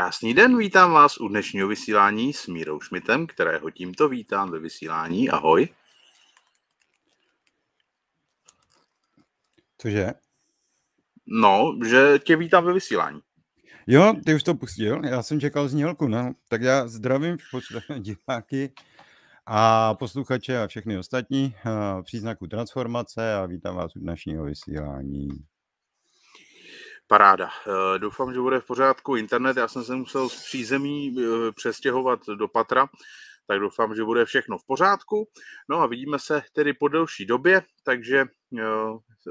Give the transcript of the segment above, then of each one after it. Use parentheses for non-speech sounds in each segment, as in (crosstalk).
Krásný den, vítám vás u dnešního vysílání s Mírou Šmitem, kterého tímto vítám ve vysílání. Ahoj. Cože? No, že tě vítám ve vysílání. Jo, ty už to pustil, já jsem čekal znělku, no. Tak já zdravím diváky a posluchače a všechny ostatní eh, příznaků transformace a vítám vás u dnešního vysílání. Paráda. Eh, doufám, že bude v pořádku internet. Já jsem se musel z přízemí eh, přestěhovat do Patra, tak doufám, že bude všechno v pořádku. No a vidíme se tedy po delší době, takže eh,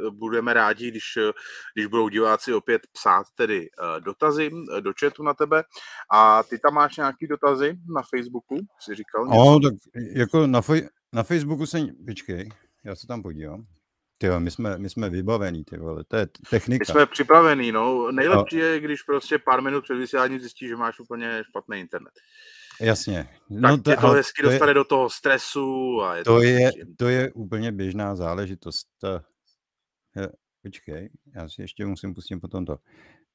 budeme rádi, když, když budou diváci opět psát tedy dotazy do chatu na tebe. A ty tam máš nějaký dotazy na Facebooku, jsi říkal? Něco? No, tak jako na, fej, na Facebooku se... Počkej, já se tam podívám jo, my jsme, my jsme vybavení, ty vole, to je technika. My jsme připravení, no. Nejlepší no. je, když prostě pár minut před vysíláním zjistíš, že máš úplně špatný internet. Jasně. No tak to, je to hezky to dostane je, do toho stresu. A je to, to, je, prostě- to je úplně běžná záležitost. Počkej, já si ještě musím pustit potom to.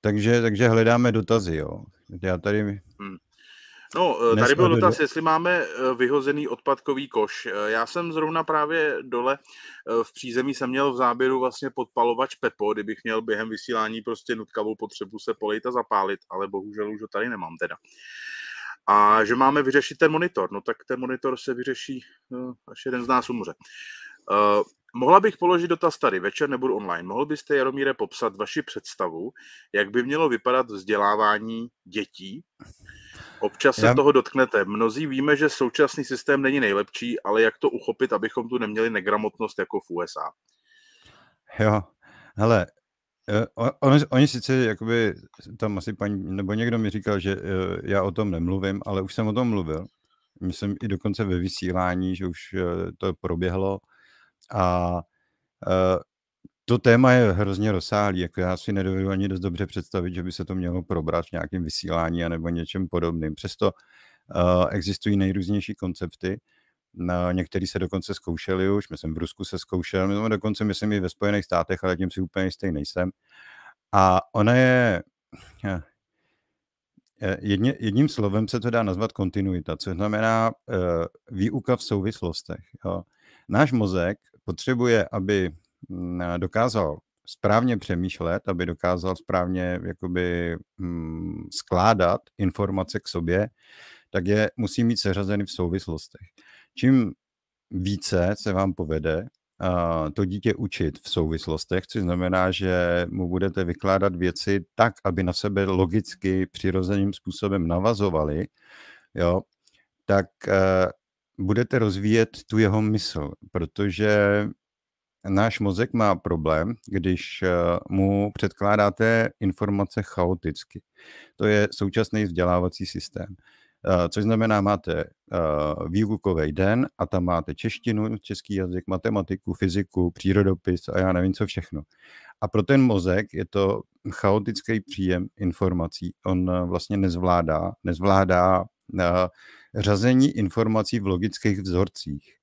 Takže, takže hledáme dotazy, jo. Já tady... Hmm. No, eh, tady byl dotaz, jestli máme eh, vyhozený odpadkový koš. Eh, já jsem zrovna právě dole v přízemí jsem měl v záběru vlastně podpalovač Pepo, kdybych měl během vysílání prostě nutkavou potřebu se polejt a zapálit, ale bohužel už ho tady nemám teda. A že máme vyřešit ten monitor, no tak ten monitor se vyřeší, až jeden z nás umře. Uh, Mohla bych položit dotaz tady, večer nebudu online. Mohl byste, Jaromíre, popsat vaši představu, jak by mělo vypadat vzdělávání dětí Občas se Já... toho dotknete. Mnozí víme, že současný systém není nejlepší, ale jak to uchopit, abychom tu neměli negramotnost jako v USA? Jo, hele, eh, On, on, oni sice, jakoby, tam asi paní, nebo někdo mi říkal, že eh, já o tom nemluvím, ale už jsem o tom mluvil. Myslím i dokonce ve vysílání, že už eh, to proběhlo. A to téma je hrozně rozsáhlý, jako já si nedovedu ani dost dobře představit, že by se to mělo probrat v nějakém vysílání nebo něčem podobným. Přesto uh, existují nejrůznější koncepty, na, eh, některý se dokonce zkoušeli už, myslím v Rusku se zkoušel, my no, dokonce myslím i ve Spojených státech, ale tím si úplně jistý nejsem. A ona je, eh, jedně, jedním slovem se to dá nazvat kontinuita, což znamená uh, výuka v souvislostech. Jo. Náš mozek potřebuje, aby Eh, dokázal správně přemýšlet, aby dokázal správně jakoby mm, skládat informace k sobě, tak je musí mít seřazeny v souvislostech. Čím více se vám povede to dítě učit v souvislostech, což znamená, že mu budete vykládat věci tak, aby na sebe logicky přirozeným způsobem navazovali, jo, tak eh, budete rozvíjet tu jeho mysl, protože náš mozek má problém, když eh, mu předkládáte informace chaoticky. To je současný vzdělávací systém. Eh, což znamená, máte eh, výukový den a tam máte češtinu, český jazyk, matematiku, fyziku, přírodopis a já nevím co všechno. A pro ten mozek je to chaotický příjem informací. On vlastně nezvládá, nezvládá řazení informací v logických vzorcích.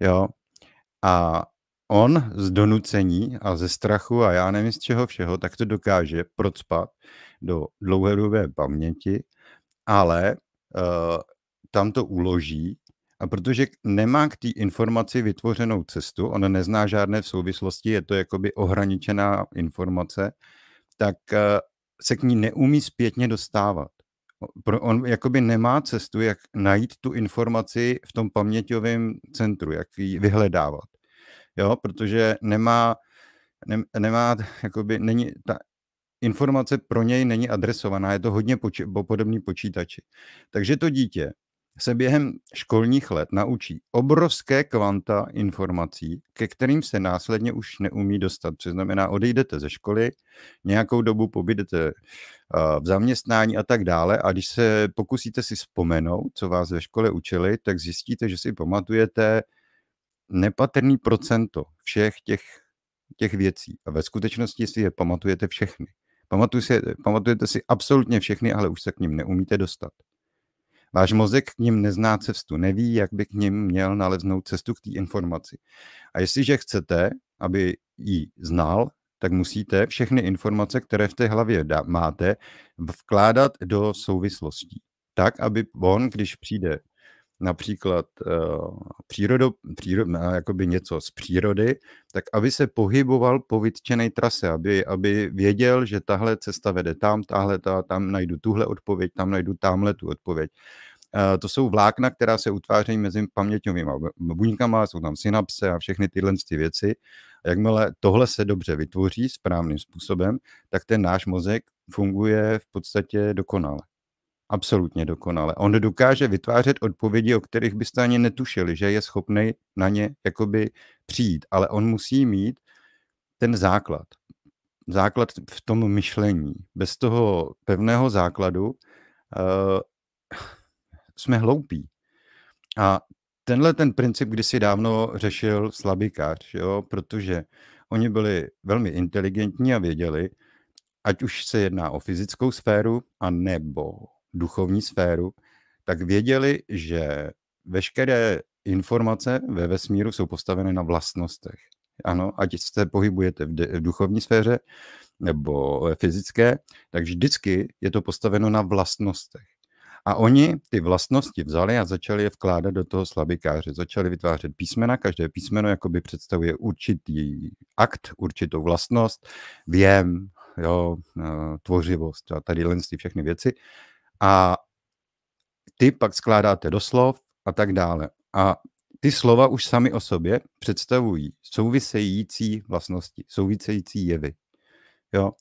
Jo? A on z donucení a ze strachu a já nevím z čeho všeho, tak to dokáže procpat do dlouhodobé paměti, ale uh, tam to uloží a protože nemá k té informaci vytvořenou cestu, ona nezná žádné v souvislosti, je to jakoby ohraničená informace, tak uh, se k ní neumí zpětně dostávat. Pro, on jakoby nemá cestu, jak najít tu informaci v tom paměťovém centru, jak ji vyhledávat jo, protože nemá, ne, nemá, jakoby, není, ta informace pro něj není adresovaná, je to hodně poči, podobný počítači. Takže to dítě se během školních let naučí obrovské kvanta informací, ke kterým se následně už neumí dostat. Což znamená, odejdete ze školy, nějakou dobu pobydete v zaměstnání a tak dále. A když se pokusíte si vzpomenout, co vás ve škole učili, tak zjistíte, že si pamatujete nepatrný procento všech těch, těch věcí. A ve skutečnosti si je pamatujete všechny. Pamatuj si, pamatujete si absolutně všechny, ale už se k ním neumíte dostat. Váš mozek k ním nezná cestu, neví, jak by k ním měl naleznout cestu k té informaci. A jestliže chcete, aby ji znal, tak musíte všechny informace, které v té hlavě máte, vkládat do souvislostí. Tak, aby on, když přijde například uh, přírodo, příro, jakoby něco z přírody, tak aby se pohyboval po vytčené trase, aby, aby věděl, že tahle cesta vede tam, tahle, ta, tam najdu tuhle odpověď, tam najdu tamhle tu odpověď. Eh, to jsou vlákna, která se utvářejí mezi paměťovými buňkama, jsou tam synapse a všechny tyhle ty věci. A jakmile tohle se dobře vytvoří správným způsobem, tak ten náš mozek funguje v podstatě dokonale absolutně dokonale. On dokáže vytvářet odpovědi, o kterých byste ani netušili, že je schopný na ně jakoby přijít, ale on musí mít ten základ. Základ v tom myšlení. Bez toho pevného základu uh, jsme hloupí. A tenhle ten princip kdysi dávno řešil slabikář, jo? protože oni byli velmi inteligentní a věděli, ať už se jedná o fyzickou sféru, a nebo duchovní sféru, tak věděli, že veškeré informace ve vesmíru jsou postaveny na vlastnostech. Ano, ať se pohybujete v, v duchovní sféře nebo fyzické, tak vždycky je to postaveno na vlastnostech. A oni ty vlastnosti vzali a začali je vkládat do toho slabikáře. Začali vytvářet písmena, každé písmeno jakoby představuje určitý akt, určitou vlastnost, věm, jo, eh, tvořivost a tady len ty všechny věci a ty pak skládáte do slov a tak dále. A ty slova už sami o sobě představují související vlastnosti, související jevy. Jo?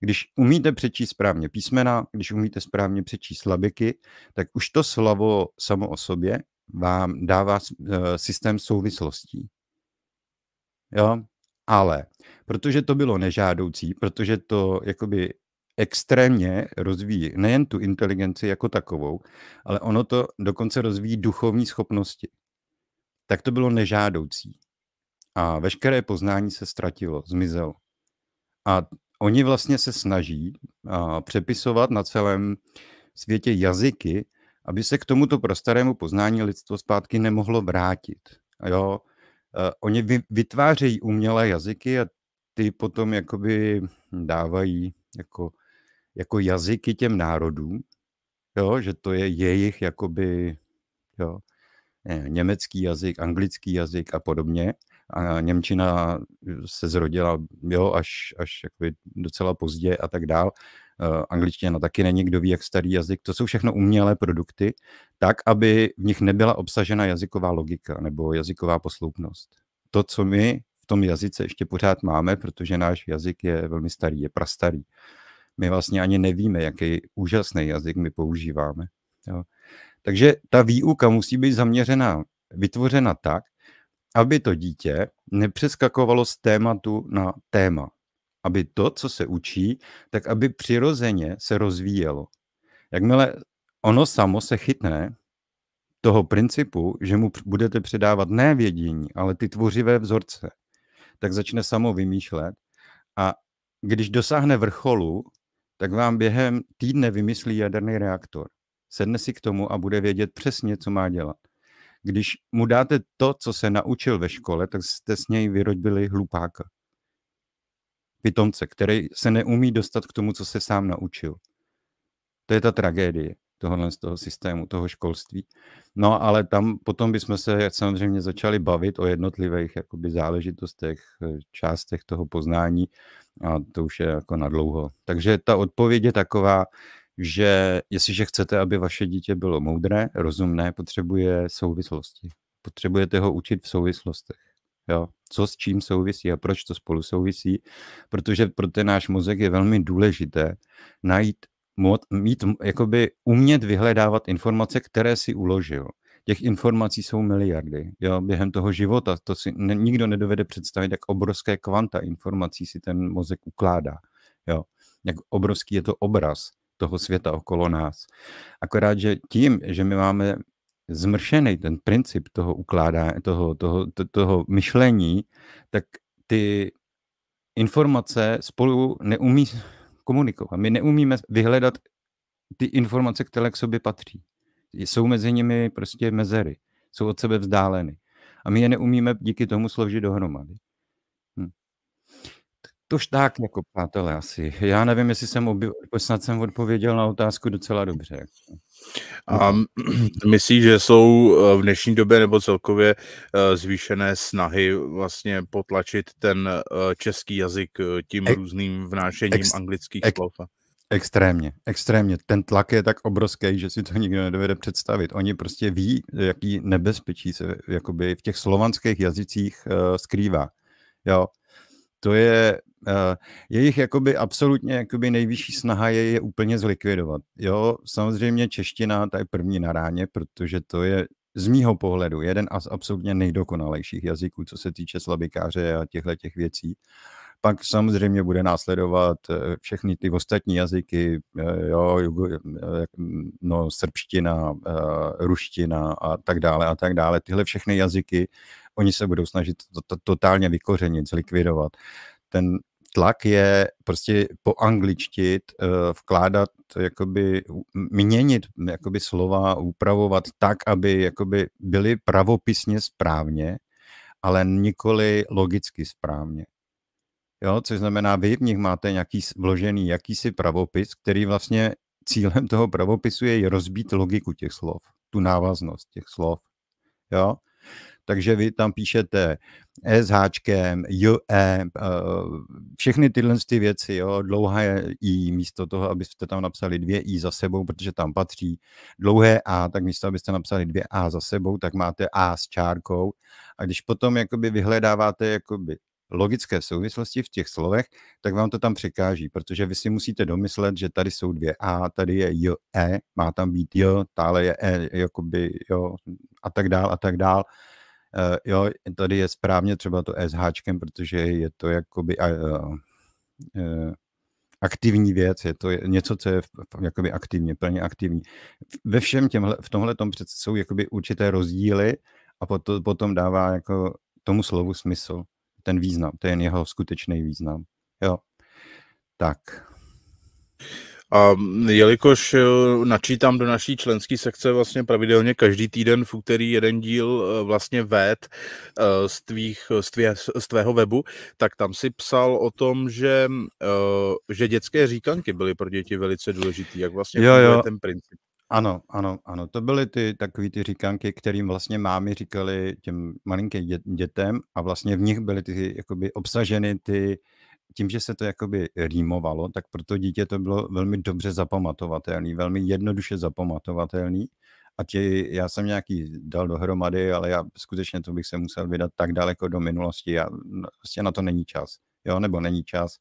Když umíte přečíst správně písmena, když umíte správně přečíst slabiky, tak už to slovo samo o sobě vám dává eh, systém souvislostí. Jo? Ale protože to bylo nežádoucí, protože to jakoby extrémně rozvíjí nejen tu inteligenci jako takovou, ale ono to dokonce rozvíjí duchovní schopnosti. Tak to bylo nežádoucí. A veškeré poznání se ztratilo, zmizelo. A oni vlastně se snaží a, přepisovat na celém světě jazyky, aby se k tomuto prostarému poznání lidstvo zpátky nemohlo vrátit. A jo, a oni vy, vytvářejí umělé jazyky a ty potom jakoby dávají jako jako jazyky těm národům, jo, že to je jejich jakoby jo, eh, německý jazyk, anglický jazyk a podobně. A Němčina eh, se zrodila jo, až, až jakoby docela pozdě a tak dál. Eh, angličtina taky není, kdo ví, jak starý jazyk. To jsou všechno umělé produkty, tak, aby v nich nebyla obsažena jazyková logika nebo jazyková posloupnost. To, co my v tom jazyce ještě pořád máme, protože náš jazyk je velmi starý, je prastarý. Uh, my vlastně ani nevíme, jaký úžasný jazyk my používáme. Jo. Takže ta výuka musí být zaměřena, vytvořena tak, aby to dítě nepřeskakovalo z tématu na téma. Aby to, co se učí, tak aby přirozeně se rozvíjelo. Jakmile ono samo se chytne toho principu, že mu budete předávat ne vědění, ale ty tvořivé vzorce, tak začne samo vymýšlet a když dosáhne vrcholu, tak vám během týdne vymyslí jaderný reaktor. Sedne si k tomu a bude vědět přesně, co má dělat. Když mu dáte to, co se naučil ve škole, tak jste s něj vyrobili hlupáka. Pitomce, který se neumí dostat k tomu, co se sám naučil. To je ta tragédie tohohle z toho systému, toho školství. No ale tam potom bychom se samozřejmě začali bavit o jednotlivých jakoby, záležitostech, eh, částech toho poznání, a to už je jako nadlouho. Takže ta odpověď je taková, že jestliže chcete, aby vaše dítě bylo moudré, rozumné, potřebuje souvislosti. Potřebujete ho učit v souvislostech. Jo? Co s čím souvisí a proč to spolu souvisí, protože pro ten náš mozek je velmi důležité najít, mít, jakoby umět vyhledávat informace, které si uložil těch informací jsou miliardy jo, během toho života. To si ne, nikdo nedovede představit, jak obrovské kvanta informací si ten mozek ukládá. Jo. Jak obrovský je to obraz toho světa okolo nás. Akorát, že tím, že my máme zmršený ten princip toho ukládání, toho, toho, to, toho myšlení, tak ty informace spolu neumí komunikovat. My neumíme vyhledat ty informace, které k sobě patří. Jsou mezi nimi prostě mezery, jsou od sebe vzdáleny. A my je neumíme díky tomu složit dohromady. Hm. Tož tak, jako přátelé, asi. Já nevím, jestli jsem, oby, snad jsem odpověděl na otázku docela dobře. A (clears throat) myslíš, že jsou eh, v dnešní době nebo celkově eh, zvýšené snahy vlastně potlačit ten eh, český jazyk tím různým vnášením ex, anglických ex, slov? Extrémně, extrémně. Ten tlak je tak obrovský, že si to nikdo nedovede představit. Oni prostě ví, jaký nebezpečí se jakoby v těch slovanských jazycích uh, skrývá. Jo. To je uh, jejich jakoby absolutně jakoby nejvyšší snaha je je úplně zlikvidovat. Jo, samozřejmě čeština, ta je první na ráně, protože to je z mýho pohledu jeden z absolutně nejdokonalejších jazyků, co se týče slabikáře a těchto těch věcí. Uh, pak samozřejmě bude následovat eh, všechny ty ostatní jazyky, eh, jo, eh, no, srbština, ruština a tak dále a tak dále. Tyhle všechny jazyky, oni se budou snažit to, to, totálně vykořenit, zlikvidovat. Ten tlak je prostě poangličtit, vkládat, jakoby měnit jakoby slova, upravovat tak, aby jakoby byly pravopisně správně, ale nikoli logicky správně jo, což znamená, vy v nich máte nějaký vložený jakýsi pravopis, který vlastně cílem toho pravopisu je rozbít logiku těch slov, tu návaznost těch slov. Jo? Takže vy tam píšete S háčkem, J, E, eh, všechny tyhle ty věci, jo, dlouhé I místo toho, abyste tam napsali dvě I za sebou, protože tam patří dlouhé A, tak místo, abyste napsali dvě A za sebou, tak máte A s čárkou. A když potom jakoby vyhledáváte jakoby logické souvislosti v těch slovech, tak vám to tam překáží, protože vy si musíte domyslet, že tady jsou dvě A, tady je J, E, má tam být J, tále je E, jakoby, jo, a tak dál, a tak dál. Uh, jo, tady je správně třeba to E s háčkem, protože je to jakoby uh, uh, aktivní věc, je to něco, co je v, jakoby aktivně, plně aktivní. Ve všem těmhle, v tomhle tom přece jsou jakoby určité rozdíly a potom dává jako tomu slovu smysl ten význam, to je jen jeho skutečný význam. Jo. Tak. A jelikož eh, načítám do naší členské sekce vlastně pravidelně každý týden v úterý jeden díl eh, vlastně vét eh, z, tvých, z, tvě, z tvého webu, tak tam si psal o tom, že, že dětské říkanky byly pro děti velice důležitý. Jak vlastně jo, jo. ten princip? Ano, ano, ano. To byly ty takové ty říkanky, kterým vlastně mámy říkali těm malinkým dětem a vlastně v nich byly ty jakoby obsaženy ty, tím, že se to jakoby rýmovalo, tak pro to dítě to bylo velmi dobře zapamatovatelný, velmi jednoduše zapamatovatelný. A tě, já jsem nějaký dal dohromady, ale já skutečně to bych se musel vydat tak daleko do minulosti Já no, prostě na to není čas. Jo, nebo není čas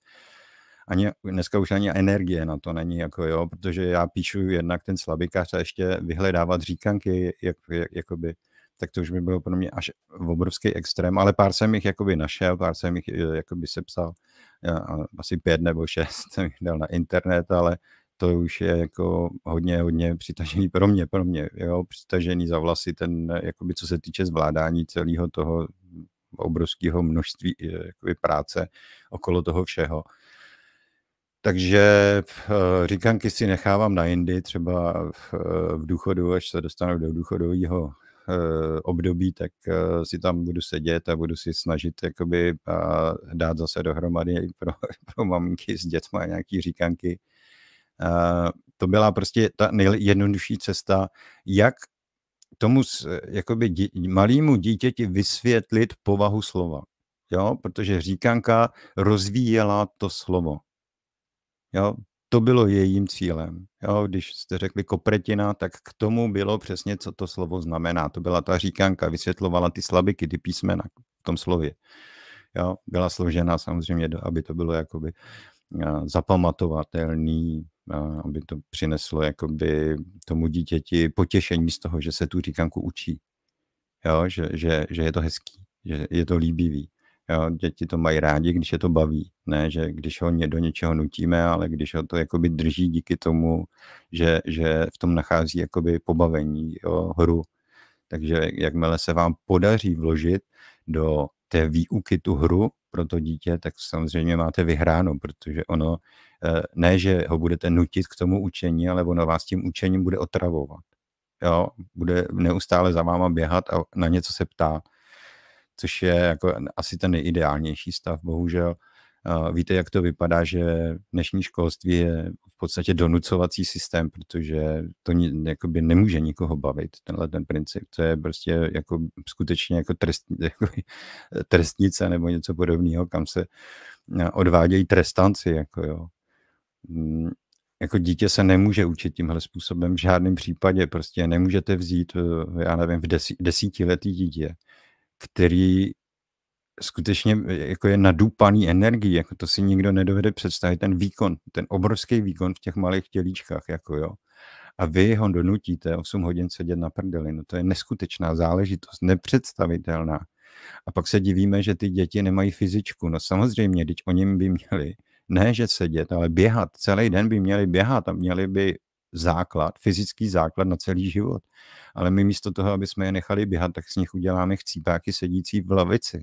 ani, dneska už ani energie na to není, jako jo, protože já píšu jednak ten slabikář a ještě vyhledávat říkanky, jak, jak, jakoby, tak to už by bylo pro mě až obrovský extrém, ale pár jsem jich jakoby našel, pár jsem jich eh, jakoby sepsal, eh, asi pět nebo šest jsem jich dal na internet, ale to už je jako hodně, hodně přitažený pro mě, pro mě, jo, přitažený za vlasy ten, jakoby co se týče zvládání celého toho obrovského množství eh, jakoby práce okolo toho všeho. Takže eh, říkanky si nechávám na jindy, třeba v, eh, v důchodu, až se dostanu do důchodového eh, období, tak si tam budu sedět a budu si snažit jakoby dát zase dohromady pro, (laughs) pro maminky s dětmi nějaký říkanky. To byla prostě ta nejjednodušší cesta, jak tomu jakoby dí, malému dítěti vysvětlit povahu slova. Jo? Protože říkanka rozvíjela to slovo. Jo? To bylo jejím cílem. Jo? Když jste řekli kopretina, tak k tomu bylo přesně, co to slovo znamená. To byla ta říkanka, vysvětlovala ty slabiky, ty písmena v tom slově. Jo? Byla složena samozřejmě, aby to bylo jakoby eh, zapamatovatelný, eh, aby to přineslo jakoby tomu dítěti potěšení z toho, že se tu říkanku učí. Jo? Že, že, že je to hezký, že je to líbivý. Jo, děti to mají rádi, když je to baví. Ne, že když ho do něčeho nutíme, ale když ho to jakoby drží díky tomu, že, že v tom nachází jakoby pobavení, jo, hru. Takže jakmile se vám podaří vložit do té výuky tu hru pro to dítě, tak samozřejmě máte vyhráno, protože ono, eh, ne, že ho budete nutit k tomu učení, ale ono vás tím učením bude otravovat. Jo, bude neustále za váma běhat a na něco se ptát což je jako asi ten nejideálnější stav, bohužel. Víte, jak to vypadá, že dnešní školství je v podstatě donucovací systém, protože to jakoby nemůže nikoho bavit, tenhle ten princip. To je prostě jako skutečně jako, trest, (laughs) jako trestnice nebo něco podobného, kam se odvádějí trestanci. Jako jo. Mm, jako dítě se nemůže učit tímhle způsobem v žádném případě. Prostě nemůžete vzít, e, já nevím, v desí, desítiletý dítě který skutečně e, jako je nadupaný energií, jako to si nikdo nedovede představit, ten výkon, ten obrovský výkon v těch malých tělíčkách, jako jo. A vy ho donutíte 8 hodin sedět na prdeli, no to je neskutečná záležitost, nepředstavitelná. A pak se divíme, že ty děti nemají fyzičku. No samozřejmě, když oni by měli ne, že sedět, ale běhat, celý den by měli běhat a měli by základ, fyzický základ na celý život. Ale my místo toho, aby jsme je nechali běhat, tak z nich uděláme chcípáky sedící v lavici.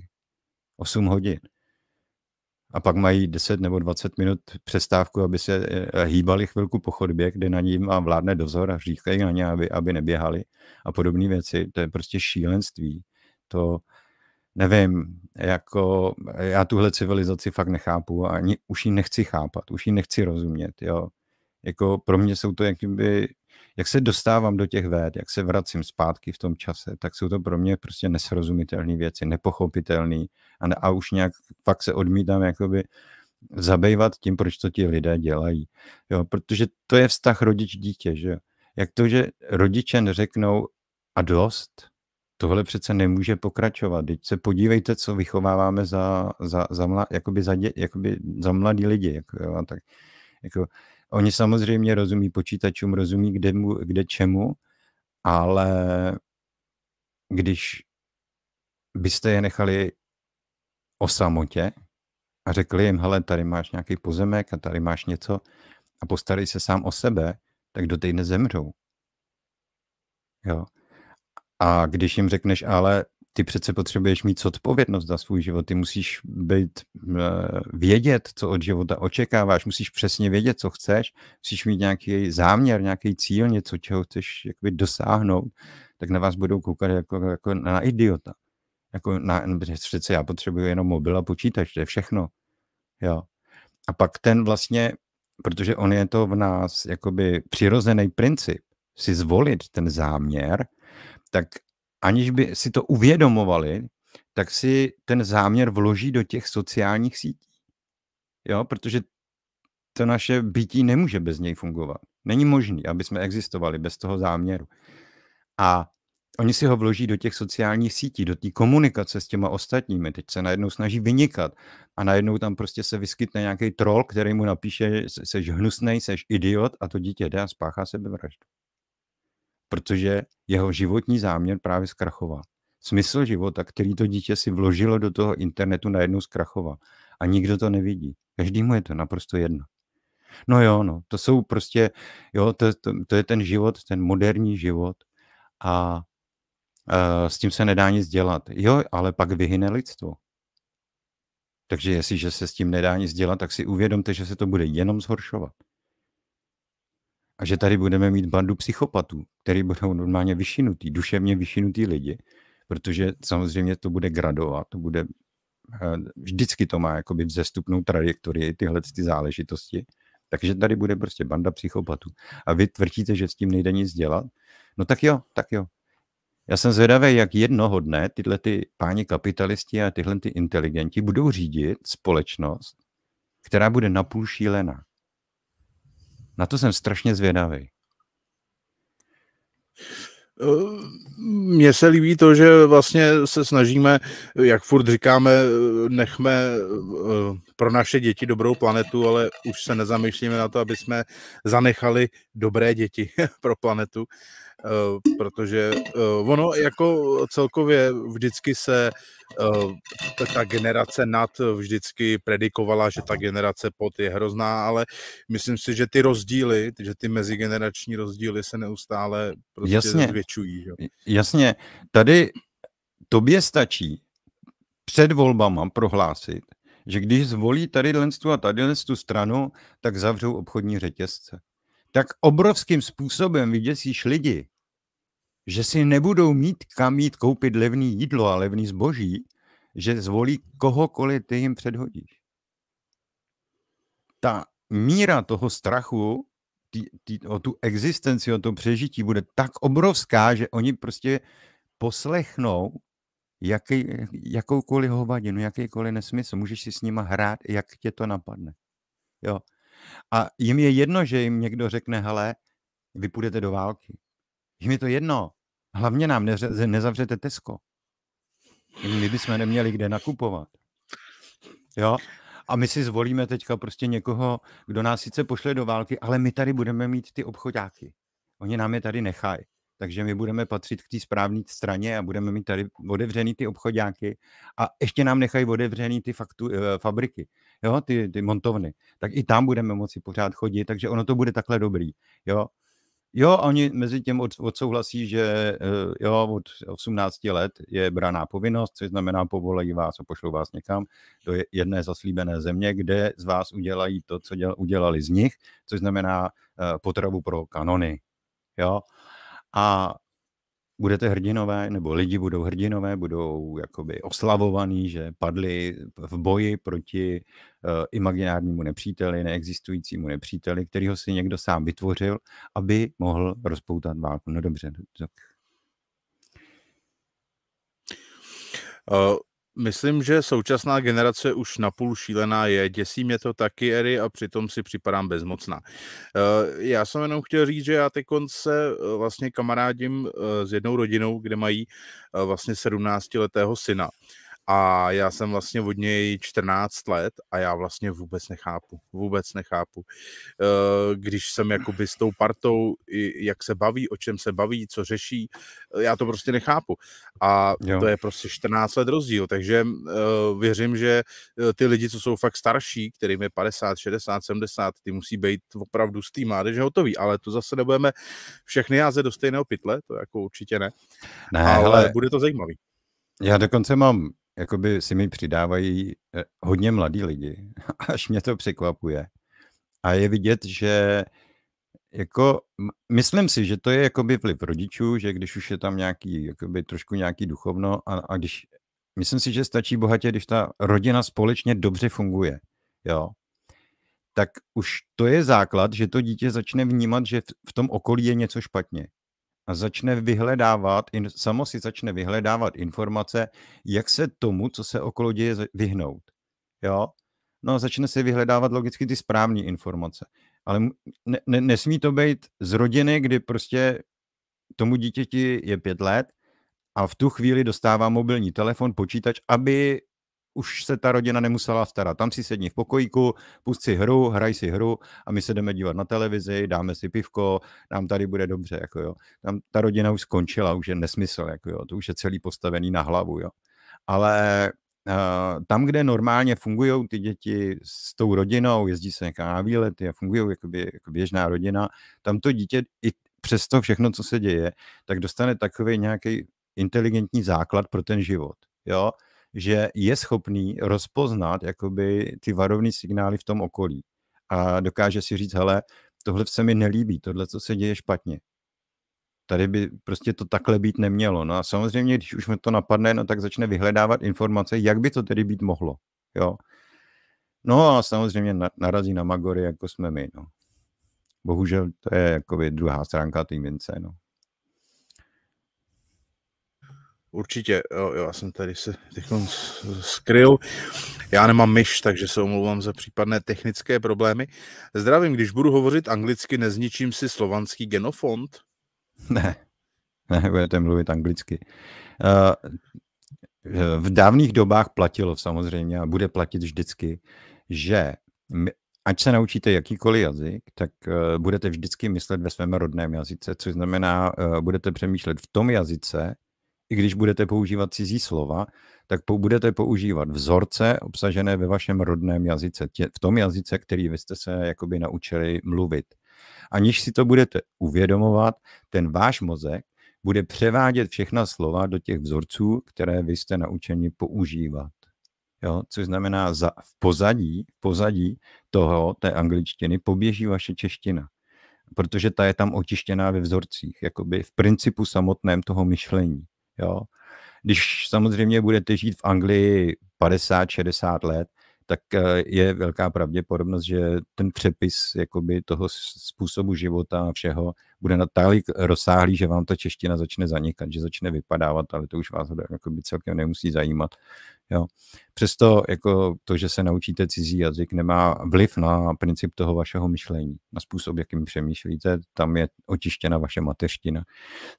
8 hodin. A pak mají 10 nebo 20 minut přestávku, aby se eh, hýbali chvilku po chodbě, kde na ní má vládne dozor a říkají na ně, aby, aby neběhali a podobné věci. To je prostě šílenství. To, nevím, jako já tuhle civilizaci fakt nechápu a ani už ji nechci chápat, už ji nechci rozumět, jo jako pro mě jsou to jakoby, jak se dostávám do těch věd, jak se vracím zpátky v tom čase, tak jsou to pro mě prostě nesrozumitelné věci, nepochopitelné a, ne, a už nějak fakt se odmítám jakoby zabývat tím, proč to ti lidé dělají. Jo, protože to je vztah rodič-dítě, že Jak to, že rodiče řeknou a dost, tohle přece nemůže pokračovat. Teď se podívejte, co vychováváme za, za, za, mla, jakoby za, dě, jakoby za mladí lidi. Jako, jo, a tak, jako, Oni samozřejmě rozumí počítačům, rozumí kde, mu, kde čemu, ale když byste je nechali o samotě a řekli jim, hele, tady máš nějaký pozemek a tady máš něco a postarej se sám o sebe, tak do týdne zemřou. Jo. A když jim řekneš, ale ty přece potřebuješ mít odpovědnost za svůj život, ty musíš být, eh, vědět, co od života očekáváš, musíš přesně vědět, co chceš, musíš mít nějaký záměr, nějaký cíl, něco, čeho chceš jakoby dosáhnout, tak na vás budou koukat jako, jako na idiota. Jako na, přece já potřebuji jenom mobil a počítač, to je všechno. Jo. A pak ten vlastně, protože on je to v nás jakoby přirozený princip, si zvolit ten záměr, tak aniž by si to uvědomovali, tak si ten záměr vloží do těch sociálních sítí. Jo, protože to naše bytí nemůže bez něj fungovat. Není možný, aby jsme existovali bez toho záměru. A oni si ho vloží do těch sociálních sítí, do té komunikace s těma ostatními. Teď se najednou snaží vynikat a najednou tam prostě se vyskytne nějaký troll, který mu napíše, seš hnusnej, seš idiot a to dítě jde a spáchá sebevraždu protože jeho životní záměr právě zkrachoval. Smysl života, který to dítě si vložilo do toho internetu, najednou zkrachoval. A nikdo to nevidí. Každému je to naprosto jedno. No jo, no, to jsou prostě, jo, to, to, to je ten život, ten moderní život a a s tím se nedá nic dělat. Jo, ale pak vyhyne lidstvo. Takže jestliže se s tím nedá nic dělat, tak si uvědomte, že se to bude jenom zhoršovat. A že tady budeme mít bandu psychopatů, který budou normálně vyšinutý, duševně vyšinutý lidi, protože samozřejmě to bude gradovat, to bude, eh, vždycky to má jakoby vzestupnou trajektorii tyhle ty záležitosti. Takže tady bude prostě banda psychopatů. A vy tvrdíte, že s tím nejde nic dělat? No tak jo, tak jo. Já jsem zvědavý, jak jednoho dne tyhle ty páni kapitalisti a tyhle ty inteligenti budou řídit společnost, která bude napůl šílená. Na to jsem strašně zvědavý. Eh, mně se líbí to, že vlastně se snažíme, jak furt říkáme, eh, nechme eh, pro naše děti dobrou planetu, ale už se nezamýšlíme na to, aby jsme zanechali dobré děti (laughs) pro planetu. Eh, protože eh, ono jako celkově vždycky se eh, ta generace nad vždycky predikovala, že ta generace pod je hrozná, ale myslím si, že ty rozdíly, že ty mezigenerační rozdíly se neustále prostě jasně, zvětšují. Jo. Jasně, tady tobě stačí před volbama prohlásit, že když zvolí tady a tady stranu, tak zavřou obchodní řetězce tak obrovským způsobem vyděsíš lidi, že si nebudou mít kam jít koupit levný jídlo a levný zboží, že zvolí kohokoliv ty jim předhodíš. Ta míra toho strachu tý, tý, o tu existenci, o to přežití bude tak obrovská, že oni prostě poslechnou jaký, jakoukoliv hovadinu, jakýkoliv nesmysl. Můžeš si s nima hrát, jak tě to napadne. Jo. A jim je jedno, že jim někdo řekne, hele, vy půjdete do války. Jim je to jedno. Hlavně nám neře- nezavřete Tesco. My bychom neměli kde nakupovat. Jo? A my si zvolíme teďka prostě někoho, kdo nás sice pošle do války, ale my tady budeme mít ty obchodáky. Oni nám je tady nechají. Takže my budeme patřit k té správné straně a budeme mít tady otevřený ty obchodáky a ještě nám nechají otevřený ty faktu, eh, fabriky jo, ty, ty montovny, tak i tam budeme moci pořád chodit, takže ono to bude takhle dobrý, jo. Jo, a oni mezi tím od, odsouhlasí, že eh, jo, od 18 let je braná povinnost, což znamená povolají vás a pošlou vás někam do jedné zaslíbené země, kde z vás udělají to, co děl, udělali z nich, což znamená eh, potravu pro kanony. Jo? A budete hrdinové, nebo lidi budou hrdinové, budou jakoby oslavovaní, že padli v boji proti uh, imaginárnímu nepříteli, neexistujícímu nepříteli, kterýho si někdo sám vytvořil, aby mohl rozpoutat válku. No dobře, tak. Uh, Myslím, že současná generace už napůl šílená je, děsí mě to taky, Eri, a přitom si připadám bezmocná. Eh, já jsem jenom chtěl říct, že já teď konce eh, vlastně kamarádím eh, s jednou rodinou, kde mají vlastně 17-letého syna. A já jsem vlastně od něj 14 let a já vlastně vůbec nechápu, vůbec nechápu. Eh, když jsem jakoby s tou partou, jak se baví, o čem se baví, co řeší, eh, já to prostě nechápu. A jo. to je prostě 14 let rozdíl, takže eh, věřím, že ty lidi, co jsou fakt starší, kterým je 50, 60, 70, ty musí být opravdu s té mládeže hotový, ale to zase nebudeme všechny jázet do stejného pytle, to jako určitě ne, ne ale hele, bude to zajímavý. Já dokonce mám jakoby si mi přidávají eh, hodně mladí lidi, (laughs) až mě to překvapuje. A je vidět, že jako, myslím si, že to je jakoby vliv rodičů, že když už je tam nějaký, jakoby trošku nějaký duchovno a, a když, myslím si, že stačí bohatě, když ta rodina společně dobře funguje, jo, tak už to je základ, že to dítě začne vnímat, že v tom okolí je něco špatně a začne vyhledávat, samo si začne vyhledávat informace, jak se tomu, co se okolo děje, vyhnout. Jo? No a začne si vyhledávat logicky ty správné informace. Ale ne, ne, nesmí to být z rodiny, kdy prostě tomu dítěti je pět let a v tu chvíli dostává mobilní telefon, počítač, aby už se ta rodina nemusela starat. Tam si sedni v pokojíku, pust si hru, hraj si hru a my se jdeme dívat na televizi, dáme si pivko, nám tady bude dobře. Jako jo. Tam ta rodina už skončila, už je nesmysl, jako jo. to už je celý postavený na hlavu. Jo. Ale Uh, tam, kde normálně fungují ty děti s tou rodinou, jezdí se nějaká na výlety a fungují jako, bě, jako běžná rodina, tam to dítě i přesto všechno, co se děje, tak dostane takový nějaký inteligentní základ pro ten život. Jo? že je schopný rozpoznat jakoby ty varovné signály v tom okolí a dokáže si říct, hele, tohle se mi nelíbí, tohle, co se děje, špatně. Tady by prostě to takhle být nemělo. No a samozřejmě, když už mu to napadne, no tak začne vyhledávat informace, jak by to tedy být mohlo. Jo? No a samozřejmě narazí na Magory, jako jsme my. No. Bohužel to je jakoby druhá stránka té mince. No. Určitě, jo, jo, já jsem tady se skryl. Já nemám myš, takže se omlouvám za případné technické problémy. Zdravím, když budu hovořit anglicky, nezničím si slovanský genofond? Ne, ne, budete mluvit anglicky. Eh, v dávných dobách platilo samozřejmě a bude platit vždycky, že ať se naučíte jakýkoliv jazyk, tak eh, budete vždycky myslet ve svém rodném jazyce, což znamená, eh, budete přemýšlet v tom jazyce, i když budete používat cizí slova, tak budete používat vzorce obsažené ve vašem rodném jazyce, tě, v tom jazyce, který vy jste se jakoby naučili mluvit. Aniž si to budete uvědomovat, ten váš mozek bude převádět všechna slova do těch vzorců, které vy jste naučeni používat. Jo, což znamená, za, v pozadí, v pozadí toho, té angličtiny, poběží vaše čeština. Protože ta je tam otištěná ve vzorcích, jakoby v principu samotném toho myšlení. Jo. Když samozřejmě budete žít v Anglii 50-60 let, tak eh, je velká pravděpodobnost, že ten přepis jakoby toho způsobu života a všeho bude natolik rozsáhlý, že vám ta čeština začne zanikat, že začne vypadávat, ale to už vás jakoby celkem nemusí zajímat, Jo. Přesto jako to, že se naučíte cizí jazyk, nemá vliv na princip toho vašeho myšlení, na způsob, jakým přemýšlíte, tam je otištěna vaše mateřština.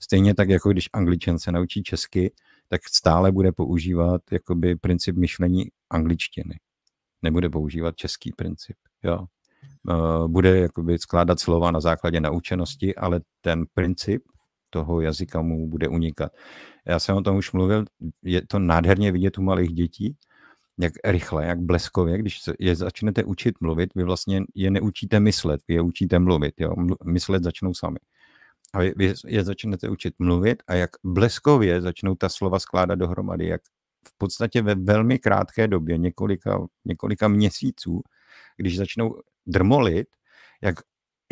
Stejně tak, jako když angličan se naučí česky, tak stále bude používat jakoby princip myšlení angličtiny. Nebude používat český princip. Jo. Eh, bude jakoby skládat slova na základě naučenosti, ale ten princip toho jazyka mu bude unikat. Já jsem o tom už mluvil, je to nádherně vidět u malých dětí, jak rychle, jak bleskově, když je začnete učit mluvit, vy vlastně je neučíte myslet, vy je učíte mluvit, jo? myslet začnou sami. A vy, vy je začnete učit mluvit a jak bleskově začnou ta slova skládat dohromady, jak v podstatě ve velmi krátké době, několika, několika měsíců, když začnou drmolit, jak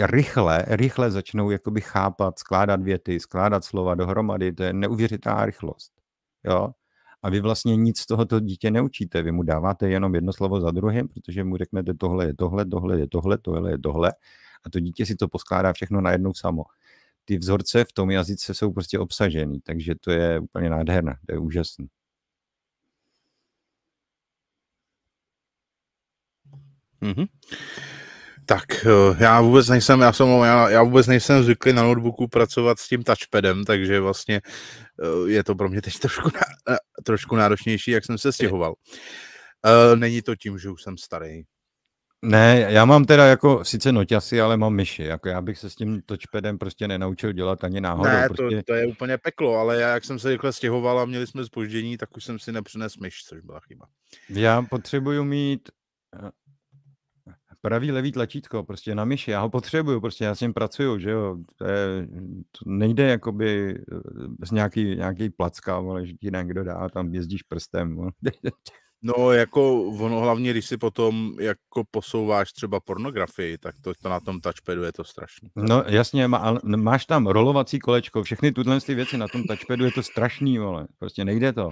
rychle, rychle začnou jakoby chápat, skládat věty, skládat slova dohromady, to je neuvěřitelná rychlost. Jo? A vy vlastně nic z tohoto dítě neučíte, vy mu dáváte jenom jedno slovo za druhým, protože mu řeknete tohle je tohle, tohle je tohle, tohle je tohle a to dítě si to poskládá všechno najednou samo. Ty vzorce v tom jazyce jsou prostě obsažený, takže to je úplně nádherné, to je úžasné. Mm-hmm. Tak eh, já vůbec nejsem, já, jsem, já, já vůbec nejsem zvyklý na notebooku pracovat s tím touchpadem, takže vlastně eh, je to pro mě teď (laughs) trošku, na, eh, trošku náročnější, jak jsem se stěhoval. Není to tím, že už jsem starý. Ne, já mám teda jako sice noťasy, ale mám myši. Jako já bych se s tím touchpadem prostě nenaučil dělat ani náhodou. Ne, prostě... to, to, je úplně peklo, ale já, jak jsem se rychle stěhoval a měli jsme zpoždění, tak už jsem si nepřinesl myš, což byla chyba. Já potřebuju mít pravý levý tlačítko, prostě na myši, já ho potřebuju, prostě já s ním pracuju, že jo, to, je, to nejde jakoby eh, z nějaký, nějaký placka, ale že ti někdo dá, tam jezdíš prstem. (laughs) No, jako ono hlavně, když si potom jako posouváš třeba pornografii, tak to, to na tom touchpadu je to strašný. No jasně, má, máš tam rolovací kolečko, všechny tuhle věci na tom touchpadu je to strašný, vole, prostě nejde to.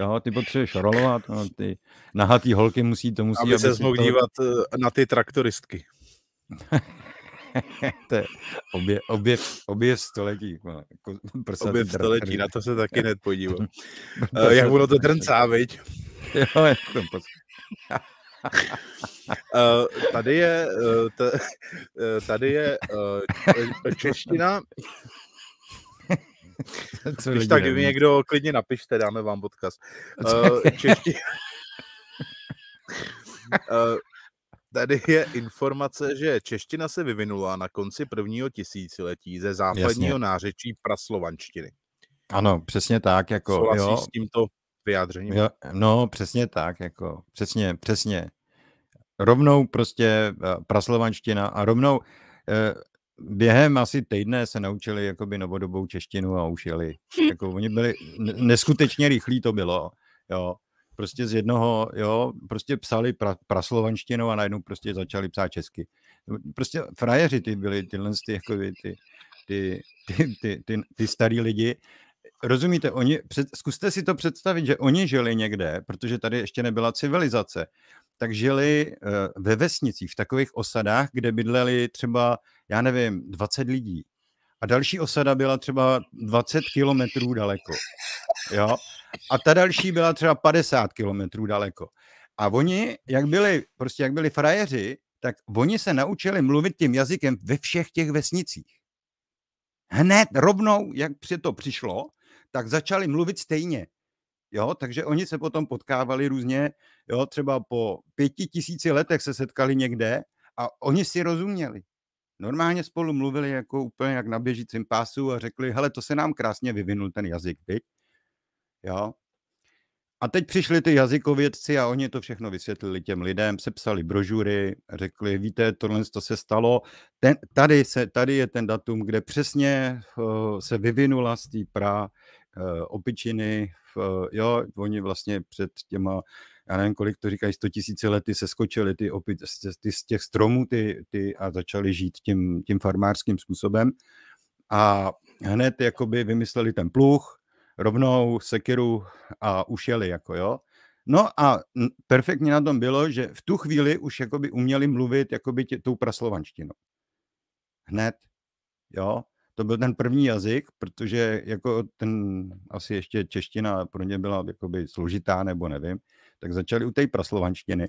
Jo, ty potřebuješ rolovat, no, ty nahatý holky musí to musí. Aby, aby se mohl to... dívat eh, na ty traktoristky. (laughs) to je obě, obě, obě století. No, jako obě století, na to se taky hned (laughs) podívám. uh, eh, jak ono to drncá, viď? Jo, (laughs) to pos... uh, tady je, uh, t- tady je čeština, (laughs) Co Když tak neví. někdo klidně napište, dáme vám podcast. Uh, (laughs) čeští... uh, (laughs) Tady je informace, že čeština se vyvinula na konci prvního tisíciletí ze západního Jasně. nářečí praslovanštiny. Ano, přesně tak. Jako, Souhlasíš jo, s tímto vyjádřením? Jo, no, přesně tak. Jako, přesně, přesně. Rovnou prostě eh, praslovanština a rovnou, během asi týdne se naučili jakoby novodobou češtinu a už jeli. Jako oni byli, neskutečně rychlí to bylo, jo. Prostě z jednoho, jo, prostě psali pra, praslovanštinou a najednou prostě začali psát česky. Prostě frajeři ty byli, tyhle ty, jako ty, ty, ty, ty, ty, ty, ty starý lidi. Rozumíte, oni, před, zkuste si to představit, že oni žili někde, protože tady ještě nebyla civilizace tak žili eh, ve vesnicích, v takových osadách, kde bydleli třeba, já nevím, 20 lidí. A další osada byla třeba 20 kilometrů daleko. Jo? A ta další byla třeba 50 kilometrů daleko. A oni, jak byli, prostě jak byli frajeři, tak oni se naučili mluvit tím jazykem ve všech těch vesnicích. Hned, rovnou, jak při to přišlo, tak začali mluvit stejně. Jo, takže oni se potom potkávali různě jo, třeba po pěti tisíci letech se setkali někde a oni si rozuměli. Normálně spolu mluvili jako úplně jak na běžícím pásu a řekli, hele, to se nám krásně vyvinul ten jazyk, byť. Jo. A teď přišli ty jazykovědci a oni to všechno vysvětlili těm lidem, sepsali brožury, řekli, víte, tohle to se stalo, ten, tady, se, tady je ten datum, kde přesně uh, se vyvinula z té pra uh, opičiny, uh, jo, oni vlastně před těma já nevím, kolik to říkají, 100 tisíce lety se skočily ty opit ty, z těch stromů ty, ty a začaly žít tím, tím farmářským způsobem. A hned jakoby vymysleli ten pluh, rovnou sekiru a ušeli, jako jo. No a perfektně na tom bylo, že v tu chvíli už jakoby uměli mluvit jakoby tě, tou praslovanštinou. Hned, jo. To byl ten první jazyk, protože jako ten asi ještě čeština pro ně byla jakoby složitá, nebo nevím tak začali u té praslovanštiny.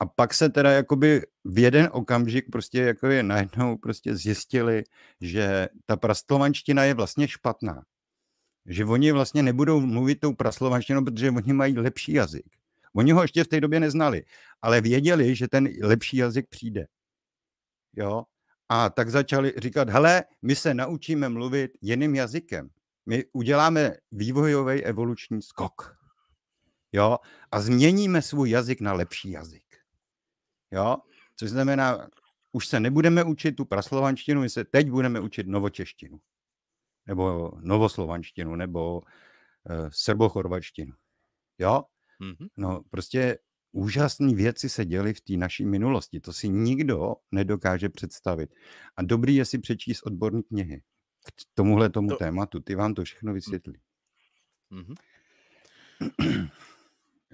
A pak se teda jakoby v jeden okamžik prostě jako je najednou prostě zjistili, že ta praslovanština je vlastně špatná. Že oni vlastně nebudou mluvit tou praslovanštinou, protože oni mají lepší jazyk. Oni ho ještě v té době neznali, ale věděli, že ten lepší jazyk přijde. Jo? A tak začali říkat, hele, my se naučíme mluvit jiným jazykem. My uděláme vývojový evoluční skok jo, a změníme svůj jazyk na lepší jazyk. Jo, což znamená, už se nebudeme učit tu praslovanštinu, my se teď budeme učit novočeštinu, nebo novoslovanštinu, nebo uh, srbochorvačtinu. Jo? Mm-hmm. No prostě úžasné věci se děly v té naší minulosti. To si nikdo nedokáže představit. A dobrý je si přečíst odborní knihy k tomuhle tomu to... tématu. Ty vám to všechno hm. vysvětlí. Mm-hmm. (clears throat)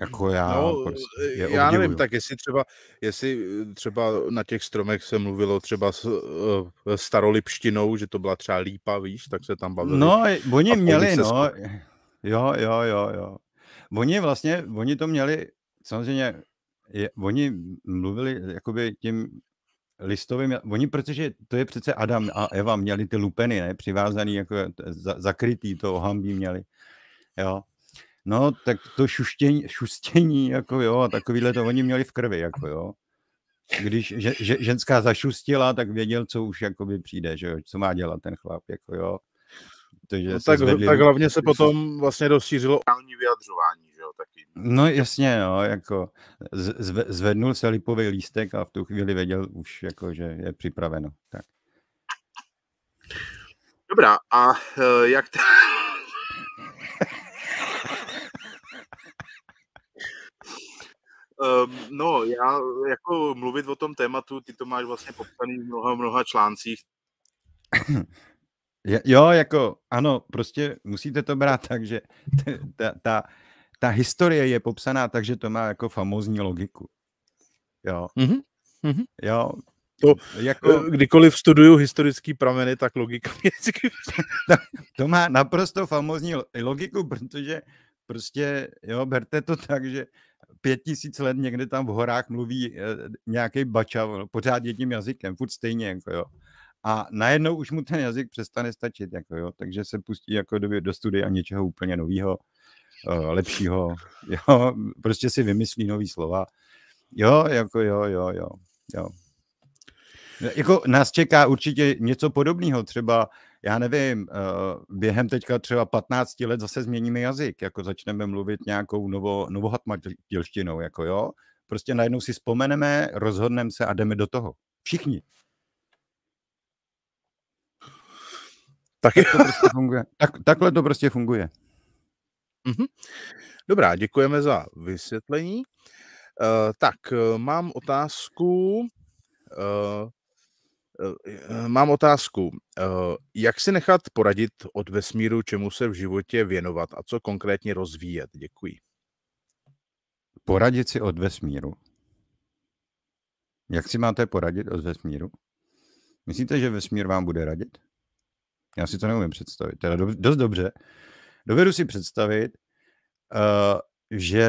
Jako já. No, prostě e, já obdivuju. nevím, tak jestli třeba, jestli e, třeba na těch stromech se mluvilo třeba s uh, starolipštinou, že to byla třeba lípa, víš, tak se tam bavili. No, oni měli, no. Jo, jo, jo, jo. Oni vlastně, oni to měli, samozřejmě, je, oni mluvili jakoby tím listovým, oni, protože to je přece Adam a Eva měli ty lupeny, ne, přivázaný, jako za, zakrytý, to ohambí měli, jo. No, tak to šuštění, šustění, jako jo, a takovýhle to oni měli v krvi, jako jo. Když že, že, ženská zašustila, tak věděl, co už jakoby přijde, že jo, co má dělat ten chlap, jako jo. Takže no, tak, zvedli, tak hlavně se potom vlastně rozšířilo vyjadřování, že jo, taky. No jasně, jo, no, jako zve, zvednul se lipový lístek a v tu chvíli věděl už, jako, že je připraveno. Tak. Dobrá, a eh, jak, t- Um, no, já jako mluvit o tom tématu, ty to máš vlastně popsaný v mnoha, mnoha článcích. Jo, jako ano, prostě musíte to brát tak, že ta, ta, ta historie je popsaná tak, že to má jako famózní logiku. Jo. Mm-hmm. Jo. To, jako... Eh, kdykoliv studuju historický prameny, tak logika mě (laughs) to, to má naprosto famózní logiku, protože prostě, jo, berte to tak, že pět tisíc let někde tam v horách mluví eh, nějaký bača, no, pořád jedním jazykem, furt stejně, jako jo. A najednou už mu ten jazyk přestane stačit, jako jo, takže se pustí jako do, do studia něčeho úplně nového, eh, lepšího, (laughs) jo, prostě si vymyslí nový slova. Jo, jako jo, jo, jo, jo. Jako nás čeká určitě něco podobného, třeba já nevím, eh, během teďka třeba 15 let zase změníme jazyk, jako začneme mluvit nějakou novo, novohatmatilštinou, jako jo. Prostě najednou si vzpomeneme, rozhodneme se a jdeme do toho. Všichni. Tak, tak to prostě funguje. Tak, takhle to prostě funguje. Mm-hmm. Dobrá, děkujeme za vysvětlení. Uh, tak, eh, mám otázku. Uh, Eh, eh, mám otázku. Eh, jak si nechat poradit od vesmíru, čemu se v životě věnovat a co konkrétně rozvíjet? Děkuji. Poradit si od vesmíru? Jak si máte poradit od vesmíru? Myslíte, že vesmír vám bude radit? Já si to neumím představit. Teda dost dobře. Dovedu si představit, že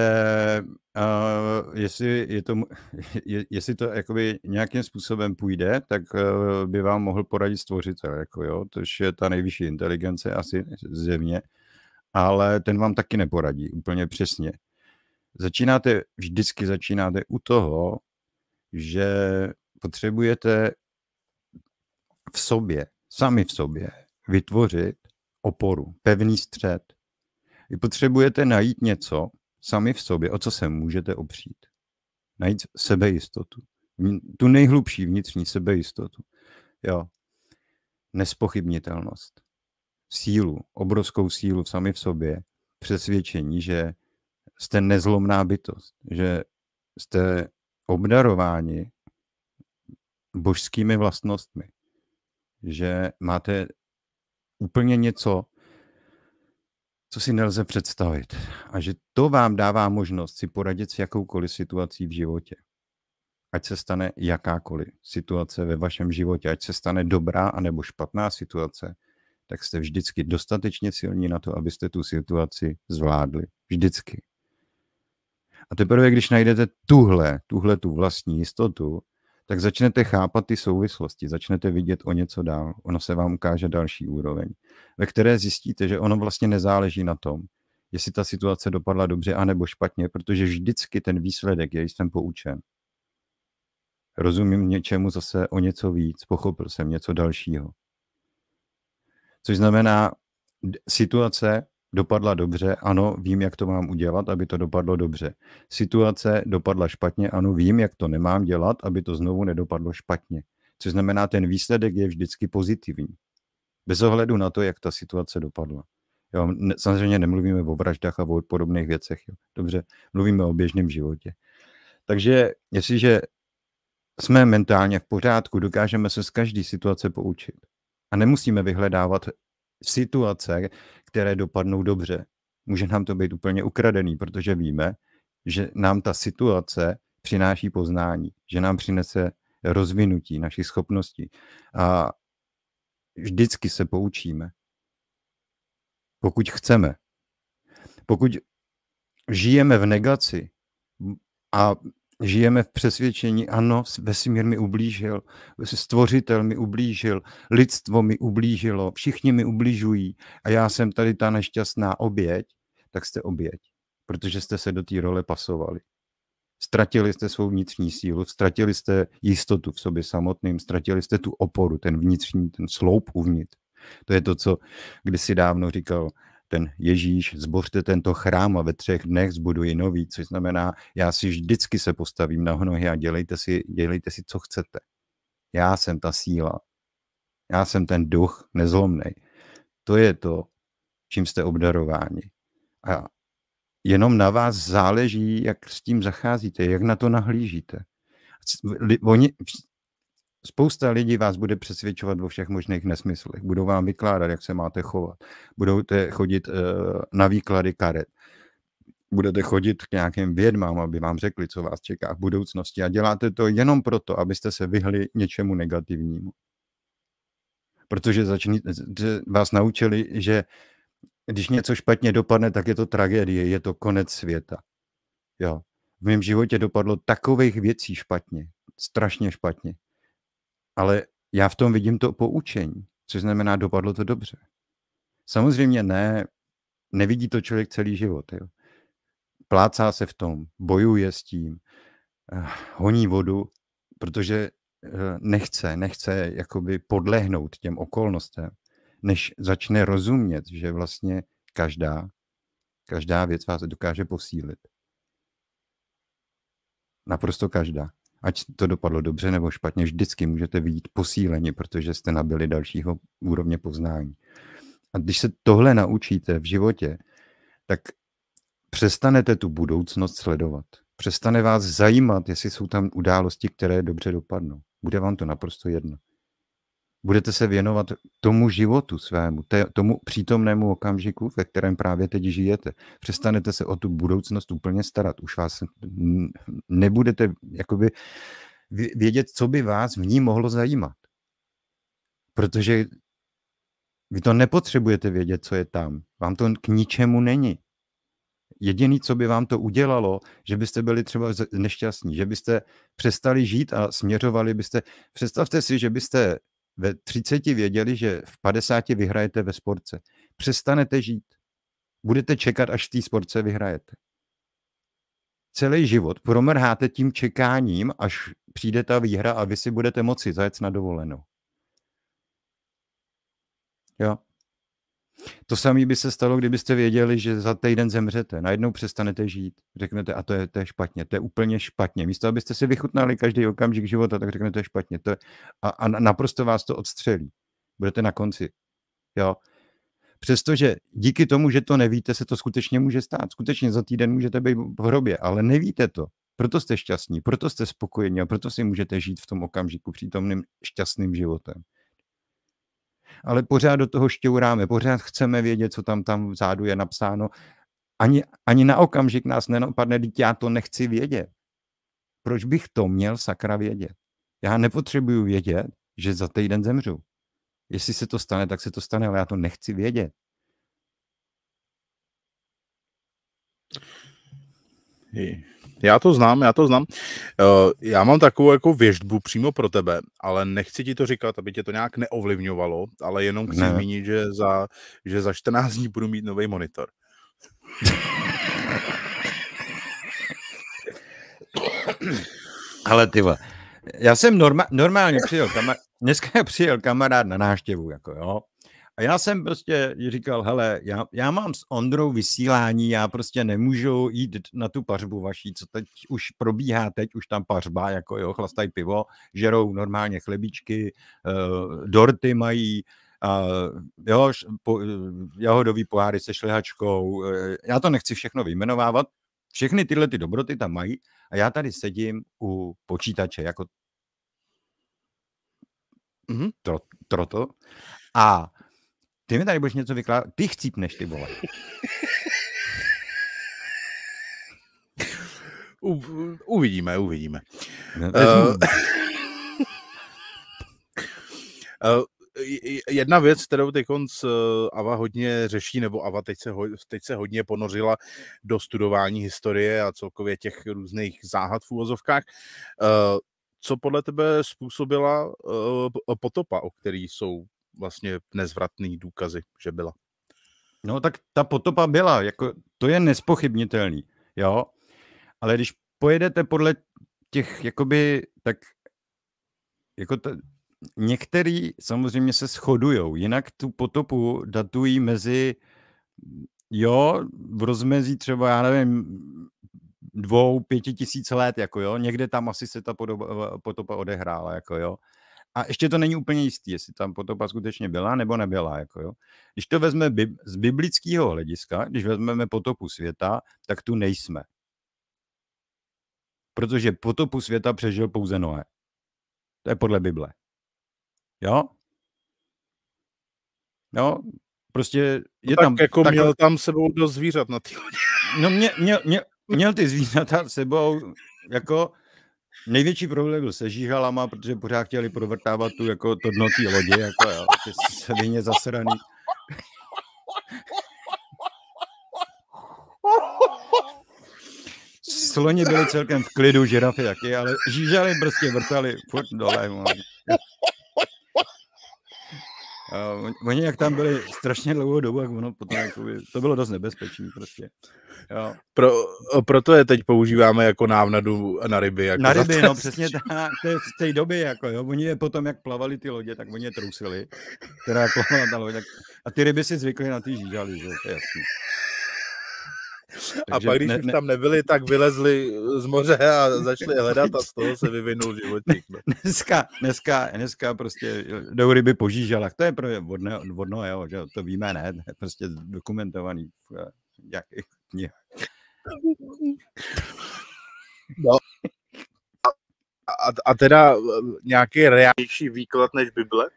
uh, jestli, je to, (laughs) je, jestli to jakoby nějakým způsobem půjde, tak uh, by vám mohl poradit stvořitel, jako jo, tož je ta nejvyšší inteligence asi země, ale ten vám taky neporadí úplně přesně. Začínáte, vždycky začínáte u toho, že potřebujete v sobě, sami v sobě, vytvořit oporu, pevný střed. Vy potřebujete najít něco, sami v sobě, o co se můžete opřít. Najít sebejistotu. Tu nejhlubší vnitřní sebejistotu. Jo. Nespochybnitelnost. Sílu, obrovskou sílu sami v sobě. Přesvědčení, že jste nezlomná bytost, že jste obdarováni božskými vlastnostmi, že máte úplně něco, co si nelze představit. A že to vám dává možnost si poradit s jakoukoliv situací v životě. Ať se stane jakákoliv situace ve vašem životě, ať se stane dobrá anebo špatná situace, tak jste vždycky dostatečně silní na to, abyste tu situaci zvládli. Vždycky. A teprve, když najdete tuhle, tuhle tu vlastní jistotu, tak začnete chápat ty souvislosti, začnete vidět o něco dál. Ono se vám ukáže další úroveň, ve které zjistíte, že ono vlastně nezáleží na tom, jestli ta situace dopadla dobře anebo špatně, protože vždycky ten výsledek je, jsem poučen. Rozumím něčemu zase o něco víc, pochopil jsem něco dalšího. Což znamená, situace dopadla dobře, ano, vím, jak to mám udělat, aby to dopadlo dobře. Situace dopadla špatně, ano, vím, jak to nemám dělat, aby to znovu nedopadlo špatně. Což znamená, ten výsledek je vždycky pozitivní. Bez ohledu na to, jak ta situace dopadla. Jo, ne, samozřejmě nemluvíme o vraždách a o podobných věcech. Jo. Dobře, mluvíme o běžném životě. Takže jestliže jsme mentálně v pořádku, dokážeme se z každé situace poučit. A nemusíme vyhledávat situace, které dopadnou dobře. Může nám to být úplně ukradený, protože víme, že nám ta situace přináší poznání, že nám přinese rozvinutí našich schopností. A vždycky se poučíme, pokud chceme. Pokud žijeme v negaci a Žijeme v přesvědčení, ano, vesmír mi ublížil, stvořitel mi ublížil, lidstvo mi ublížilo, všichni mi ublížují a já jsem tady ta nešťastná oběť, tak jste oběť, protože jste se do té role pasovali. Ztratili jste svou vnitřní sílu, ztratili jste jistotu v sobě samotným, ztratili jste tu oporu, ten vnitřní, ten sloup uvnitř. To je to, co kdysi dávno říkal ten Ježíš, zbořte tento chrám a ve třech dnech zbuduji nový, což znamená, já si vždycky se postavím na nohy a dělejte si, dělejte si, co chcete. Já jsem ta síla. Já jsem ten duch nezlomný. To je to, čím jste obdarováni. A jenom na vás záleží, jak s tím zacházíte, jak na to nahlížíte. Oni, Spousta lidí vás bude přesvědčovat o všech možných nesmyslech. Budou vám vykládat, jak se máte chovat. Budete chodit eh, na výklady karet. Budete chodit k nějakým vědmám, aby vám řekli, co vás čeká v budoucnosti. A děláte to jenom proto, abyste se vyhli něčemu negativnímu. Protože začni, vás naučili, že když něco špatně dopadne, tak je to tragédie, je to konec světa. Jo. V mém životě dopadlo takových věcí špatně, strašně špatně. Ale já v tom vidím to poučení, což znamená, dopadlo to dobře. Samozřejmě ne, nevidí to člověk celý život. Jo. Plácá se v tom, bojuje s tím, eh, honí vodu, protože eh, nechce, nechce jakoby podlehnout těm okolnostem, než začne rozumět, že vlastně každá, každá věc vás dokáže posílit. Naprosto každá ať to dopadlo dobře nebo špatně, vždycky můžete vidět posílení, protože jste nabili dalšího úrovně poznání. A když se tohle naučíte v životě, tak přestanete tu budoucnost sledovat. Přestane vás zajímat, jestli jsou tam události, které dobře dopadnou. Bude vám to naprosto jedno budete se věnovat tomu životu svému, tomu přítomnému okamžiku, ve kterém právě teď žijete. Přestanete se o tu budoucnost úplně starat. Už vás nebudete jakoby vědět, co by vás v ní mohlo zajímat. Protože vy to nepotřebujete vědět, co je tam. Vám to k ničemu není. Jediný, co by vám to udělalo, že byste byli třeba nešťastní, že byste přestali žít a směřovali byste. Představte si, že byste ve 30 věděli, že v 50 vyhrajete ve sportce. Přestanete žít. Budete čekat, až v té sportce vyhrajete. Celý život promrháte tím čekáním, až přijde ta výhra a vy si budete moci zajet na dovolenou. Jo. To samé by se stalo, kdybyste věděli, že za týden zemřete. Najednou přestanete žít. Řeknete, a to je, to je špatně, to je úplně špatně. Místo, abyste si vychutnali každý okamžik života, tak řeknete, to je špatně. To je, a, a naprosto vás to odstřelí. Budete na konci. Jo? Přestože díky tomu, že to nevíte, se to skutečně může stát. Skutečně za týden můžete být v hrobě, ale nevíte to. Proto jste šťastní, proto jste spokojení a proto si můžete žít v tom okamžiku přítomným šťastným životem ale pořád do toho šťouráme, pořád chceme vědět, co tam tam vzadu je napsáno. Ani, ani na okamžik nás nenapadne, teď já to nechci vědět. Proč bych to měl sakra vědět? Já nepotřebuju vědět, že za týden zemřu. Jestli se to stane, tak se to stane, ale já to nechci vědět. Hey já to znám, já to znám. Eh, já mám takovou jako věžbu přímo pro tebe, ale nechci ti to říkat, aby tě to nějak neovlivňovalo, ale jenom chci ne. zmínit, že za, že za 14 dní budu mít nový monitor. ale ty já jsem norma- normálně přijel, kamar- dneska (laughs) přijel kamarád na náštěvu, jako jo, a já jsem prostě říkal, hele, já, já mám s Ondrou vysílání, já prostě nemůžu jít na tu pařbu vaší, co teď už probíhá, teď už tam pařba, jako jo, chlastají pivo, žerou normálně chlebičky, uh, dorty mají, uh, jo, po, eh, jahodový poháry se šlehačkou, uh, já to nechci všechno vyjmenovávat, všechny tyhle ty dobroty tam mají a já tady sedím u počítače, jako mm-hmm. troto, A ty mi tady budeš něco vykládat, ty chcípneš, ty vole. U, uvidíme, uvidíme. No, uh, (laughs) jedna věc, kterou teď konc eh, Ava hodně řeší, nebo Ava teď se, ho, teď se hodně ponořila do studování historie a celkově těch různých záhad v úvozovkách. Uh, co podle tebe způsobila potopa, o který jsou vlastně nezvratný důkazy, že byla. No tak ta potopa byla, jako, to je nespochybnitelný, jo. Ale když pojedete podle těch, jakoby, tak jako ta, některý samozřejmě se shodujou, jinak tu potopu datují mezi, jo, v rozmezí třeba, já nevím, dvou, pěti tisíc let, jako jo, někde tam asi se ta podoba, potopa odehrála, jako jo a ještě to není úplně jistý, jestli tam potopa skutečně byla nebo nebyla. Jako jo. Když to vezme bi- z biblického hlediska, když vezmeme potopu světa, tak tu nejsme. Protože potopu světa přežil pouze Noé. To je podle Bible. Jo? No, prostě je no tak tam... jako tak... měl tam sebou dost zvířat na ty No mě, mě, mě, měl ty zvířata sebou, jako Největší problém byl se žíhalama, protože pořád chtěli provrtávat tu jako to dno té lodi, jako jo, ty svině zasraný. Sloni byli celkem v klidu, žirafy taky, ale žížaly prostě vrtali furt dole. Může. Uh, oni jak tam byli strašně dlouhou dobu, jak ono potom to bylo dost nebezpečný prostě. Jo. Pro, proto je teď používáme jako návnadu na ryby. Jako na ryby, no (laughs) přesně tak, to je z té doby, jako jo, oni je potom, jak plavali ty lodě, tak oni je trusili, která (laughs) plavala ta lodě, a ty ryby si zvykly na ty žížaly, že to je jasný. (laughs) a pak, když ne, už tam nebyli, tak vylezli z moře a začali hledat a z toho se vyvinul životník. No. (laughs) Dneska, dneska, dneska prostě jdou ryby po žížalách. To je pro vodné vodno jo, že to víme, ne? To je prostě dokumentovaný v eh, nějakých knihách. No. A, a teda eh, nějaký reálnější výklad než Bible?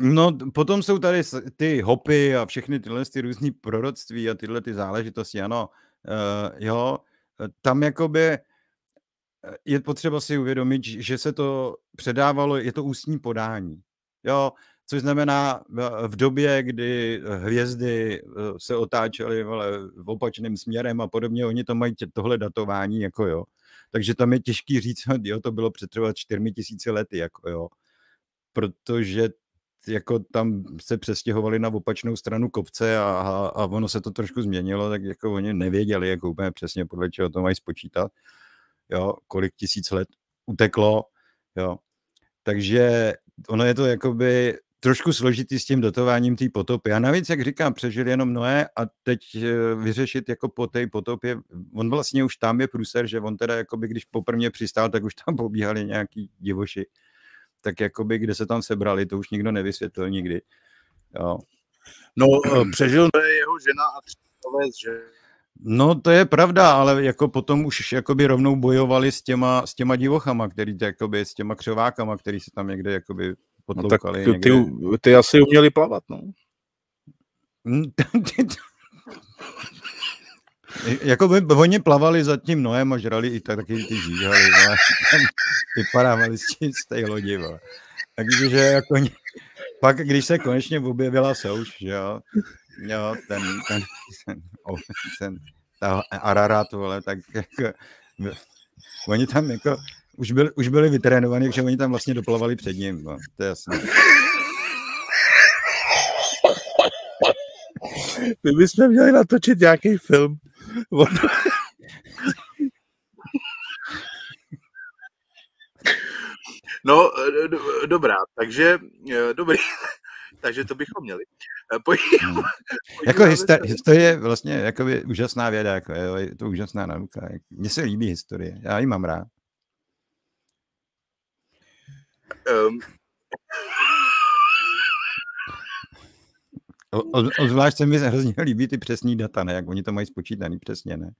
No, potom jsou tady ty hopy a všechny tyhle ty různý proroctví a tyhle ty záležitosti, ano. Uh, jo, eh, tam jakoby eh, je potřeba si uvědomit, že se to předávalo, je to ústní podání. Jo, což znamená v době, kdy hvězdy se otáčely ale v opačným směrem a podobně, oni to mají tohle datování, jako jo. Takže tam je těžký říct, (laughs) jo, to bylo před třeba čtyřmi tisíci lety, jako jo. Protože jako tam se přestěhovali na opačnou stranu kopce a, a, a ono se to trošku změnilo, tak jako oni nevěděli, jako úplně přesně podle čeho to mají spočítat, jo, kolik tisíc let uteklo, jo. Takže ono je to jakoby trošku složitý s tím dotováním té potopy. A navíc, jak říkám, přežil jenom Noé a teď eh, vyřešit jako po té potopě, on vlastně už tam je průser, že on teda, jakoby, když poprvně přistál, tak už tam pobíhali nějaký divoši tak jakoby kde se tam sebrali, to už nikdo nevysvětlil nikdy. Jo. No, eh, přežil to je jeho žena a tři že No to je pravda, ale jako potom už jakoby rovnou bojovali s těma, s těma divochama, který, jakoby, s těma křovákama, který se tam někde jakoby no, potloukali. No, ty, ty asi uměli plavat, no. Hm, (laughs) Jako by oni plavali za tím nohem a žrali i tak, taky ty žíhaly. (laughs) Vypadávali z té lodi. Vole. Takže jako, pak, když se konečně objevila souš, že jo, jo ten, ten, ten, ten, ta Ararat, vole, tak jako, oni tam jako, už byli, už byli vytrénovaní, že oni tam vlastně doplavali před ním, no. to je jasné. My bychom měli natočit nějaký film, On... No, do, eh, dobrá, takže eh, dobrý. (laughs) Takže to bychom měli. Eh, pojď, hmm. jako histori- je vlastně jako úžasná věda, jako je, je to úžasná nauka. Mně se líbí historie, já ji mám rád. Um. Odvlášť se mi hrozně líbí ty přesní data, ne? Jak oni to mají spočítaný přesně, ne?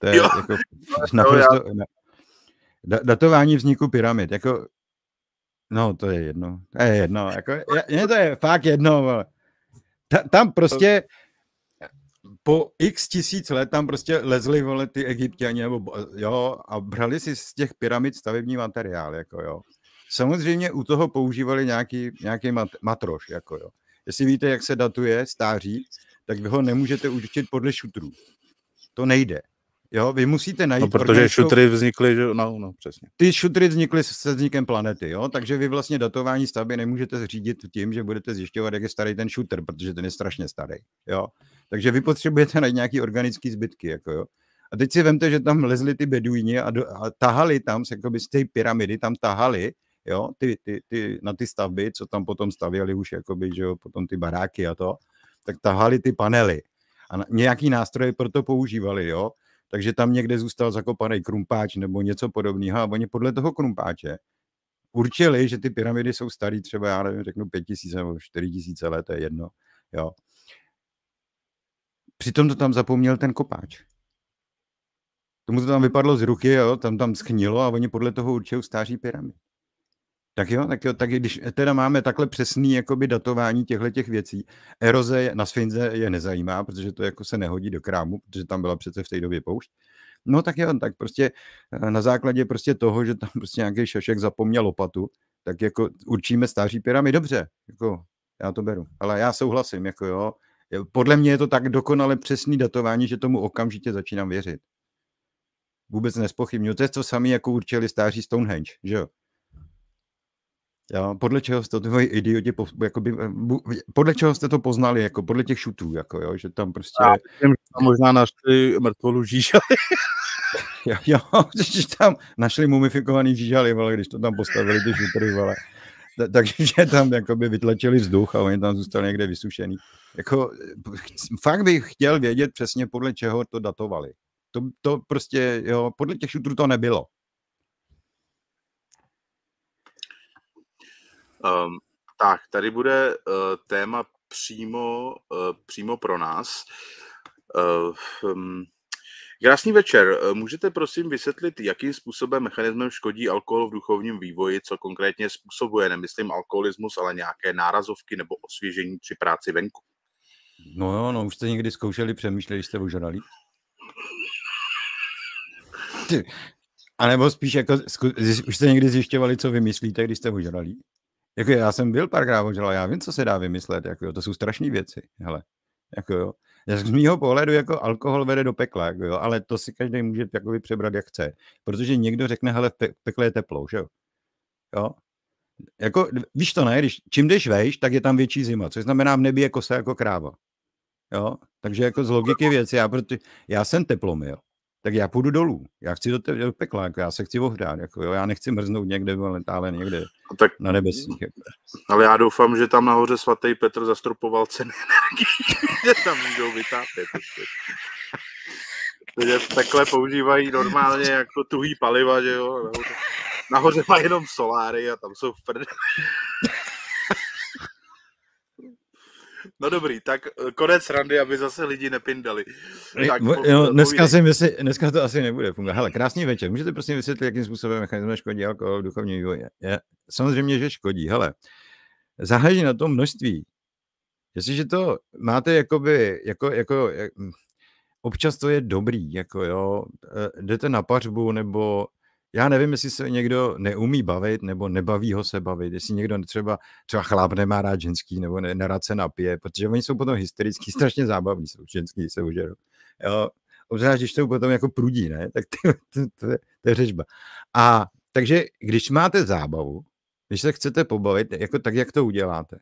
To je jo. jako (laughs) naprosto... na, datování vzniku pyramid, jako... No, to je jedno. To je jedno, jako... Je, to je fakt jedno, ale... Ta, tam prostě po x tisíc let tam prostě lezli, vole, ty egyptěni, nebo, jo, a brali si z těch pyramid stavební materiál, jako jo. Samozřejmě u toho používali nějaký, nějaký mat, matroš, jako jo. Jestli víte, jak se datuje stáří, tak vy ho nemůžete určit podle šutrů. To nejde. Jo, vy musíte najít... No, protože organickou... šutry vznikly, že... no, no, přesně. Ty šutry vznikly se vznikem planety, jo, takže vy vlastně datování stavby nemůžete řídit tím, že budete zjišťovat, jak je starý ten šutr, protože ten je strašně starý, jo. Takže vy potřebujete najít nějaký organický zbytky, jako jo. A teď si vemte, že tam lezli ty beduíni a, do, a tahali tam, jako by z té pyramidy tam tahali jo, ty, ty, ty, na ty stavby, co tam potom stavěli už jakoby, že jo, potom ty baráky a to, tak tahali ty panely a nějaký nástroje to používali, jo, takže tam někde zůstal zakopaný krumpáč nebo něco podobného a oni podle toho krumpáče určili, že ty pyramidy jsou staré třeba, já nevím, řeknu pět tisíc nebo čtyři tisíce let, to je jedno, jo. Přitom to tam zapomněl ten kopáč. Tomu to tam vypadlo z ruky, jo, tam tam schnilo a oni podle toho určili stáří pyramid. Tak jo, tak jo, tak když teda máme takhle přesný jakoby datování těchto těch věcí, eroze na Sfinze je nezajímá, protože to jako se nehodí do krámu, protože tam byla přece v té době poušť. No tak jo, tak prostě eh, na základě prostě toho, že tam (laughs) prostě nějaký šašek zapomněl lopatu, tak jako určíme stáří pyramy dobře, jako já to beru, ale já souhlasím, jako jo, podle mě je to tak dokonale přesný datování, že tomu okamžitě začínám věřit. Vůbec nespochybnuju. To je to samé, jako určili stáří Stonehenge, že jo? Jo, podle čeho jste to tvoji idioti, jakoby, eh, podle čeho jste to poznali, jako podle těch šutů, jako jo, že tam prostě... Já tam možná našli mrtvolu žížaly. (laughs) jo, jo, (laughs) že tam našli mumifikovaný žížaly, ale když to tam postavili ty šutry, ale takže (laughs) tam jakoby vytlačili vzduch a oni tam zůstali někde vysušený. Jako, eh, fakt bych chtěl vědět přesně, podle čeho to datovali. To, to prostě, jo, podle těch šutrů to nebylo. Um, tak, tady bude uh, téma přímo, uh, přímo pro nás. Uh, um, Krásný večer. Můžete prosím vysvětlit, jakým způsobem mechanismem škodí alkohol v duchovním vývoji, co konkrétně způsobuje, nemyslím alkoholismus, ale nějaké nárazovky nebo osvěžení při práci venku? No jo, no už jste někdy zkoušeli přemýšlet, když jste ožrali? A nebo spíš jako, už jste někdy zjišťovali, co vymyslíte, když jste ožrali? Jako já jsem byl párkrát ožral, já vím, co se dá vymyslet, jako jo, to jsou strašné věci, hele, jako jo. Já z mýho pohledu jako alkohol vede do pekla, jako jo, ale to si každý může jakoby přebrat, jak chce. Protože někdo řekne, hele, v pe- pekle je teplo, že jo. jo? Jako, víš to ne, když čím jdeš vejš, tak je tam větší zima, což znamená, v nebi jako kosa jako kráva. Jo? Takže jako z logiky věci, já, proto, já jsem teplomil, tak já půjdu dolů. Já chci do, te, do pekla, jako já se chci ohrát, jako jo, já nechci mrznout někde v letále, někde no tak, na nebesích. Jako. Ale já doufám, že tam nahoře svatý Petr zastropoval ceny energie, (laughs) že tam můžou vytápět. Takže takhle používají normálně jako tuhý paliva, že jo. Nahoře, nahoře má jenom soláry a tam jsou v prd... No dobrý, tak eh, konec randy, aby zase lidi nepindali. Tak, no, dneska, si myslí, dneska to asi nebude fungovat. Hele, krásný večer. Můžete prosím vysvětlit, jakým způsobem mechanismus škodí alkohol v duchovním vývoji? Je, samozřejmě, že škodí. Hele, záleží na tom množství. Jestliže to máte jakoby, jako, jako, jak, hm, občas to je dobrý, jako jo, eh, jdete na pařbu nebo já nevím, jestli se někdo neumí bavit nebo nebaví ho se bavit, jestli někdo třeba, třeba chlap nemá rád ženský nebo ne, nerad se napije, protože oni jsou potom hysterický, (laughs) strašně zábavní jsou ženský, se užerou. Jo, obzvlášť, když to potom jako prudí, ne, (laughs) tak to, to, to, je, to je řežba. A takže když máte zábavu, když se chcete pobavit, jako tak, jak to uděláte?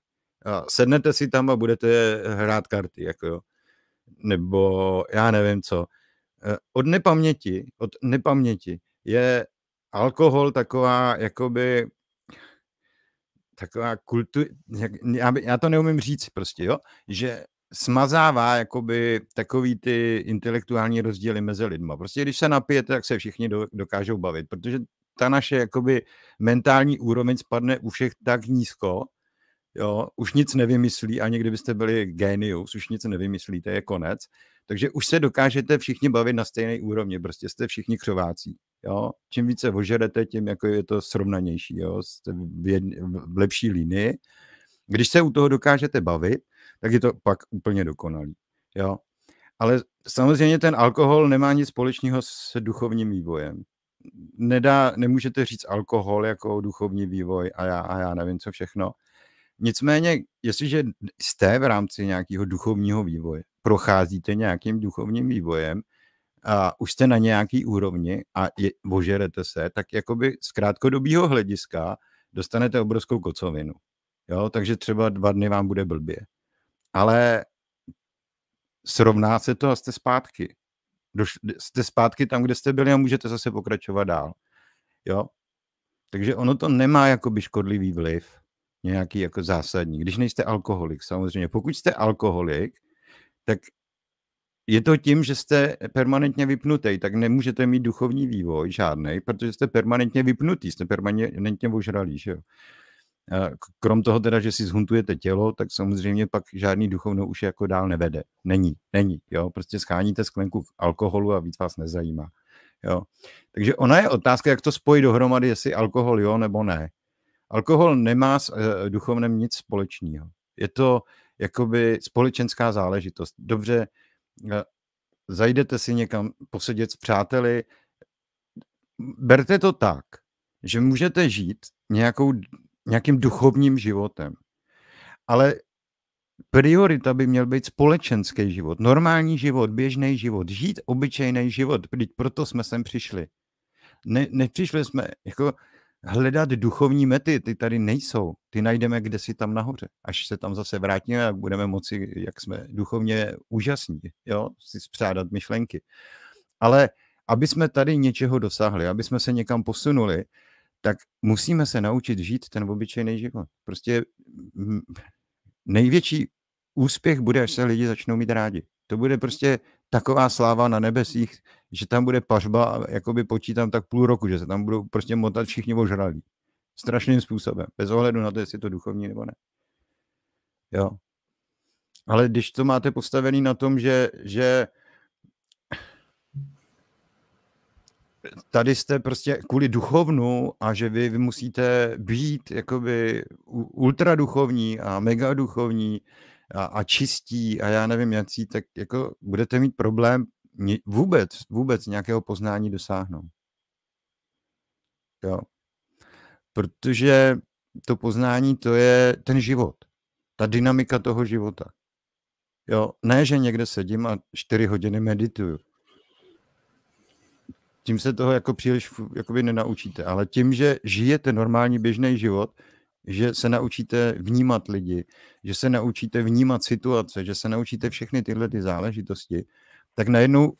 sednete si tam a budete hrát karty, jako jo. Nebo já nevím co. Eh, od nepaměti, od nepaměti je alkohol taková, jakoby, taková kultu, já, já to neumím říct prostě, jo, že smazává jakoby takový ty intelektuální rozdíly mezi lidma. Prostě když se napijete, tak se všichni do, dokážou bavit, protože ta naše jakoby mentální úroveň spadne u všech tak nízko, jo, už nic nevymyslí, ani kdybyste byli genius, už nic nevymyslíte, je konec. Takže už se dokážete všichni bavit na stejné úrovni, prostě jste všichni křovácí. Jo? Čím více ožerete, tím jako je to srovnanější, jo? V, jedn, v lepší linii. Když se u toho dokážete bavit, tak je to pak úplně dokonalý. Jo? Ale samozřejmě ten alkohol nemá nic společného s duchovním vývojem. Nedá, nemůžete říct alkohol jako duchovní vývoj a já, a já nevím co všechno. Nicméně, jestliže jste v rámci nějakého duchovního vývoje, procházíte nějakým duchovním vývojem, a už jste na nějaký úrovni a je, ožerete se, tak jakoby z krátkodobého hlediska dostanete obrovskou kocovinu. Jo, takže třeba dva dny vám bude blbě. Ale srovná se to a jste zpátky. Doš, jste zpátky tam, kde jste byli a můžete zase pokračovat dál. Jo? Takže ono to nemá jakoby škodlivý vliv, nějaký jako zásadní. Když nejste alkoholik, samozřejmě. Pokud jste alkoholik, tak je to tím, že jste permanentně vypnutý, tak nemůžete mít duchovní vývoj žádný, protože jste permanentně vypnutý, jste permanentně ožralý, že jo. Krom toho teda, že si zhuntujete tělo, tak samozřejmě pak žádný duchovnou už jako dál nevede. Není, není, jo. Prostě scháníte sklenku alkoholu a víc vás nezajímá, jo. Takže ona je otázka, jak to spojit dohromady, jestli alkohol jo nebo ne. Alkohol nemá s e, duchovnem nic společného. Je to jakoby společenská záležitost. Dobře, Eh, zajdete si někam posedět s přáteli, berte to tak, že můžete žít nějakou, nějakým duchovním životem, ale priorita by měl být společenský život, normální život, běžný život, žít obyčejný život, proto jsme sem přišli. Ne, nepřišli jsme, jako hledat duchovní mety, ty tady nejsou. Ty najdeme kde si tam nahoře. Až se tam zase vrátíme, tak budeme moci, jak jsme duchovně úžasní, jo, si spřádat myšlenky. Ale aby jsme tady něčeho dosáhli, aby jsme se někam posunuli, tak musíme se naučit žít ten obyčejný život. Prostě největší úspěch bude, až se lidi začnou mít rádi. To bude prostě taková sláva na nebesích, že tam bude pařba, jakoby počítám tak půl roku, že se tam budou prostě motat všichni ožralí. Strašným způsobem, bez ohledu na to, jestli je to duchovní nebo ne. Jo. Ale když to máte postavený na tom, že, že tady jste prostě kvůli duchovnu a že vy, vy musíte být jakoby ultraduchovní a megaduchovní a, a čistí a já nevím jaký, tak jako budete mít problém vůbec, vůbec nějakého poznání dosáhnou. Jo. Protože to poznání to je ten život. Ta dynamika toho života. Jo, ne, že někde sedím a čtyři hodiny medituju. Tím se toho jako příliš jakoby nenaučíte, ale tím, že žijete normální běžný život, že se naučíte vnímat lidi, že se naučíte vnímat situace, že se naučíte všechny tyhle ty záležitosti, tak najednou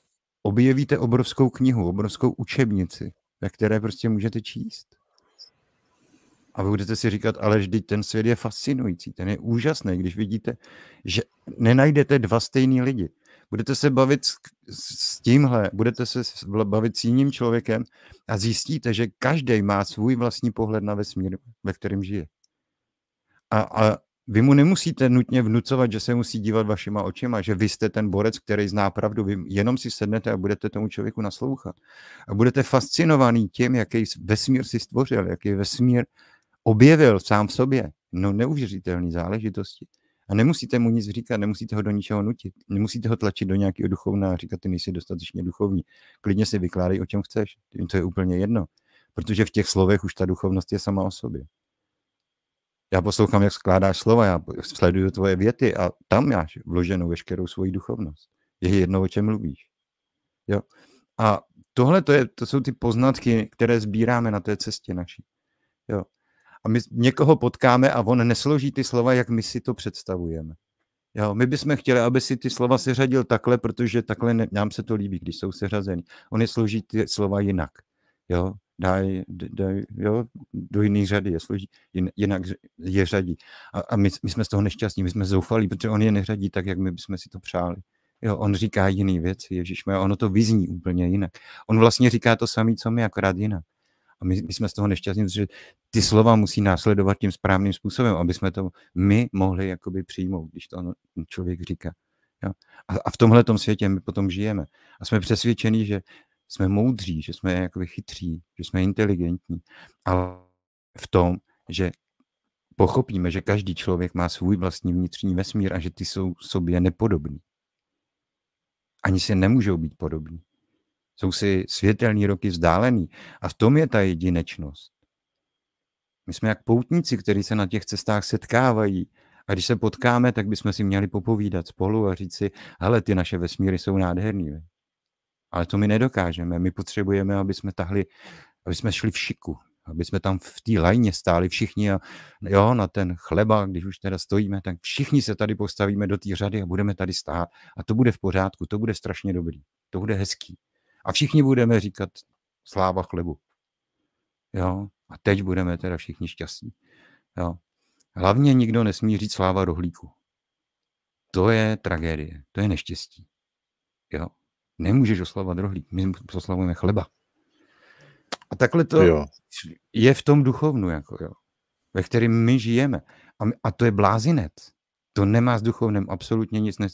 objevíte obrovskou knihu, obrovskou učebnici, ve které prostě můžete číst. A vy budete si říkat, ale vždyť ten svět je fascinující, ten je úžasný, když vidíte, že nenajdete dva stejný lidi. Budete se bavit s, s tímhle, budete se bavit s jiným člověkem a zjistíte, že každý má svůj vlastní pohled na vesmír, ve kterém žije. A, a vy mu nemusíte nutně vnucovat, že se musí dívat vašima očima, že vy jste ten borec, který zná pravdu. Vy jenom si sednete a budete tomu člověku naslouchat. A budete fascinovaný tím, jaký vesmír si stvořil, jaký vesmír objevil sám v sobě. No neuvěřitelné záležitosti. A nemusíte mu nic říkat, nemusíte ho do ničeho nutit. Nemusíte ho tlačit do nějakého duchovna a říkat, ty nejsi dostatečně duchovní. Klidně si vykládej, o čem chceš. To je úplně jedno. Protože v těch slovech už ta duchovnost je sama o sobě. Já poslouchám, jak skládáš slova, já sleduju tvoje věty a tam máš vloženou veškerou svoji duchovnost. Je jedno, o čem mluvíš. Jo? A tohle to, je, to jsou ty poznatky, které sbíráme na té cestě naší. Jo? A my někoho potkáme a on nesloží ty slova, jak my si to představujeme. Jo, my bychom chtěli, aby si ty slova seřadil takhle, protože takhle ne, nám se to líbí, když jsou seřazeny. On je složí ty slova jinak. Jo? dají daj, do jiných řady, je složí, jin, jinak je řadí. A, a my, my, jsme z toho nešťastní, my jsme zoufalí, protože on je neřadí tak, jak my bychom si to přáli. Jo, on říká jiný věc, Ježíš ono to vyzní úplně jinak. On vlastně říká to samé, co my, akorát jinak. A my, my jsme z toho nešťastní, protože ty slova musí následovat tím správným způsobem, aby jsme to my mohli jakoby přijmout, když to on, člověk říká. Jo? A, a v tomhle světě my potom žijeme. A jsme přesvědčeni, že jsme moudří, že jsme jakoby chytří, že jsme inteligentní, ale v tom, že pochopíme, že každý člověk má svůj vlastní vnitřní vesmír a že ty jsou sobě nepodobní. Ani si nemůžou být podobní. Jsou si světelní roky vzdálený. A v tom je ta jedinečnost. My jsme jak poutníci, kteří se na těch cestách setkávají. A když se potkáme, tak bychom si měli popovídat spolu a říct si, hele, ty naše vesmíry jsou nádherný. Ale to my nedokážeme. My potřebujeme, aby jsme tahli, aby jsme šli v šiku, aby jsme tam v té lajně stáli všichni a jo, na ten chleba, když už teda stojíme, tak všichni se tady postavíme do té řady a budeme tady stát a to bude v pořádku, to bude strašně dobrý, to bude hezký. A všichni budeme říkat sláva chlebu. Jo, a teď budeme teda všichni šťastní. Jo. Hlavně nikdo nesmí říct sláva rohlíku. To je tragédie, to je neštěstí. Jo. Nemůžeš oslavovat rohlík, my oslavujeme chleba. A takhle to jo. je v tom duchovnu, jako jo, ve kterém my žijeme. A, my, a to je blázinec. To nemá s duchovnem absolutně nic. Ne,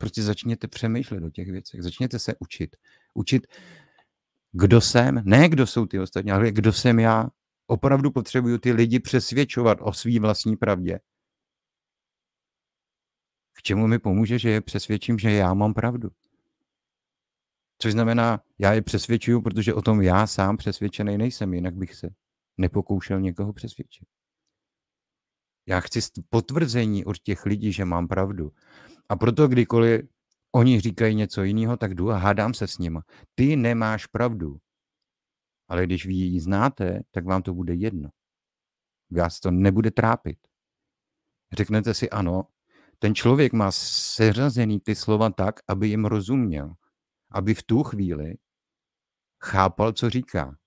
prostě začněte přemýšlet o těch věcech, začněte se učit. Učit, kdo jsem, ne kdo jsou ty ostatní, ale kdo jsem já. Opravdu potřebuju ty lidi přesvědčovat o svý vlastní pravdě. K čemu mi pomůže, že je přesvědčím, že já mám pravdu. Což znamená, já je přesvědčuju, protože o tom já sám přesvědčený nejsem, jinak bych se nepokoušel někoho přesvědčit. Já chci potvrzení od těch lidí, že mám pravdu. A proto kdykoliv oni říkají něco jiného, tak jdu a hádám se s nima. Ty nemáš pravdu. Ale když vy ji znáte, tak vám to bude jedno. Vás to nebude trápit. Řeknete si ano, ten člověk má seřazený ty slova tak, aby jim rozuměl aby v tu chvíli chápal, co říká.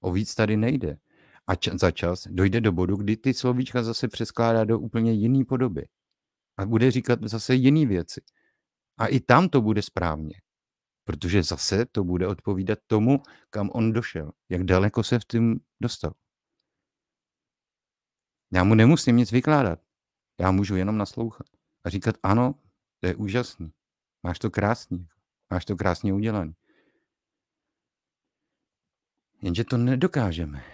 O víc tady nejde. A čas, za čas dojde do bodu, kdy ty slovíčka zase přeskládá do úplně jiné podoby. A bude říkat zase jiné věci. A i tam to bude správně. Protože zase to bude odpovídat tomu, kam on došel. Jak daleko se v tom dostal. Já mu nemusím nic vykládat. Já můžu jenom naslouchat. A říkat, ano, to je úžasný. Máš to krásný. Máš to krásně udělané. Jenže to nedokážeme.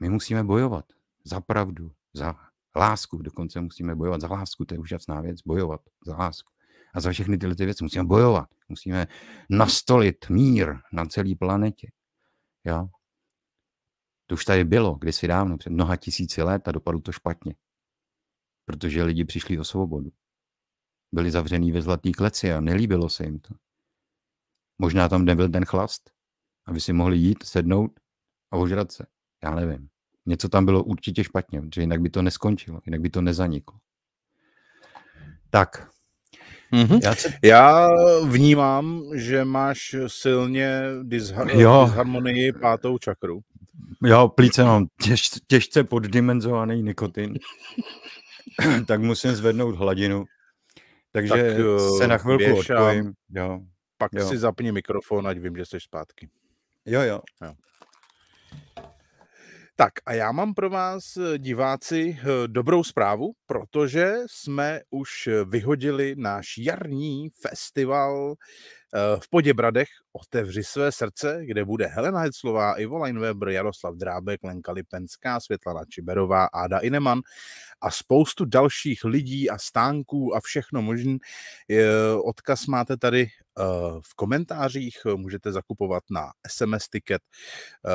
My musíme bojovat za pravdu, za lásku. Dokonce musíme bojovat za lásku, to je úžasná věc, bojovat za lásku. A za všechny tyhle ty věci musíme bojovat. Musíme nastolit mír na celé planetě. Jo? To už tady bylo kdysi dávno, před mnoha tisíci let a dopadlo to špatně. Protože lidi přišli o svobodu byli zavřený ve zlatý kleci a nelíbilo se jim to. Možná tam nebyl ten chlast, aby si mohli jít, sednout a ožrat se. Já nevím. Něco tam bylo určitě špatně, protože jinak by to neskončilo, jinak by to nezaniklo. Tak. Mm-hmm. Já, se... Já vnímám, že máš silně dishar- jo. disharmonii pátou čakru. Jo, plíce mám těž, těžce poddimenzovaný nikotin. tak musím zvednout hladinu takže tak, eh, se na chvilku odpojím. jo. Pak jo. si zapni mikrofon, ať vím, že jsi zpátky. Jo, jo. jo. Tak a já mám pro vás, eh, diváci, eh, dobrou zprávu, protože jsme už vyhodili náš jarní festival v Poděbradech otevři své srdce, kde bude Helena Heclová, Ivo Leinweber, Jaroslav Drábek, Lenka Lipenská, Světlana Čiberová, Ada Ineman a spoustu dalších lidí a stánků a všechno možný. Odkaz máte tady eh, v komentářích, můžete zakupovat na SMS ticket eh,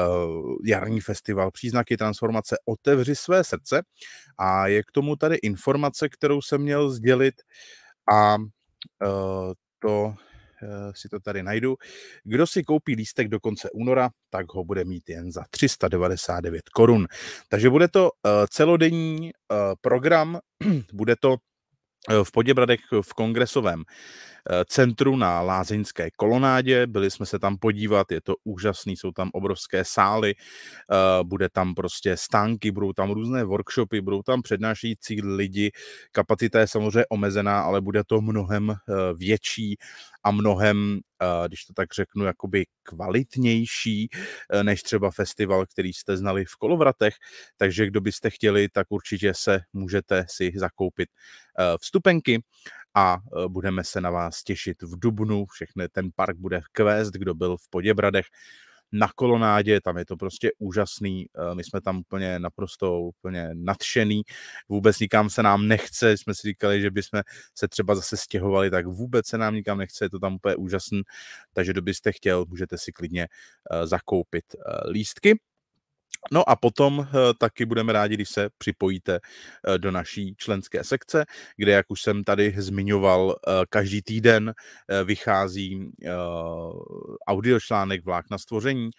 jarní festival Příznaky transformace Otevři své srdce a je k tomu tady informace, kterou jsem měl sdělit a eh, to Eh, si to tady najdu. Kdo si koupí lístek do konce února, tak ho bude mít jen za 399 korun. Takže bude to eh, celodenní eh, program, (clears throat) bude to v Poděbradech v kongresovém Eh, centru na Lázeňské kolonádě. Byli jsme se tam podívat, je to úžasný, jsou tam obrovské sály, eh, bude tam prostě stánky, budou tam různé workshopy, budou tam přednášející lidi. Kapacita je samozřejmě omezená, ale bude to mnohem eh, větší a mnohem, když to tak řeknu, jakoby kvalitnější než třeba festival, který jste znali v Kolovratech. Takže kdo byste chtěli, tak určitě se můžete si zakoupit vstupenky a eh, budeme se na vás těšit v Dubnu. Všechny ten park bude v Quest, kdo byl v Poděbradech na kolonádě, tam je to prostě úžasný, eh, my jsme tam úplně naprosto úplně nadšený, vůbec nikam se nám nechce, jsme si říkali, že bychom se třeba zase stěhovali, tak vůbec se nám nikam nechce, je to tam úplně úžasný, takže kdo byste chtěl, můžete si klidně eh, zakoupit lístky. No a potom eh, taky budeme rádi, když se připojíte eh, do naší členské sekce, kde, jak už jsem tady zmiňoval, eh, každý týden vychází Vlák na stvoření,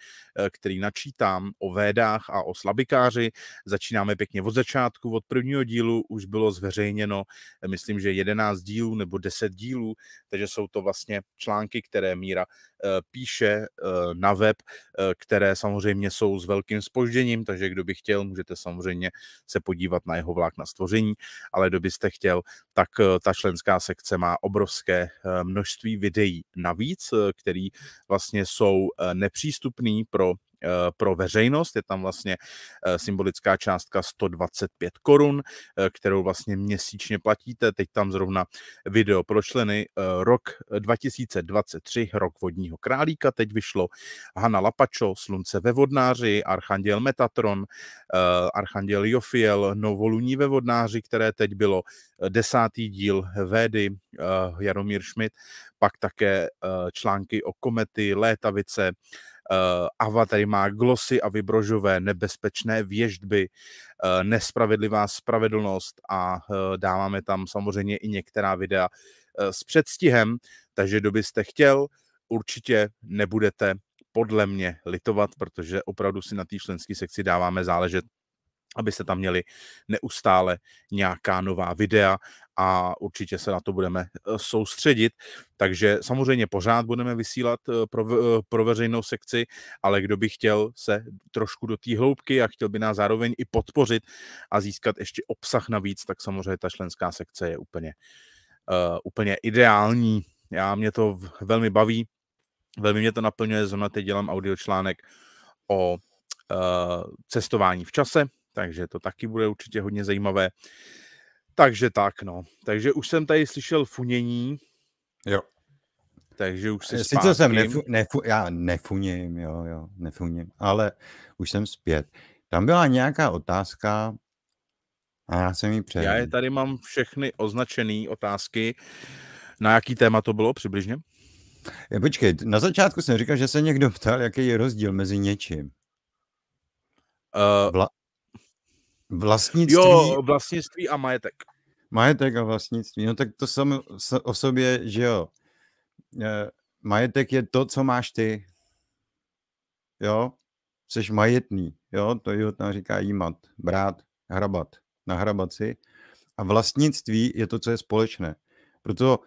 který načítám o védách a o slabikáři. Začínáme pěkně od začátku, od prvního dílu už bylo zveřejněno, myslím, že 11 dílů nebo 10 dílů, takže jsou to vlastně články, které Míra píše na web, které samozřejmě jsou s velkým spožděním stvržením, takže kdo by chtěl, můžete samozřejmě se podívat na jeho vlák na stvoření, ale kdo byste chtěl, tak eh, ta členská sekce má obrovské eh, množství videí navíc, eh, který vlastně jsou nepřístupný pro Eh, pro veřejnost. Je tam vlastně eh, symbolická částka 125 korun, eh, kterou vlastně měsíčně platíte. Teď tam zrovna video pro členy rok 2023, rok vodního králíka. Teď vyšlo Hanna Lapačo, Slunce ve vodnáři, Archanděl Metatron, Archanděl Jofiel, Novoluní ve vodnáři, které teď bylo desátý díl Védy, Jaromír Schmidt, pak také články o komety, létavice, Eh, Ava tady má glosy a vybrožové nebezpečné věždby, eh, nespravedlivá spravedlnost a eh, dáváme tam samozřejmě i některá videa s předstihem, takže kdo byste chtěl, určitě nebudete podle mě litovat, protože opravdu si na té členské sekci dáváme záležet abyste tam měli neustále nějaká nová videa a určitě se na to budeme eh, soustředit. Takže samozřejmě pořád budeme vysílat eh, pro, eh, pro veřejnou sekci, ale kdo by chtěl se trošku do té hloubky a chtěl by nás zároveň i podpořit a získat ještě obsah navíc, tak samozřejmě ta členská sekce je úplně, úplně ideální. Já mě to velmi baví, velmi mě to naplňuje, zrovna teď dělám audiočlánek o cestování v čase, takže to taky bude určitě hodně zajímavé. Takže tak, no. Takže už jsem tady slyšel funění. Jo. Takže už si eh, Sice jsem nefu, nefu, já nefuním, jo, jo, nefuním, ale už jsem zpět. Tam byla nějaká otázka a já jsem ji přejel. Já je tady mám všechny označené otázky. Na jaký téma to bylo přibližně? Je, eh, počkej, na začátku jsem říkal, že se někdo ptal, jaký je rozdíl mezi něčím. Uh, Vla- Vlastnictví... Jo, vlastnictví a majetek. Majetek a vlastnictví, no tak to samo o sobě, že jo. Eh, majetek je to, co máš ty. Jo, jsi majetný, jo, to jeho tam říká jímat, brát, hrabat, nahrabat si. A vlastnictví je to, co je společné. Proto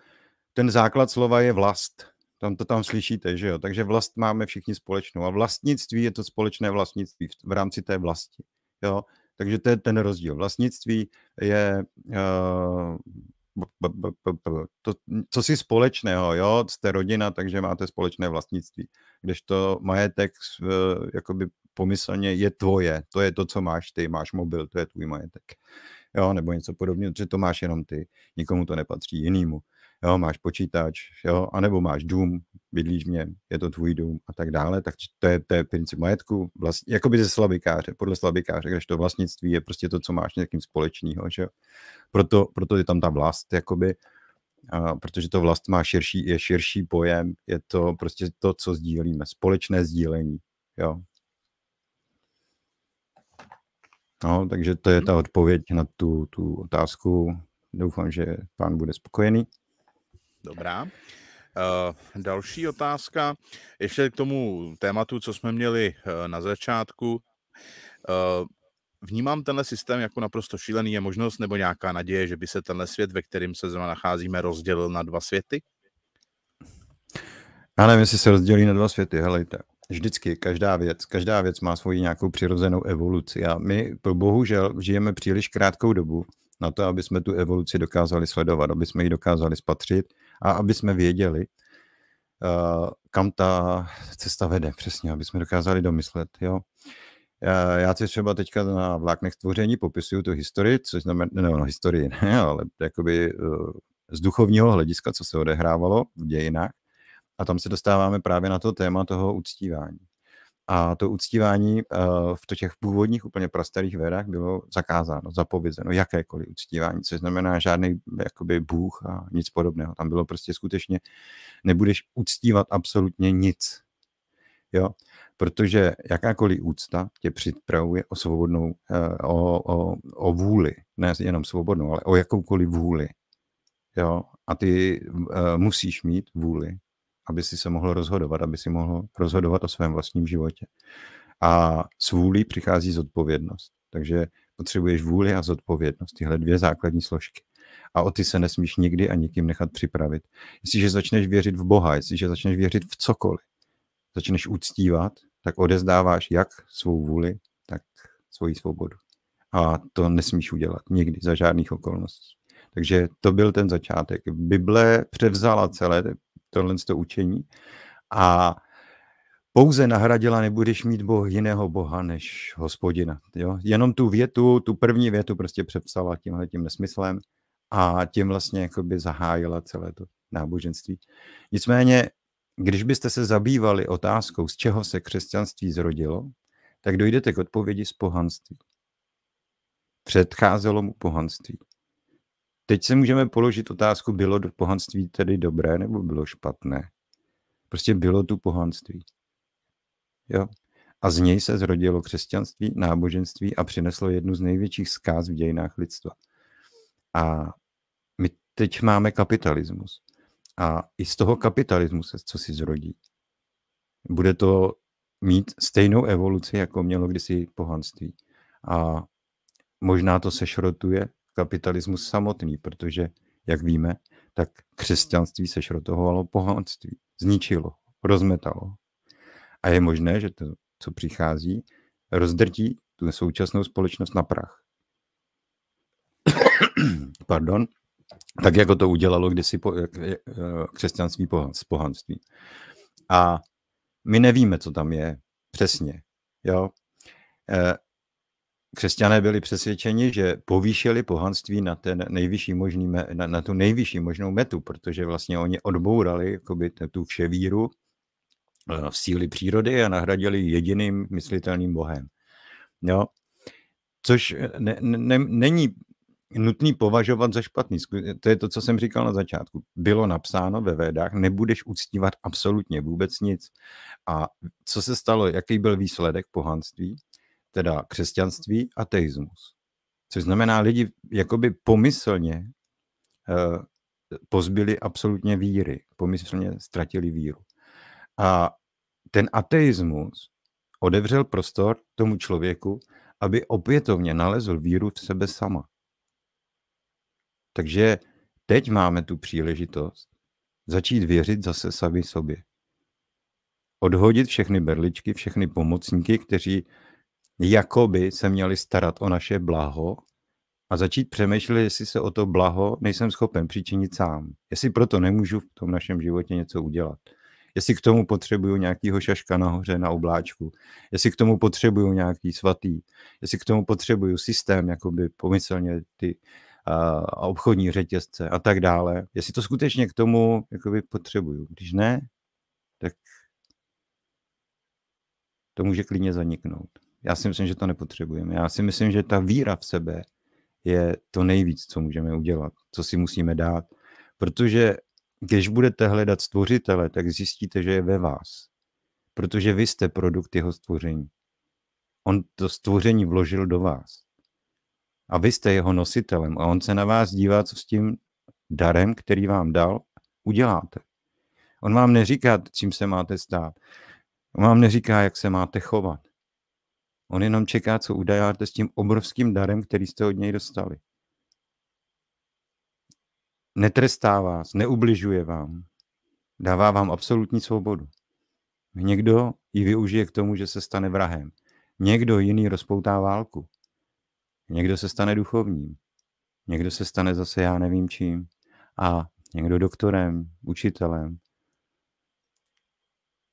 ten základ slova je vlast. Tam to tam slyšíte, že jo? Takže vlast máme všichni společnou. A vlastnictví je to společné vlastnictví v rámci té vlasti. Jo? Takže to je ten rozdíl. Vlastnictví je eh, to, co si společného, jo, jste rodina, takže máte společné vlastnictví. Když to majetek eh, jakoby pomyslně je tvoje, to je to, co máš ty, máš mobil, to je tvůj majetek. Jo, nebo něco podobného, že to máš jenom ty, nikomu to nepatří jinému jo, máš počítač, jo, anebo máš dům, bydlíš mě, je to tvůj dům a tak dále, tak to je, to je princip majetku, vlast, jakoby ze slabikáře, podle slabikáře, když to vlastnictví je prostě to, co máš nějakým společného, že jo. Proto, proto je tam ta vlast, jakoby, a protože to vlast má širší, je širší pojem, je to prostě to, co sdílíme, společné sdílení, jo. No, takže to je ta mhm. odpověď na tu, tu otázku. Doufám, že pán bude spokojený. Dobrá. Uh, další otázka, ještě k tomu tématu, co jsme měli uh, na začátku. Uh, vnímám tenhle systém jako naprosto šílený. Je možnost nebo nějaká naděje, že by se tenhle svět, ve kterém se zrovna nacházíme, rozdělil na dva světy? Já nevím, jestli se rozdělí na dva světy, helejte. Vždycky, každá věc, každá věc má svoji nějakou přirozenou evoluci a my bohužel žijeme příliš krátkou dobu na to, aby jsme tu evoluci dokázali sledovat, aby jsme ji dokázali spatřit, a aby jsme věděli, eh, kam ta cesta vede přesně, aby jsme dokázali domyslet. Jo. Eh, já si třeba teďka na vláknech tvoření popisuju tu historii, což znamená, ne, no, no, historii ne, ale jakoby eh, z duchovního hlediska, co se odehrávalo v dějinách. A tam se dostáváme právě na to téma toho uctívání. A to uctívání eh, v těch původních úplně prastarých verách bylo zakázáno, zapovězeno, jakékoliv uctívání, což znamená žádný jakoby bůh a nic podobného. Tam bylo prostě skutečně, nebudeš uctívat absolutně nic. Jo? Protože jakákoliv úcta tě připravuje o svobodnou, eh, o, o, o vůli, ne jenom svobodnou, ale o jakoukoliv vůli. Jo? A ty uh, musíš mít vůli aby si se mohl rozhodovat, aby si mohl rozhodovat o svém vlastním životě. A s vůlí přichází zodpovědnost. Takže potřebuješ vůli a zodpovědnost, tyhle dvě základní složky. A o ty se nesmíš nikdy a nikým nechat připravit. Jestliže začneš věřit v Boha, jestliže začneš věřit v cokoliv, začneš uctívat, tak odezdáváš jak svou vůli, tak svoji svobodu. A to nesmíš udělat nikdy, za žádných okolností. Takže to byl ten začátek. Bible převzala celé tohle to učení. A pouze nahradila, nebudeš mít boh jiného boha než hospodina. Jo? Jenom tu větu, tu první větu prostě přepsala tímhle tím nesmyslem a tím vlastně jakoby zahájila celé to náboženství. Nicméně, když byste se zabývali otázkou, z čeho se křesťanství zrodilo, tak dojdete k odpovědi z pohanství. Předcházelo mu pohanství. Teď se můžeme položit otázku, bylo do pohanství tedy dobré nebo bylo špatné? Prostě bylo tu pohanství. Jo? A z něj se zrodilo křesťanství, náboženství a přineslo jednu z největších zkáz v dějinách lidstva. A my teď máme kapitalismus. A i z toho kapitalismu se co si zrodí. Bude to mít stejnou evoluci, jako mělo kdysi pohanství. A možná to se šrotuje kapitalismus samotný, protože, jak víme, tak křesťanství sešrotovalo pohanství, zničilo, rozmetalo. A je možné, že to, co přichází, rozdrtí tu současnou společnost na prach. (coughs) Pardon. Tak, jako to udělalo kdysi po, eh, křesťanství pohan, A my nevíme, co tam je přesně. Jo? Eh, křesťané byli přesvědčeni, že povýšili pohanství na, ten nejvyšší možný, na, na tu nejvyšší možnou metu, protože vlastně oni odbourali jakoby, tu vševíru eh, v síly přírody a nahradili jediným myslitelným bohem. Jo? Což eh, ne, ne, není nutný považovat za špatný. To je to, co jsem říkal na začátku. Bylo napsáno ve védách, nebudeš uctívat absolutně vůbec nic. A co se stalo, jaký byl výsledek pohanství? teda křesťanství a teismus. Což znamená, lidi jakoby pomyslně eh, pozbyli absolutně víry, pomyslně ztratili víru. A ten ateismus odevřel prostor tomu člověku, aby opětovně nalezl víru v sebe sama. Takže teď máme tu příležitost začít věřit zase sami sobě. Odhodit všechny berličky, všechny pomocníky, kteří jakoby se měli starat o naše blaho a začít přemýšlet, jestli se o to blaho nejsem schopen přičinit sám. Jestli proto nemůžu v tom našem životě něco udělat. Jestli k tomu potřebuju nějakýho šaška nahoře na obláčku. Jestli k tomu potřebuju nějaký svatý. Jestli k tomu potřebuju systém, jako by pomyslně ty a obchodní řetězce a tak dále. Jestli to skutečně k tomu jakoby potřebuju. Když ne, tak to může klidně zaniknout. Já si myslím, že to nepotřebujeme. Já si myslím, že ta víra v sebe je to nejvíc, co můžeme udělat, co si musíme dát. Protože když budete hledat stvořitele, tak zjistíte, že je ve vás. Protože vy jste produkt jeho stvoření. On to stvoření vložil do vás. A vy jste jeho nositelem a on se na vás dívá, co s tím darem, který vám dal, uděláte. On vám neříká, čím se máte stát. On vám neříká, jak se máte chovat. On jenom čeká, co udajáte s tím obrovským darem, který jste od něj dostali. Netrestá vás, neubližuje vám, dává vám absolutní svobodu. Někdo ji využije k tomu, že se stane vrahem. Někdo jiný rozpoutá válku. Někdo se stane duchovním. Někdo se stane zase já nevím čím. A někdo doktorem, učitelem.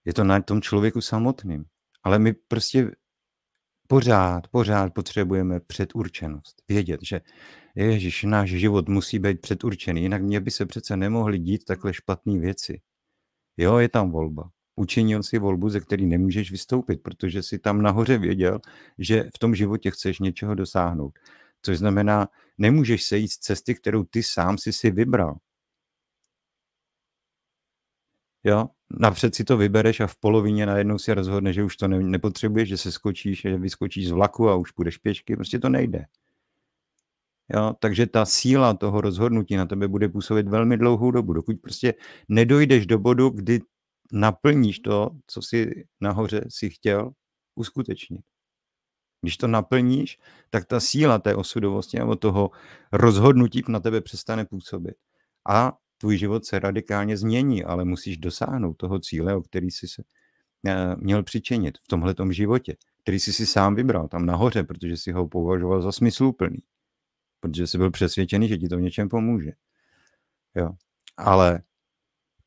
Je to na tom člověku samotným. Ale my prostě Pořád, pořád potřebujeme předurčenost. Vědět, že Ježíš, náš život musí být předurčený, jinak mě by se přece nemohly dít takhle špatné věci. Jo, je tam volba. Učinil si volbu, ze který nemůžeš vystoupit, protože si tam nahoře věděl, že v tom životě chceš něčeho dosáhnout. Což znamená, nemůžeš se jít z cesty, kterou ty sám si si vybral. Jo? napřed si to vybereš a v polovině najednou si rozhodne, že už to ne, nepotřebuješ, že se skočíš, že vyskočíš z vlaku a už půjdeš pěšky, prostě to nejde. Jo, takže ta síla toho rozhodnutí na tebe bude působit velmi dlouhou dobu, dokud prostě nedojdeš do bodu, kdy naplníš to, co si nahoře si chtěl uskutečnit. Když to naplníš, tak ta síla té osudovosti nebo toho rozhodnutí na tebe přestane působit. A tvůj život se radikálně změní, ale musíš dosáhnout toho cíle, o který jsi se eh, měl přičinit v tomhle životě, který jsi si sám vybral tam nahoře, protože si ho považoval za smysluplný, protože jsi byl přesvědčený, že ti to v něčem pomůže. Jo. Ale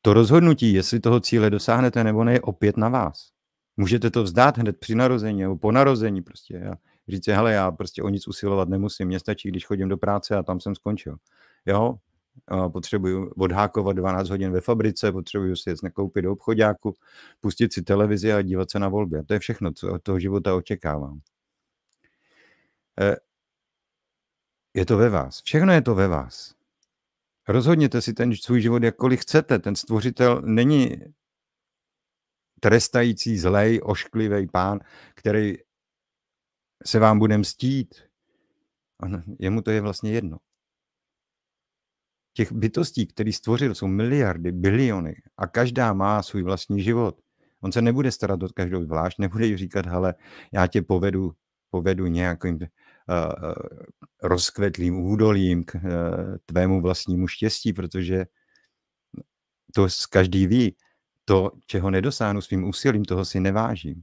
to rozhodnutí, jestli toho cíle dosáhnete nebo ne, je opět na vás. Můžete to vzdát hned při narození nebo po narození prostě. Jo. říct si, hele, já prostě o nic usilovat nemusím, mě stačí, když chodím do práce a tam jsem skončil. Jo, potřebuju odhákovat 12 hodin ve fabrice, potřebuju si jet nakoupit do obchodáku, pustit si televizi a dívat se na volby. A to je všechno, co od toho života očekávám. E, je to ve vás. Všechno je to ve vás. Rozhodněte si ten svůj život jakkoliv chcete. Ten stvořitel není trestající, zlej, ošklivý pán, který se vám bude mstít. jemu to je vlastně jedno těch bytostí, které stvořil, jsou miliardy, biliony a každá má svůj vlastní život. On se nebude starat o každou zvlášť, nebude jí říkat, hele, já tě povedu, povedu nějakým uh, rozkvetlým údolím k uh, tvému vlastnímu štěstí, protože to každý ví. To, čeho nedosáhnu svým úsilím, toho si nevážím.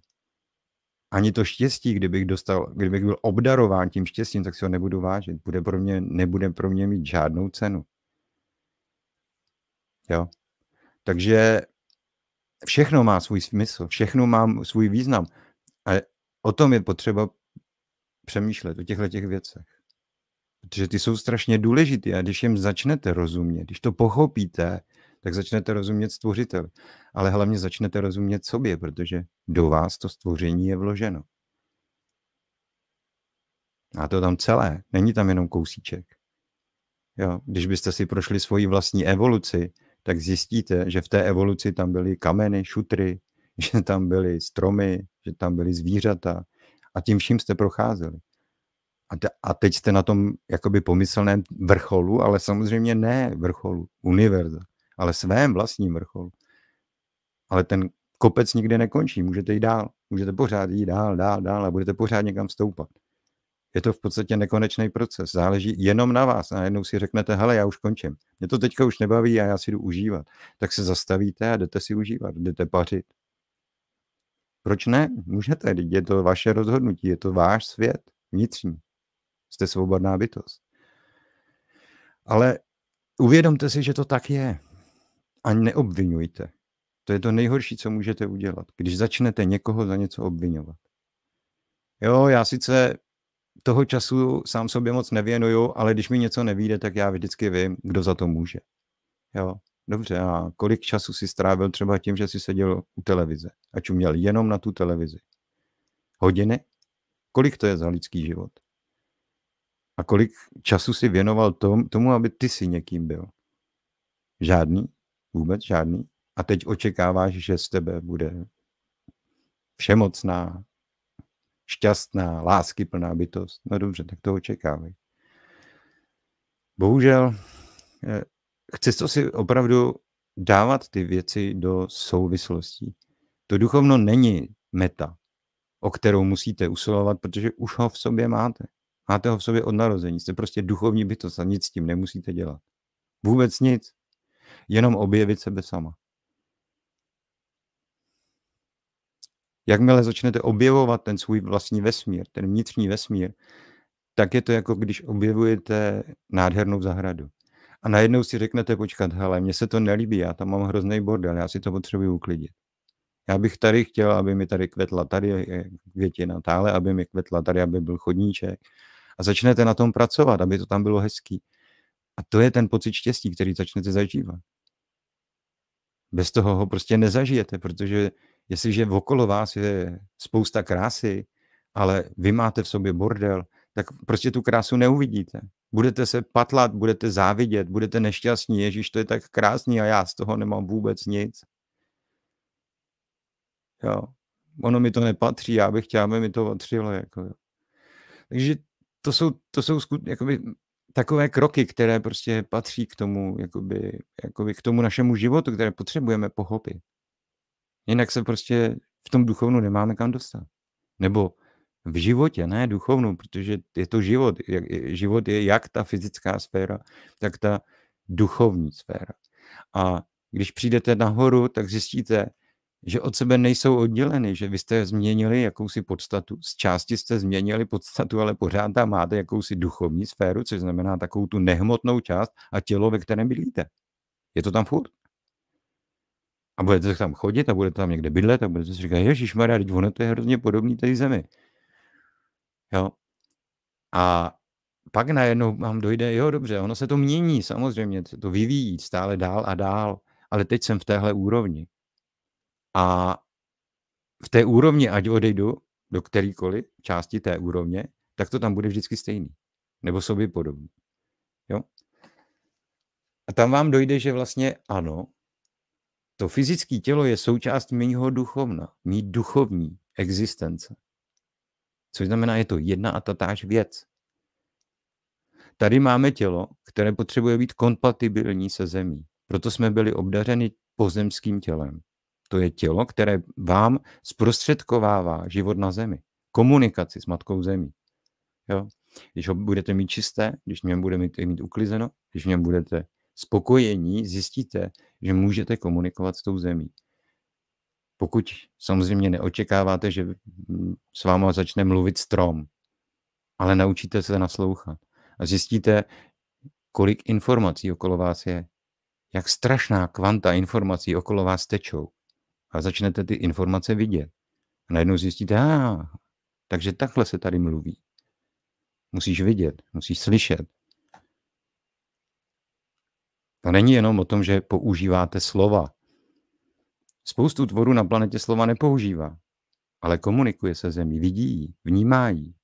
Ani to štěstí, kdybych, dostal, kdybych byl obdarován tím štěstím, tak si ho nebudu vážit. Bude pro mě, nebude pro mě mít žádnou cenu. Jo? Takže všechno má svůj smysl, všechno má svůj význam. A o tom je potřeba přemýšlet, o těchto těch věcech. Protože ty jsou strašně důležité a když jim začnete rozumět, když to pochopíte, tak začnete rozumět stvořitel. Ale hlavně začnete rozumět sobě, protože do vás to stvoření je vloženo. A to tam celé, není tam jenom kousíček. Jo, když byste si prošli svoji vlastní evoluci, tak zjistíte, že v té evoluci tam byly kameny, šutry, (laughs) že tam byly stromy, že tam byly zvířata a tím vším jste procházeli. A, te, a teď jste na tom jakoby pomyslném vrcholu, ale samozřejmě ne vrcholu, univerza, ale svém vlastním vrcholu. Ale ten kopec nikdy nekončí, můžete jít dál, můžete pořád jít dál, dál, dál a budete pořád někam stoupat je to v podstatě nekonečný proces. Záleží jenom na vás. A najednou si řeknete, hele, já už končím. Mě to teďka už nebaví a já si jdu užívat. Tak se zastavíte a jdete si užívat, jdete pařit. Proč ne? Můžete, je to vaše rozhodnutí, je to váš svět vnitřní. Jste svobodná bytost. Ale uvědomte si, že to tak je. A neobvinujte. To je to nejhorší, co můžete udělat, když začnete někoho za něco obvinovat. Jo, já sice toho času sám sobě moc nevěnuju, ale když mi něco nevíde, tak já vždycky vím, kdo za to může. Jo, dobře, a kolik času si strávil třeba tím, že si seděl u televize a čuměl jenom na tu televizi? Hodiny? Kolik to je za lidský život? A kolik času si věnoval tom, tomu, aby ty si někým byl? Žádný? Vůbec žádný? A teď očekáváš, že z tebe bude všemocná šťastná, lásky plná bytost. No dobře, tak to očekávej. Bohužel, eh, chci to si opravdu dávat ty věci do souvislostí. To duchovno není meta, o kterou musíte usilovat, protože už ho v sobě máte. Máte ho v sobě od narození. Jste prostě duchovní bytost a nic s tím nemusíte dělat. Vůbec nic. Jenom objevit sebe sama. Jakmile začnete objevovat ten svůj vlastní vesmír, ten vnitřní vesmír, tak je to jako když objevujete nádhernou zahradu. A najednou si řeknete, počkat, hele, mně se to nelíbí, já tam mám hrozný bordel, já si to potřebuji uklidit. Já bych tady chtěl, aby mi tady kvetla tady je eh, květina, tále, aby mi kvetla tady, aby byl chodníček. A začnete na tom pracovat, aby to tam bylo hezký. A to je ten pocit štěstí, který začnete zažívat. Bez toho ho prostě nezažijete, protože Jestliže okolo vás je spousta krásy, ale vy máte v sobě bordel, tak prostě tu krásu neuvidíte. Budete se patlat, budete závidět, budete nešťastní. Ježíš, to je tak krásný a já z toho nemám vůbec nic. Jo. Ono mi to nepatří, já bych chtěl, aby mi to patřilo. Jako, Takže to jsou, to jsou skut, jakoby, takové kroky, které prostě patří k tomu, jakoby, jakoby k tomu našemu životu, které potřebujeme pochopit. Jinak se prostě v tom duchovnu nemáme kam dostat. Nebo v životě, ne duchovnu, protože je to život. Život je jak ta fyzická sféra, tak ta duchovní sféra. A když přijdete nahoru, tak zjistíte, že od sebe nejsou odděleny, že vy jste změnili jakousi podstatu, z části jste změnili podstatu, ale pořád tam máte jakousi duchovní sféru, což znamená takovou tu nehmotnou část a tělo, ve kterém bydlíte. Je to tam furt a budete tam chodit a budete tam někde bydlet a budete si říkat, Ježíš Maria, teď ono to je hrozně podobný té zemi. Jo. A pak najednou vám dojde, jo, dobře, ono se to mění, samozřejmě, to vyvíjí stále dál a dál, ale teď jsem v téhle úrovni. A v té úrovni, ať odejdu do kterýkoliv části té úrovně, tak to tam bude vždycky stejný. Nebo sobě podobný. Jo? A tam vám dojde, že vlastně ano, to fyzické tělo je součást mýho duchovna, mý duchovní existence. Což znamená, je to jedna a tatáž věc. Tady máme tělo, které potřebuje být kompatibilní se zemí. Proto jsme byli obdařeni pozemským tělem. To je tělo, které vám zprostředkovává život na zemi. Komunikaci s matkou zemí. Jo? Když ho budete mít čisté, když v něm budete mít, uklizeno, když v něm budete spokojení, zjistíte, že můžete komunikovat s tou zemí. Pokud samozřejmě neočekáváte, že s váma začne mluvit strom, ale naučíte se naslouchat a zjistíte, kolik informací okolo vás je, jak strašná kvanta informací okolo vás tečou. A začnete ty informace vidět. A najednou zjistíte, a, ah, takže takhle se tady mluví. Musíš vidět, musíš slyšet, to no není jenom o tom, že používáte slova. Spoustu tvorů na planetě slova nepoužívá, ale komunikuje se zemí, vidí ji, vnímá ji,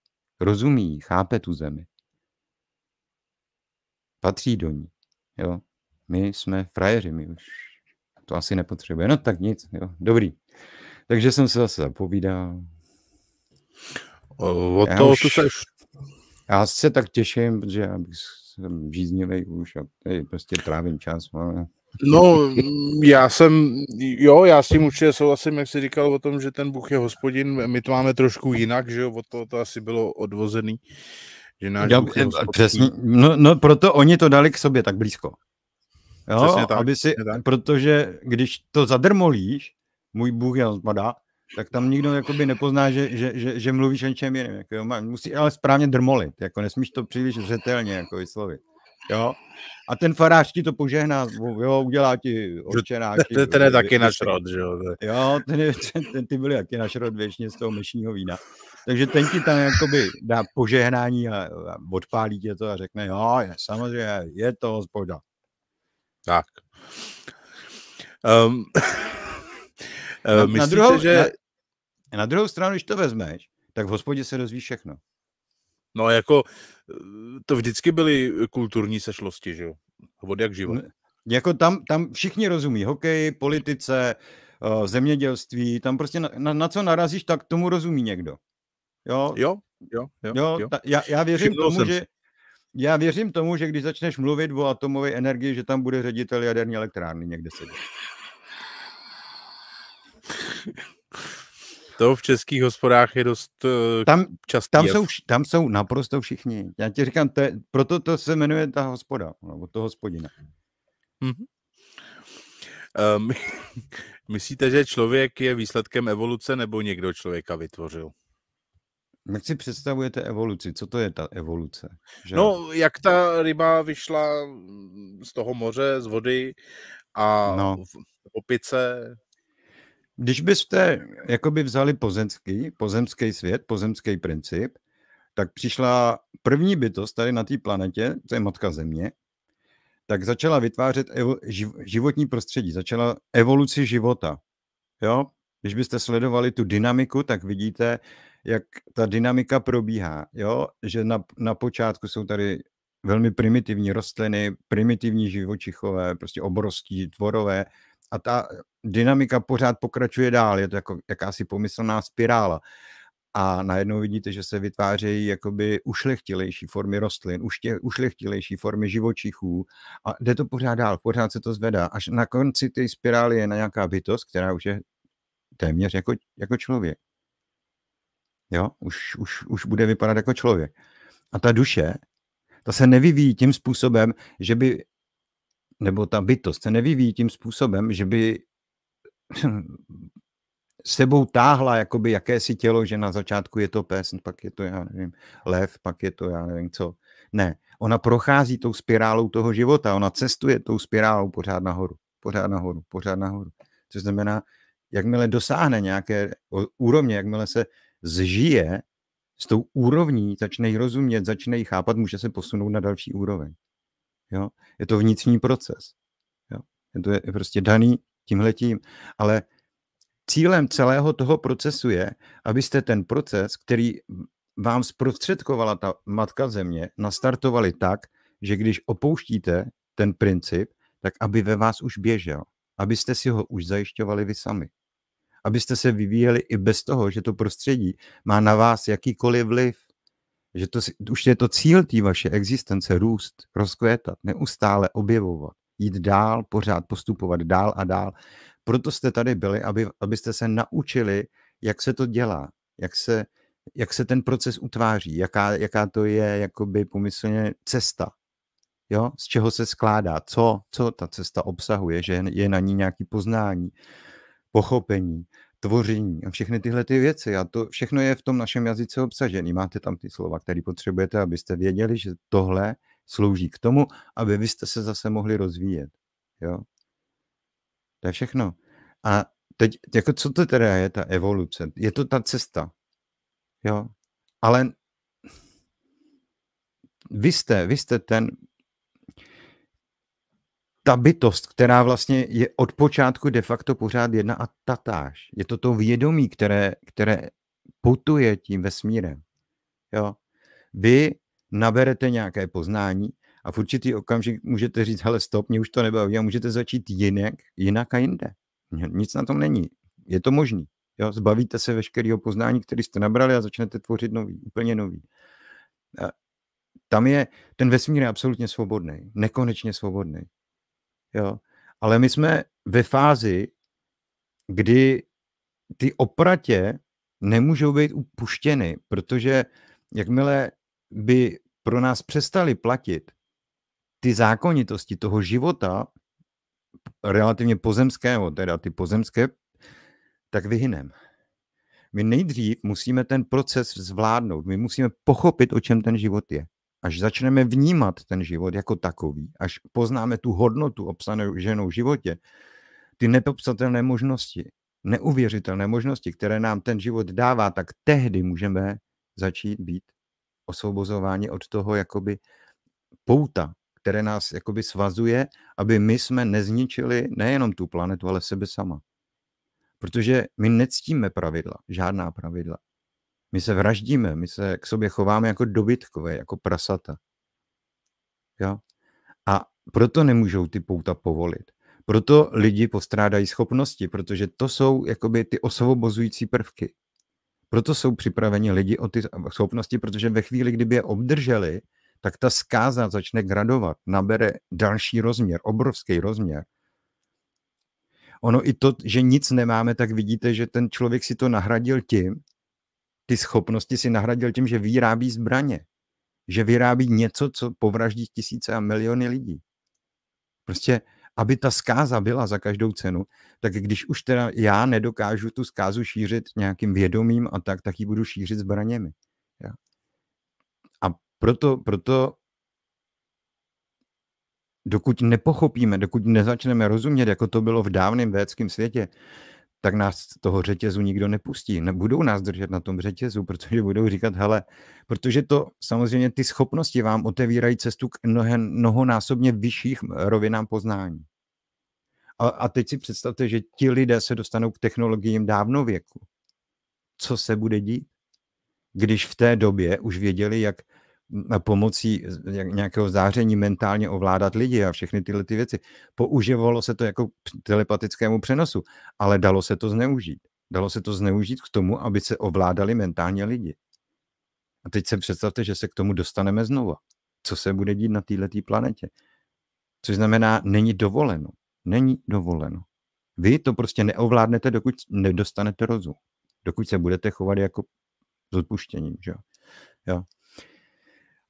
rozumí ji, chápe tu zemi. Patří do ní. Jo? My jsme frajeři, my už to asi nepotřebuje. No tak nic, jo? dobrý. Takže jsem se zase zapovídal. O, o já už, to se... Já se tak těším, že já bych jsem žíznivý už a tady prostě trávím čas. Ale... No, já jsem, jo, já s tím určitě souhlasím, jak jsi říkal o tom, že ten Bůh je hospodin, my to máme trošku jinak, že jo, od toho to asi bylo odvozený. Že náš já, Bůh je e, přesně, no, no, proto oni to dali k sobě tak blízko. Jo, tak, aby si, tak. protože když to zadrmolíš, můj Bůh je odpadá, tak tam nikdo jakoby nepozná, že, že, že, že mluvíš o něčem jiném. Jako, jo. Musí ale správně drmolit, jako nesmíš to příliš zřetelně jako vyslovit. Jo? A ten farář ti to požehná, jo, udělá ti očená. Ten, ten je taky na šrot, že jo? Jo, ten, ten, ten, ty byly taky na šrot věčně z toho myšního vína. Takže ten ti tam jakoby dá požehnání a, a odpálí tě to a řekne, jo, je, samozřejmě, je to hospoda. Tak. Um, (coughs) na, myslíte, na druhou, že... Na, a na druhou stranu, když to vezmeš, tak v hospodě se dozví všechno. No jako eh, to vždycky byly kulturní sešlosti, že jo? Od jak živo. Jako tam, tam všichni rozumí Hokej, politice, eh, zemědělství, tam prostě na, na, na co narazíš, tak tomu rozumí někdo. Jo, jo, jo. jo, jo, jo. Ta, já, já věřím Všimnul tomu, že, já věřím tomu, že když začneš mluvit o atomové energii, že tam bude ředitel jaderní elektrárny někde sedět. (laughs) to v českých hospodách je dost uh, tam, častý tam jev. jsou, tam jsou naprosto všichni. Já ti říkám, to je, proto to se jmenuje ta hospoda, nebo to hospodina. Mm-hmm. Eh, um, (laughs) myslíte, že člověk je výsledkem evoluce, nebo někdo člověka vytvořil? Jak si představujete evoluci? Co to je ta evoluce? Že? No, jak ta ryba vyšla mm, z toho moře, z vody a no. v opice když byste jakoby vzali pozemský, pozemský svět, pozemský princip, tak přišla první bytost tady na té planetě, to je Matka Země, tak začala vytvářet evo, živ, životní prostředí, začala evoluci života. Jo? Když byste sledovali tu dynamiku, tak vidíte, jak ta dynamika probíhá. Jo? Že na, na počátku jsou tady velmi primitivní rostliny, primitivní živočichové, prostě obrostí, tvorové, a ta dynamika pořád pokračuje dál, je to jako jakási pomyslná spirála. A najednou vidíte, že se vytvářejí jakoby ušlechtilejší formy rostlin, uště, ušlechtilejší formy živočichů a jde to pořád dál, pořád se to zvedá. Až na konci té spirály je na nějaká bytost, která už je téměř jako, jako člověk. Jo, už, už, už bude vypadat jako člověk. A ta duše, ta se nevyvíjí tím způsobem, že by nebo ta bytost se nevyvíjí tím způsobem, že by sebou táhla jakoby jakési tělo, že na začátku je to pes, pak je to, já nevím, lev, pak je to, já nevím co. Ne, ona prochází tou spirálou toho života, ona cestuje tou spirálou pořád nahoru, pořád nahoru, pořád nahoru. Což znamená, jakmile dosáhne nějaké úrovně, jakmile se zžije s tou úrovní, začne ji rozumět, začne ji chápat, může se posunout na další úroveň. Jo? Je to vnitřní proces. Jo? Je to je prostě daný tímhletím. Ale cílem celého toho procesu je, abyste ten proces, který vám zprostředkovala ta matka země, nastartovali tak, že když opouštíte ten princip, tak aby ve vás už běžel, abyste si ho už zajišťovali vy sami. Abyste se vyvíjeli i bez toho, že to prostředí má na vás jakýkoliv vliv. Že to, už je to cíl té vaše existence růst, rozkvétat, neustále objevovat, jít dál, pořád postupovat dál a dál. Proto jste tady byli, aby, abyste se naučili, jak se to dělá, jak se, jak se ten proces utváří, jaká, jaká to je jakoby pomyslně cesta, jo? z čeho se skládá, co, co ta cesta obsahuje, že je na ní nějaký poznání, pochopení, tvoření a všechny tyhle ty věci. A to všechno je v tom našem jazyce obsažený. Máte tam ty slova, které potřebujete, abyste věděli, že tohle slouží k tomu, aby vy jste se zase mohli rozvíjet. Jo? To je všechno. A teď, jako co to teda je ta evoluce? Je to ta cesta. Jo? Ale vy jste, vy jste ten ta bytost, která vlastně je od počátku de facto pořád jedna a tatáž. Je to to vědomí, které, které putuje tím vesmírem. Jo? Vy naberete nějaké poznání a v určitý okamžik můžete říct, hele stop, mě už to nebaví a můžete začít jinak, jinak a jinde. Nic na tom není. Je to možný. Jo? Zbavíte se veškerého poznání, který jste nabrali a začnete tvořit nový, úplně nový. Tam je, ten vesmír je absolutně svobodný, nekonečně svobodný. Jo. Ale my jsme ve fázi, kdy ty opratě nemůžou být upuštěny, protože jakmile by pro nás přestali platit ty zákonitosti toho života, relativně pozemského, teda ty pozemské, tak vyhynem. My nejdřív musíme ten proces zvládnout. My musíme pochopit, o čem ten život je až začneme vnímat ten život jako takový, až poznáme tu hodnotu ženou v životě, ty nepopsatelné možnosti, neuvěřitelné možnosti, které nám ten život dává, tak tehdy můžeme začít být osvobozováni od toho jakoby pouta, které nás jakoby svazuje, aby my jsme nezničili nejenom tu planetu, ale sebe sama. Protože my nectíme pravidla, žádná pravidla. My se vraždíme, my se k sobě chováme jako dobytkové, jako prasata. Jo? A proto nemůžou ty pouta povolit. Proto lidi postrádají schopnosti, protože to jsou jakoby ty osvobozující prvky. Proto jsou připraveni lidi o ty schopnosti, protože ve chvíli, kdyby je obdrželi, tak ta zkáza začne gradovat, nabere další rozměr, obrovský rozměr. Ono i to, že nic nemáme, tak vidíte, že ten člověk si to nahradil tím, ty schopnosti si nahradil tím, že vyrábí zbraně. Že vyrábí něco, co povraždí tisíce a miliony lidí. Prostě, aby ta zkáza byla za každou cenu, tak když už teda já nedokážu tu zkázu šířit nějakým vědomím a tak, tak ji budu šířit zbraněmi. Ja? A proto, proto dokud nepochopíme, dokud nezačneme rozumět, jako to bylo v dávném védském světě, tak nás z toho řetězu nikdo nepustí. Nebudou nás držet na tom řetězu, (laughs) protože budou říkat, hele, protože to samozřejmě ty schopnosti vám otevírají cestu k mnohonásobně vyšších rovinám poznání. A, a teď si představte, že ti lidé se dostanou k technologiím dávno věku. Co se bude dít? Když v té době už věděli, jak pomocí nějakého záření mentálně ovládat lidi a všechny tyhle ty věci. Používalo se to jako telepatickému přenosu, ale dalo se to zneužít. Dalo se to zneužít k tomu, aby se ovládali mentálně lidi. A teď se představte, že se k tomu dostaneme znova. Co se bude dít na této planetě? Což znamená, není dovoleno. Není dovoleno. Vy to prostě neovládnete, dokud nedostanete rozum. Dokud se budete chovat jako s odpuštěním. Že? Jo.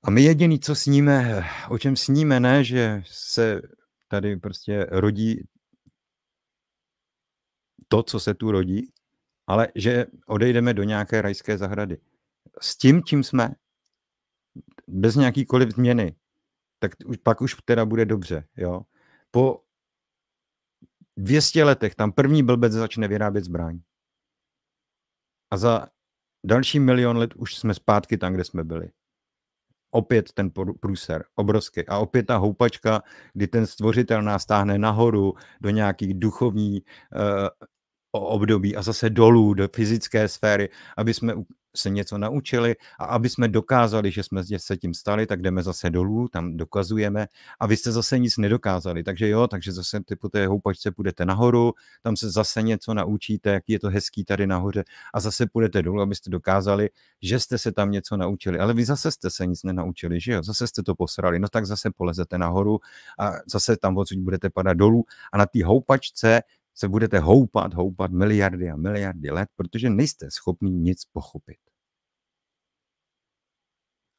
A my jediný, co sníme, o čem sníme, ne, že se tady prostě rodí to, co se tu rodí, ale že odejdeme do nějaké rajské zahrady. S tím, čím jsme, bez nějakýkoliv změny, tak už, pak už teda bude dobře. Jo? Po 200 letech tam první blbec začne vyrábět zbraň. A za další milion let už jsme zpátky tam, kde jsme byli opět ten průser, obrovský. A opět ta houpačka, kdy ten stvořitel nás táhne nahoru do nějaký duchovní, eh, období a zase dolů do fyzické sféry, aby jsme se něco naučili a aby jsme dokázali, že jsme se tím stali, tak jdeme zase dolů, tam dokazujeme a vy jste zase nic nedokázali, takže jo, takže zase ty po té houpačce půjdete nahoru, tam se zase něco naučíte, jaký je to hezký tady nahoře a zase půjdete dolů, abyste dokázali, že jste se tam něco naučili, ale vy zase jste se nic nenaučili, že jo, zase jste to posrali, no tak zase polezete nahoru a zase tam odsud budete padat dolů a na té houpačce se budete houpat, houpat miliardy a miliardy let, protože nejste schopni nic pochopit.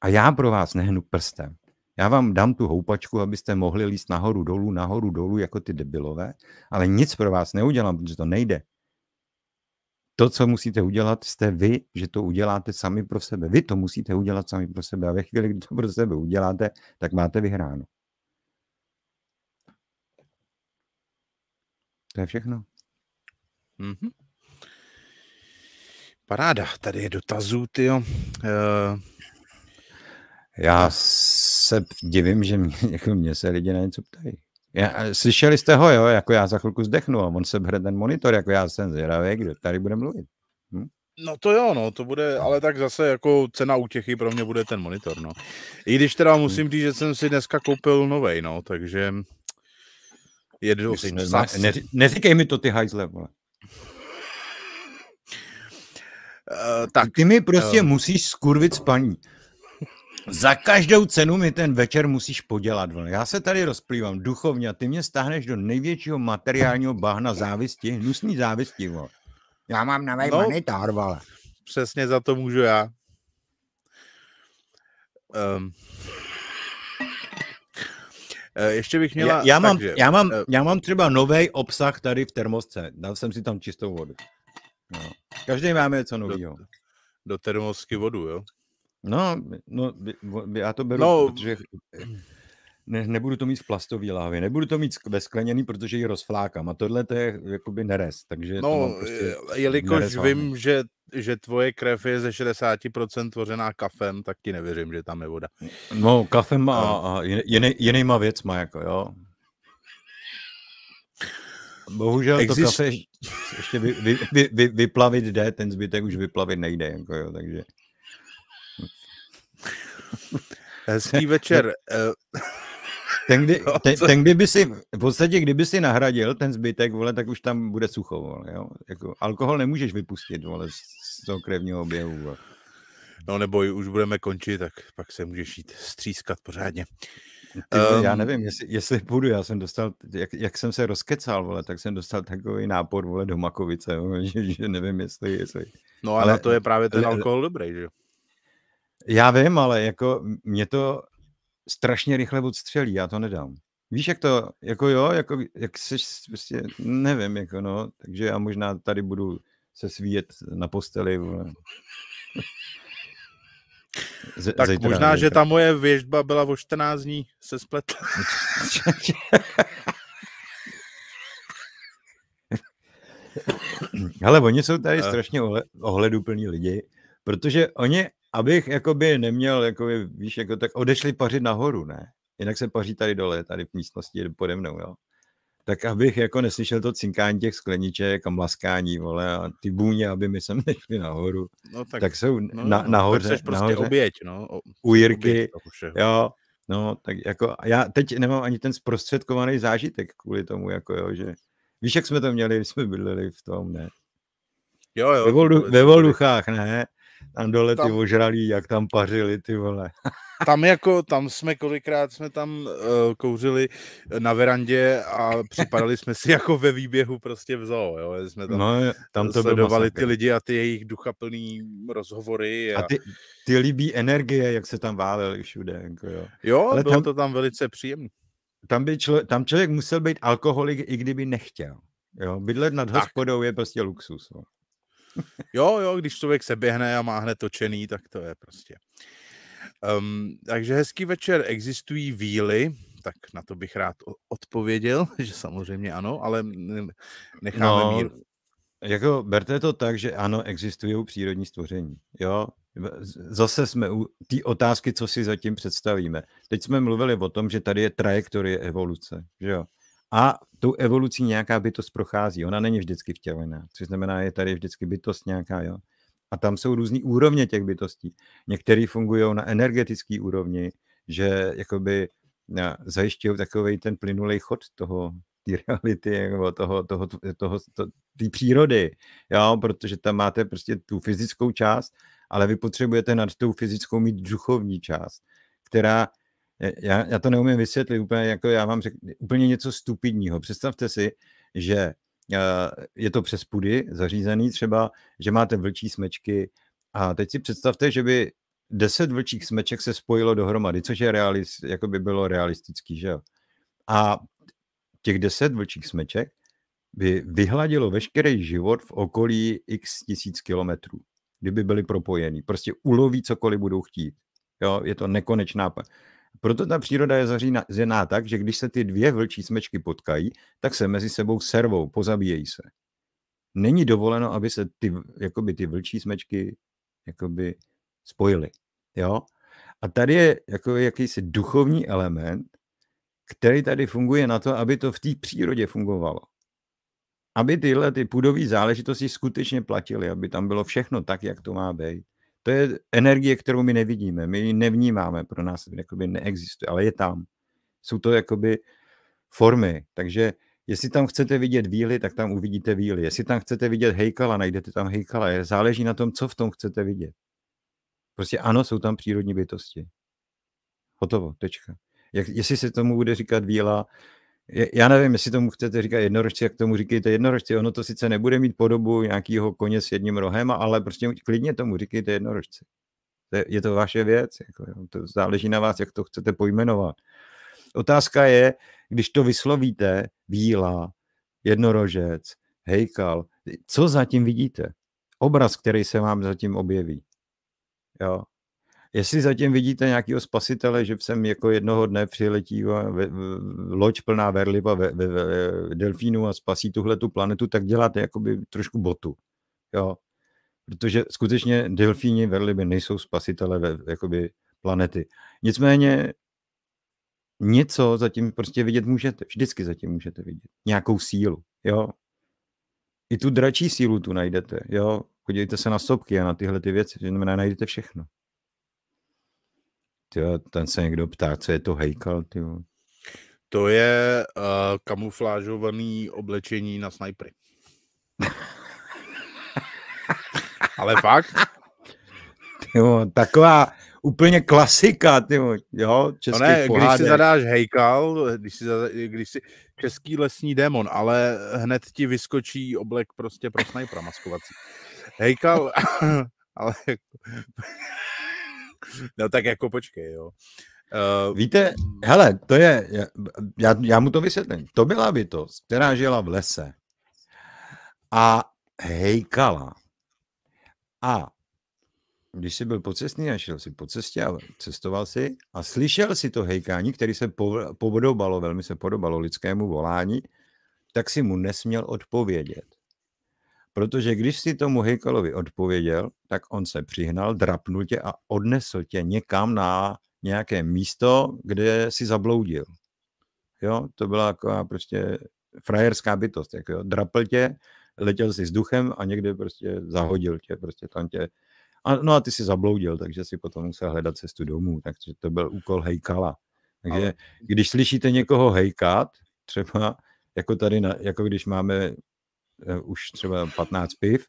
A já pro vás nehnu prstem. Já vám dám tu houpačku, abyste mohli líst nahoru dolů, nahoru dolů jako ty debilové, ale nic pro vás neudělám, protože to nejde. To, co musíte udělat, jste vy, že to uděláte sami pro sebe. Vy to musíte udělat sami pro sebe a ve chvíli, kdy to pro sebe uděláte, tak máte vyhráno. To je všechno. Mm-hmm. Paráda, tady je dotazů, ty jo. Uh... Eh, já se divím, že mě, (laughs) jako mě se lidi na něco ptají. Já, eh, slyšeli jste ho, jo, jako já za chvilku zdechnu a on se bude ten monitor, jako já jsem zvědavý, kdo tady bude mluvit. Hm? No to jo, no, to bude, ale tak zase jako cena útěchy pro mě bude ten monitor, no. I když teda musím hm. říct, že jsem si dneska koupil novej, no, takže jedou si... Ne, ne, ne, neříkej mi to, ty hajzle, vole. Uh, tak, ty mi prostě uh, musíš skurvit spaní. paní. Za každou cenu mi ten večer musíš podělat. Vole. Já se tady rozplývám duchovně a ty mě stáhneš do největšího materiálního bahna závisti, hnusný závisti. Vole. Já mám na no, manitár, vole. Přesně za to můžu já. Um. Eh, ještě bych měla... Já, já, mám, takže, já, mám, eh, já mám třeba nový obsah tady v termosce. Dal jsem si tam čistou vodu. No. Každý máme něco nového. Do, do termosky vodu, jo? No, no já to beru, no, protože ne, nebudu to mít v plastové láhvi, nebudu to mít ve skleněný, protože ji rozflákám. A tohle to je jakoby nerez. Takže no, to prostě jelikož nerez vím, že, že tvoje krev je ze 60% tvořená kafem, tak ti nevěřím, že tam je voda. No, kafem a, a jiný, jinýma věcma, jako jo. Bohužel Exist... to kafe ještě vy, vy, vy, vy, vyplavit jde, ten zbytek už vyplavit nejde, jako jo, takže... Hezký večer. Eh, ten, kdy, (laughs) no, ten, ten kdyby si, v podstatě, kdyby si nahradil ten zbytek, vole, tak už tam bude sucho, vole, jo? Jako, alkohol nemůžeš vypustit, vole, z toho krevního oběhu, vole. No nebo už budeme končit, tak pak se můžeš jít střískat pořádně. Ty, um, já ehm. nevím, jestli, jestli půjdu, já jsem dostal, jak, jak jsem se rozkecal, vole, tak jsem dostal takový nápor, vole, do Makovice, (laughs) že, že nevím, jestli... jestli. No ale, ale na to je právě ten alkohol dobrý, že jo? Já vím, ale jako mě to strašně rychle odstřelí, já to nedám. Víš, jak to, jako jo, jako, jak se? prostě, nevím, jako no, takže já možná tady budu se svíjet na posteli. Z, tak zejtra, možná, že ta moje věžba byla o 14 dní, se spletla. (laughs) No, (laughs) Ale oni jsou tady eh. strašně ohleduplní lidi, protože oni abych jakoby neměl, jakoby, víš, jako, tak odešli pařit nahoru, ne? Jinak se paří tady dole, tady v místnosti pode mnou, jo. Tak abych jako neslyšel to cinkání těch skleniček a mlaskání, vole, a ty bůně, aby my sem (laughs) nešli nahoru. No, tak, tak jsou no, na, no, nahoře. Tak prostě nahoře, oběť, no. O, u Jirky, oběť jo. No, tak jako já teď nemám ani ten zprostředkovaný zážitek kvůli tomu, jako jo, že víš, jak jsme to měli, když jsme bydleli v tom, ne? Jo, jo. Ve, voldu, ve Volduchách, ne? tam dole ty ožralí, jak tam pařili ty vole. (laughs) tam jako, tam jsme kolikrát jsme tam uh, kouřili na verandě a připadali jsme si jako ve výběhu prostě v zoo, jo, jsme tam, no, tam to sledovali ty lidi a ty jejich duchaplný rozhovory. A, a ty, ty líbí energie, jak se tam váleli všude, jako jo. Jo, Ale bylo tam, to tam velice příjemné. Tam, člo, tam člověk musel být alkoholik, i kdyby nechtěl. Jo, bydlet nad tak. hospodou je prostě luxus. Jo. No. Jo, jo, když člověk se běhne a má hned točený, tak to je prostě. Um, takže hezký večer, existují víly, tak na to bych rád odpověděl, (laughs) že samozřejmě ano, ale necháme no, mír. Jako berte to tak, že ano, existují přírodní stvoření. Jo, zase jsme u té otázky, co si zatím představíme. Teď jsme mluvili o tom, že tady je trajektorie evoluce. Že jo? A tou evolucí nějaká bytost prochází. Ona není vždycky vtělená, což znamená, je tady vždycky bytost nějaká. Jo? A tam jsou různé úrovně těch bytostí. Některé fungují na energetické úrovni, že jakoby eh, zajišťují takový ten plynulej chod toho, té reality, nebo toho, toho, toho, to, té přírody, jo, protože tam máte prostě tu fyzickou část, ale vy potřebujete nad tou fyzickou mít duchovní část, která já, já to neumím vysvětlit úplně, jako já vám řeknu, úplně něco stupidního. Představte si, že eh, je to přes pudy zařízený třeba, že máte vlčí smečky a teď si představte, že by deset vlčích smeček se spojilo dohromady, což je realist, jako by bylo realistický, že jo. A těch deset vlčích smeček by vyhladilo veškerý život v okolí x tisíc kilometrů, kdyby byly propojený. Prostě uloví cokoliv budou chtít. Jo, je to nekonečná proto ta příroda je zařízená tak, že když se ty dvě vlčí smečky potkají, tak se mezi sebou servou, pozabíjejí se. Není dovoleno, aby se ty, jakoby ty vlčí smečky jakoby spojily. Jo? A tady je jako jakýsi duchovní element, který tady funguje na to, aby to v té přírodě fungovalo. Aby tyhle ty půdové záležitosti skutečně platily, aby tam bylo všechno tak, jak to má být. To je energie, kterou my nevidíme, my ji nevnímáme, pro nás jakoby neexistuje, ale je tam. Jsou to jakoby formy, takže jestli tam chcete vidět víly, tak tam uvidíte víly. Jestli tam chcete vidět hejkala, najdete tam hejkala. Záleží na tom, co v tom chcete vidět. Prostě ano, jsou tam přírodní bytosti. Hotovo, tečka. Jak, jestli se tomu bude říkat víla, já nevím, jestli tomu chcete říkat jednorožci, jak tomu říkejte jednorožci. Ono to sice nebude mít podobu nějakého koně s jedním rohem, ale prostě klidně tomu říkejte jednorožci. Je to vaše věc, jako, to záleží na vás, jak to chcete pojmenovat. Otázka je, když to vyslovíte, víla, jednorožec, hejkal, co zatím vidíte? Obraz, který se vám zatím objeví. Jo? Jestli zatím vidíte nějakého spasitele, že jsem jako jednoho dne přiletí v, v, loď plná verliva ve, ve, ve, delfínu a spasí tuhle tu planetu, tak děláte jakoby trošku botu. Jo. Protože skutečně delfíni, verliby nejsou spasitele ve, jakoby planety. Nicméně něco zatím prostě vidět můžete. Vždycky zatím můžete vidět. Nějakou sílu. Jo. I tu dračí sílu tu najdete. Jo. Podívejte se na sopky a na tyhle ty věci. znamená, najdete všechno. Tyjo, ten se někdo ptá, co je to hejkal, tyjo. To je uh, kamuflážovaný oblečení na snajpry. (laughs) Ale fakt. Tyjo, taková úplně klasika, tyjo, jo, český no ne, pohádek. když si zadáš hejkal, když si, když si český lesní démon, ale hned ti vyskočí oblek prostě pro snajpra maskovací. Hejkal, (laughs) ale (laughs) No tak jako počkej, jo. Uh, Víte, hele, to je, já, já mu to vysvětlím. To byla bytost, která žila v lese a hejkala. A když jsi byl cestě a šel si po cestě a cestoval si a slyšel si to hejkání, který se podobalo, velmi se podobalo lidskému volání, tak si mu nesměl odpovědět. Protože když si tomu Hejkalovi odpověděl, tak on se přihnal, drapnul tě a odnesl tě někam na nějaké místo, kde si zabloudil. Jo, to byla jako prostě frajerská bytost, jako jo, drapl tě, letěl si s duchem a někde prostě zahodil tě, prostě tam tě. A, no a ty si zabloudil, takže si potom musel hledat cestu domů, takže to byl úkol hejkala. Takže Ale... když slyšíte někoho hejkat, třeba jako tady, na, jako když máme Eh, už třeba 15 piv,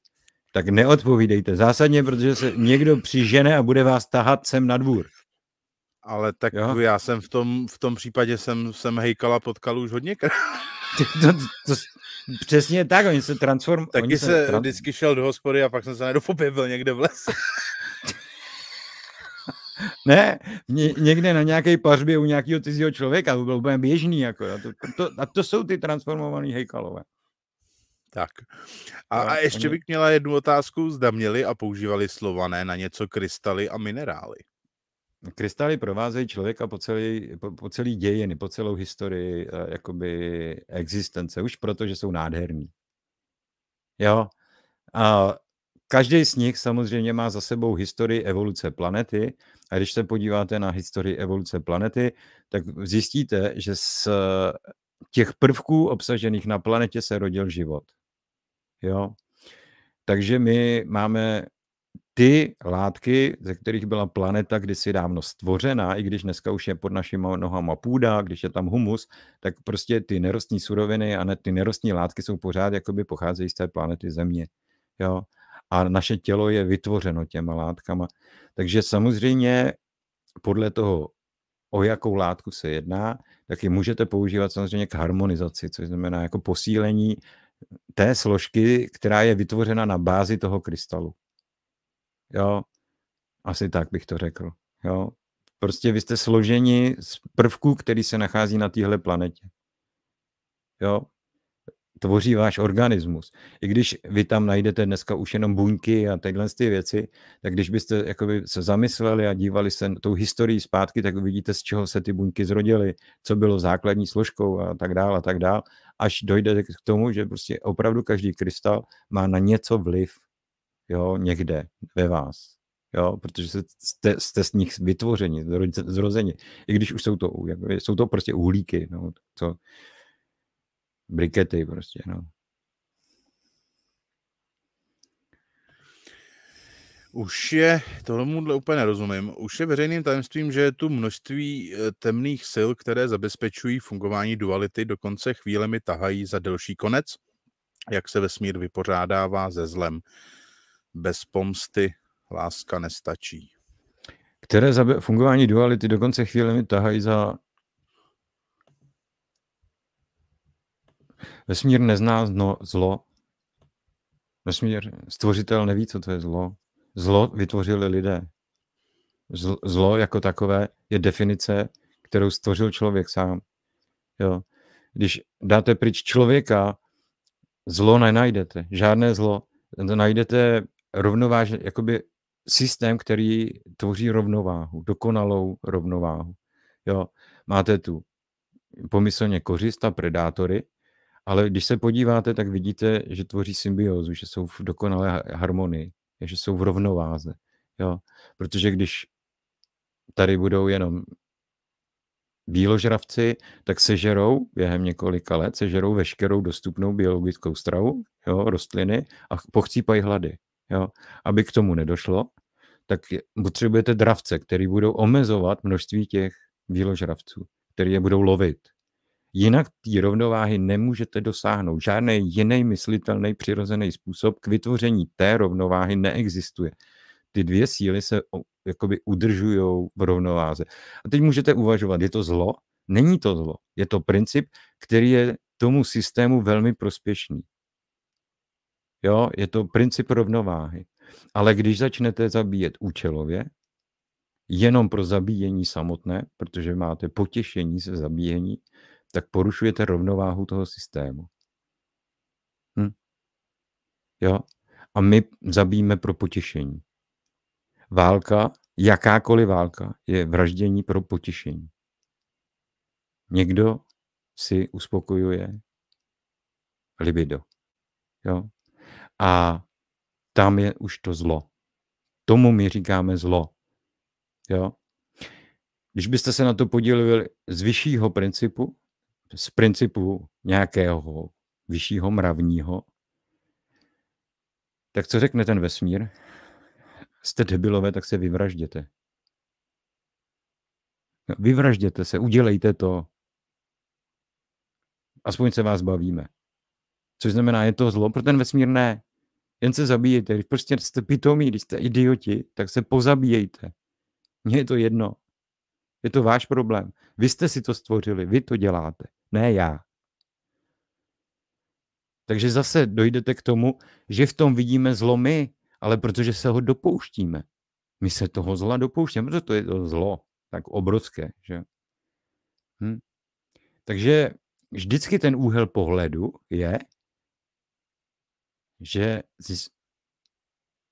tak neodpovídejte zásadně, protože se někdo přižene a bude vás tahat sem na dvůr. Ale tak jo? já jsem v tom, v tom případě jsem, jsem hejkala potkal už hodně. (laughs) To, to, to, přesně tak, oni se transform... Taky oni se, se tran... vždycky šel do hospody a pak jsem se nedopopěbil někde v lese. (laughs) ne, ně, někde na nějaké pařbě u nějakého cizího člověka, to bylo úplně běžný. Jako, a, To, to, a to jsou ty transformované hejkalové. Tak. A, a ještě bych měla jednu otázku. Zda měli a používali slované na něco krystaly a minerály? No, krystaly provázejí člověka po celý, po, po celý dějiny, po celou historii eh, jakoby existence, už proto, že jsou nádherní. Jo. A každý z nich samozřejmě má za sebou historii evoluce planety a když se podíváte na historii evoluce planety, tak zjistíte, že z těch prvků obsažených na planetě se rodil život. Jo. Takže my máme ty látky, ze kterých byla planeta kdysi dávno stvořena, i když dneska už je pod našimi nohama půda, když je tam humus, tak prostě ty nerostní suroviny a ne, ty nerostní látky jsou pořád jakoby pocházejí z té planety Země. Jo? A naše tělo je vytvořeno těma látkama. Takže samozřejmě podle toho, o jakou látku se jedná, tak ji můžete používat samozřejmě k harmonizaci, což znamená jako posílení té složky, která je vytvořena na bázi toho krystalu. Jo, asi tak bych to řekl. Jo, prostě vy jste složeni z prvků, který se nachází na téhle planetě. Jo, tvoří váš organismus. I když vy tam najdete dneska už jenom buňky a tyhle ty věci, tak když byste jakoby se zamysleli a dívali se tou historií zpátky, tak uvidíte, z čeho se ty buňky zrodily, co bylo základní složkou a tak dále a tak dále, až dojde k tomu, že prostě opravdu každý krystal má na něco vliv, jo, někde ve vás. Jo, protože jste, jste z nich vytvořeni, zrození. I když už jsou to, jsou to prostě uhlíky, no, co, brikety prostě, no. Už je, tomuhle úplně nerozumím, už je veřejným tajemstvím, že je tu množství eh, temných sil, které zabezpečují fungování duality, dokonce chvílemi tahají za delší konec, jak se vesmír vypořádává ze zlem. Bez pomsty láska nestačí. Které zabe- fungování duality dokonce chvílemi tahají za Vesmír nezná zno, zlo. Vesmír, stvořitel neví, co to je zlo. Zlo vytvořili lidé. Zlo, jako takové je definice, kterou stvořil člověk sám. Jo. Když dáte pryč člověka, zlo nenajdete. Žádné zlo. Najdete rovnováž, jakoby systém, který tvoří rovnováhu, dokonalou rovnováhu. Jo. Máte tu pomyslně kořist a predátory, ale když se podíváte, tak vidíte, že tvoří symbiózu, že jsou v dokonalé harmonii, že jsou v rovnováze. Jo? Protože když tady budou jenom bíložravci, tak sežerou během několika let, sežerou veškerou dostupnou biologickou stravu, jo, rostliny a pochcípají hlady. Jo. Aby k tomu nedošlo, tak potřebujete dravce, který budou omezovat množství těch bíložravců, který je budou lovit. Jinak té rovnováhy nemůžete dosáhnout. Žádný jiný myslitelný přirozený způsob k vytvoření té rovnováhy neexistuje. Ty dvě síly se jakoby udržují v rovnováze. A teď můžete uvažovat, je to zlo? Není to zlo. Je to princip, který je tomu systému velmi prospěšný. Jo, je to princip rovnováhy. Ale když začnete zabíjet účelově, jenom pro zabíjení samotné, protože máte potěšení ze zabíjení, tak porušujete rovnováhu toho systému. Hm? Jo? A my zabijeme pro potěšení. Válka, jakákoliv válka, je vraždění pro potěšení. Někdo si uspokojuje libido. Jo? A tam je už to zlo. Tomu my říkáme zlo. Jo? Když byste se na to podíleli z vyššího principu, z principu nějakého vyššího mravního, tak co řekne ten vesmír? Jste debilové, tak se vyvražděte. No, vyvražděte se, udělejte to. Aspoň se vás bavíme. Což znamená, je to zlo, pro ten vesmír ne. Jen se zabíjejte. Když prostě jste pitomí, když jste idioti, tak se pozabíjejte. Mně je to jedno. Je to váš problém. Vy jste si to stvořili, vy to děláte, ne já. Takže zase dojdete k tomu, že v tom vidíme zlo my, ale protože se ho dopouštíme. My se toho zla dopouštíme, protože to je to zlo tak obrovské. Že? Hm? Takže vždycky ten úhel pohledu je, že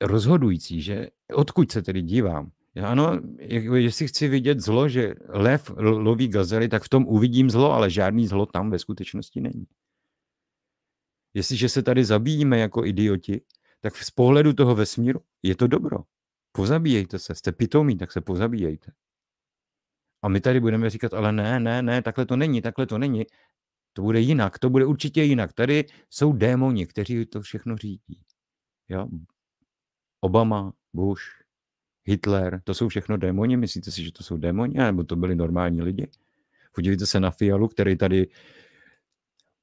rozhodující, že odkud se tedy dívám. Ano, jako jestli chci vidět zlo, že lev loví gazely, tak v tom uvidím zlo, ale žádný zlo tam ve skutečnosti není. Jestliže se tady zabijíme jako idioti, tak z pohledu toho vesmíru je to dobro. Pozabíjejte se, jste pitomí, tak se pozabíjejte. A my tady budeme říkat, ale ne, ne, ne, takhle to není, takhle to není. To bude jinak, to bude určitě jinak. Tady jsou démoni, kteří to všechno řídí. Jo? Obama, Bush, Hitler, to jsou všechno démoni, myslíte si, že to jsou démoni, nebo to byli normální lidi? Podívejte se na Fialu, který tady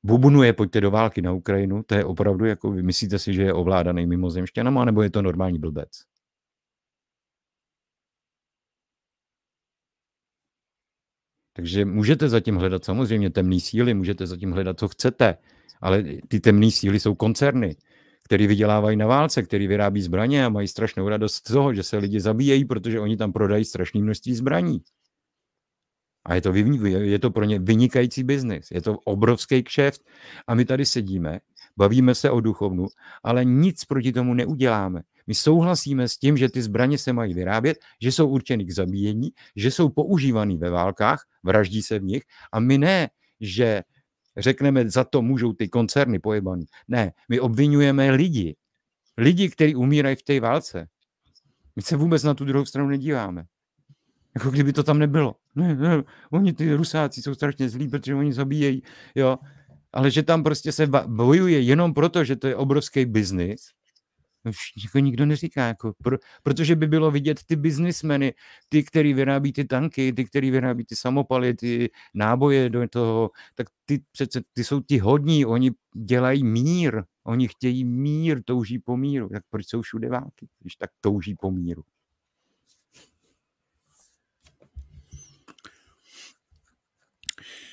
bubunuje, pojďte do války na Ukrajinu, to je opravdu, jako vy myslíte si, že je ovládaný mimozemštěnama, nebo je to normální blbec? Takže můžete zatím hledat samozřejmě temné síly, můžete zatím hledat, co chcete, ale ty temné síly jsou koncerny který vydělávají na válce, který vyrábí zbraně a mají strašnou radost z toho, že se lidi zabíjejí, protože oni tam prodají strašné množství zbraní. A je to, je to pro ně vynikající biznis, je to obrovský kšeft a my tady sedíme, bavíme se o duchovnu, ale nic proti tomu neuděláme. My souhlasíme s tím, že ty zbraně se mají vyrábět, že jsou určeny k zabíjení, že jsou používané ve válkách, vraždí se v nich a my ne, že řekneme, za to můžou ty koncerny pojebaný. Ne, my obvinujeme lidi. Lidi, kteří umírají v té válce. My se vůbec na tu druhou stranu nedíváme. Jako kdyby to tam nebylo. Ne, ne, oni ty rusáci jsou strašně zlí, protože oni zabíjejí. Jo. Ale že tam prostě se bojuje jenom proto, že to je obrovský biznis, jako nikdo neříká, jako, pro, protože by bylo vidět ty biznismeny, ty, který vyrábí ty tanky, ty, který vyrábí ty samopaly, ty náboje do toho, tak ty přece, ty jsou ti hodní, oni dělají mír, oni chtějí mír, touží po míru, tak proč jsou všude války, když tak touží po míru.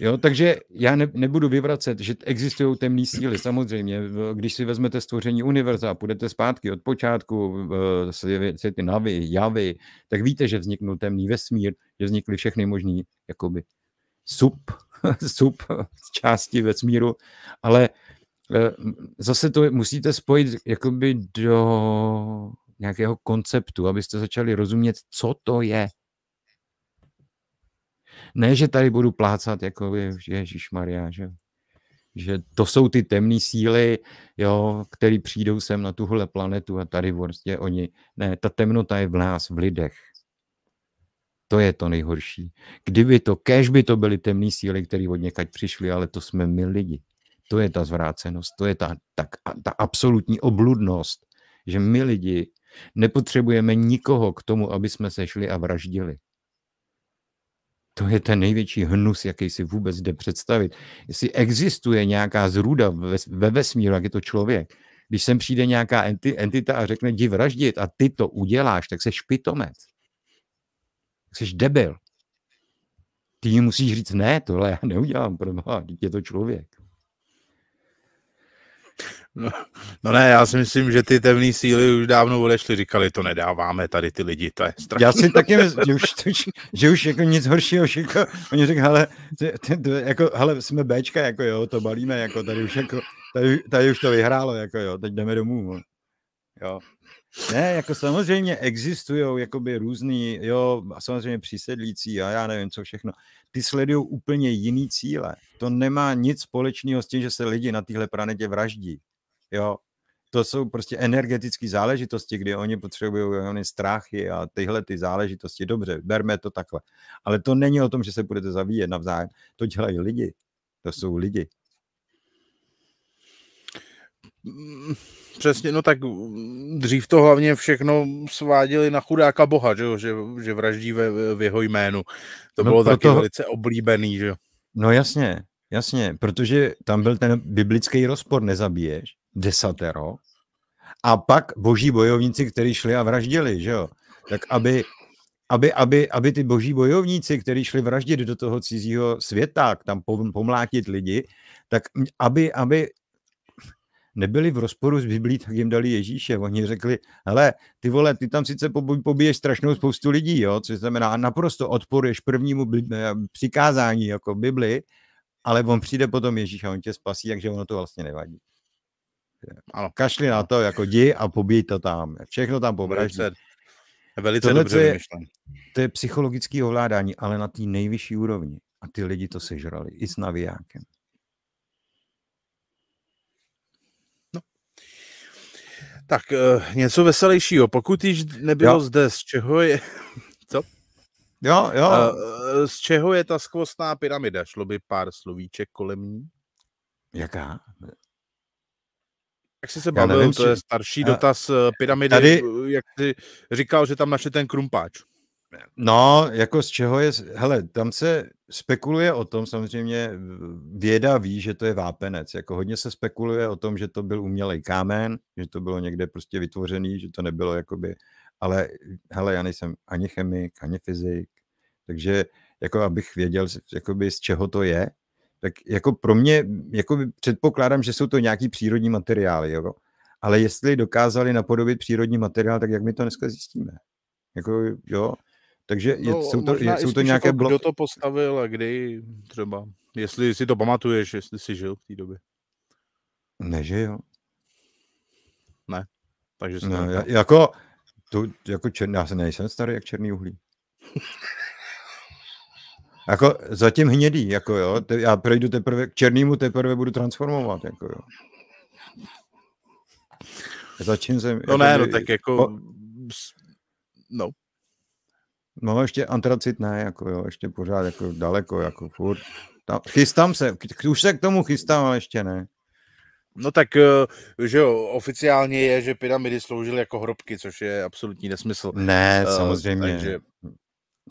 Jo, takže já ne, nebudu vyvracet, že existují temné síly, samozřejmě. Když si vezmete stvoření univerza a půjdete zpátky od počátku, se ty navy, javy, tak víte, že vzniknul temný vesmír, že vznikly všechny možný jakoby sub, (laughs) sub části vesmíru, ale e, zase to musíte spojit jakoby do nějakého konceptu, abyste začali rozumět, co to je ne, že tady budu plácat, jako Ježíš Maria, že, že to jsou ty temné síly, jo, které přijdou sem na tuhle planetu a tady vlastně oni. Ne, ta temnota je v nás, v lidech. To je to nejhorší. Kdyby to, kež by to byly temné síly, které od někaď přišly, ale to jsme my lidi. To je ta zvrácenost, to je ta, ta, ta absolutní obludnost, že my lidi nepotřebujeme nikoho k tomu, aby jsme se šli a vraždili. To je ten největší hnus, jaký si vůbec jde představit. Jestli existuje nějaká zrůda ve, vesmíru, jak je to člověk, když sem přijde nějaká entita a řekne, jdi vraždit a ty to uděláš, tak jsi špitomec. Jsi debil. Ty musíš říct, ne, tohle já neudělám, protože je to člověk. No, no ne, já si myslím, že ty temné síly už dávno odešly, říkali, to nedáváme tady ty lidi, to je strašné. Já si taky myslím, že už, to, že už jako nic horšího, že jako, oni říkají, hele, ty, ty, ty, jako, hele, jsme Bčka, jako jo, to balíme, jako tady už, jako, tady, tady už to vyhrálo, jako jo, teď jdeme domů. Jo. Ne, jako samozřejmě existují jakoby různý, jo, a samozřejmě přísedlící a já nevím co všechno. Ty sledují úplně jiný cíle. To nemá nic společného s tím, že se lidi na téhle planetě vraždí. Jo, to jsou prostě energetické záležitosti, kdy oni potřebují oni strachy a tyhle ty záležitosti. Dobře, berme to takhle. Ale to není o tom, že se budete zavíjet navzájem. To dělají lidi. To jsou lidi. Mm, přesně, no tak mm, dřív to hlavně všechno sváděli na chudáka boha, že, že, že vraždí ve, v jeho jménu. To no bylo proto... taky velice oblíbený, že No jasně, jasně, protože tam byl ten biblický rozpor, nezabiješ, desatero, a pak boží bojovníci, kteří šli a vraždili, že jo. Tak aby, aby, aby, aby ty boží bojovníci, kteří šli vraždit do toho cizího světa, tam pomlátit lidi, tak aby, aby nebyli v rozporu s Biblí, tak jim dali Ježíše. Oni řekli, hele, ty vole, ty tam sice pobiješ strašnou spoustu lidí, jo, Co znamená, naprosto odporuješ prvnímu eh, přikázání jako Bibli, ale on přijde potom Ježíš a on tě spasí, takže ono to vlastně nevadí. Ano. Kašli na to, jako jdi a pobíj to tam. Všechno tam pobraží. Velice, velice Tohle, dobře je, To je psychologické ovládání, ale na té nejvyšší úrovni. A ty lidi to sežrali, i s navijákem. Tak eh, něco veselějšího, pokud již nebylo jo. zde, z čeho je... (laughs) Co? Jo, jo. Eh, eh, z čeho je ta skvostná pyramida? Šlo by pár slovíček kolem ní? Jaká? Jak jsi se bavil, nevím, to je starší a... dotaz pyramidy, tady... jak jsi říkal, že tam našli ten krumpáč. No, jako z čeho je, hele, tam se spekuluje o tom, samozřejmě věda ví, že to je vápenec. Jako hodně se spekuluje o tom, že to byl umělej kámen, že to bylo někde prostě vytvořený, že to nebylo jakoby, ale hele, já nejsem ani chemik, ani fyzik, takže jako abych věděl, jakoby z čeho to je, tak jako pro mě, jako předpokládám, že jsou to nějaký přírodní materiály, jo? ale jestli dokázali napodobit přírodní materiál, tak jak my to dneska zjistíme? Jako, jo, takže je, no, jsou to, je, jsou to nějaké jako, blo... Kdo to postavil a kdy třeba? Jestli si to pamatuješ, jestli jsi žil v té době. Ne, že jo. Ne. Takže no, já, jako, tu, jako čer, já se nejsem starý jak černý uhlí. (laughs) jako zatím hnědý, jako jo. Te, já projdu teprve, k černému teprve budu transformovat, jako jo. Zatím jsem... No jako, ne, no tak jako... Po, no. No ještě antracit ne, jako jo, ještě pořád jako daleko, jako furt. Tam, chystám se, už se k tomu chystám, ale ještě ne. No tak, eh, že jo, oficiálně je, že pyramidy sloužily jako hrobky, což je absolutní nesmysl. Ne, eh, samozřejmě. Uh, takže...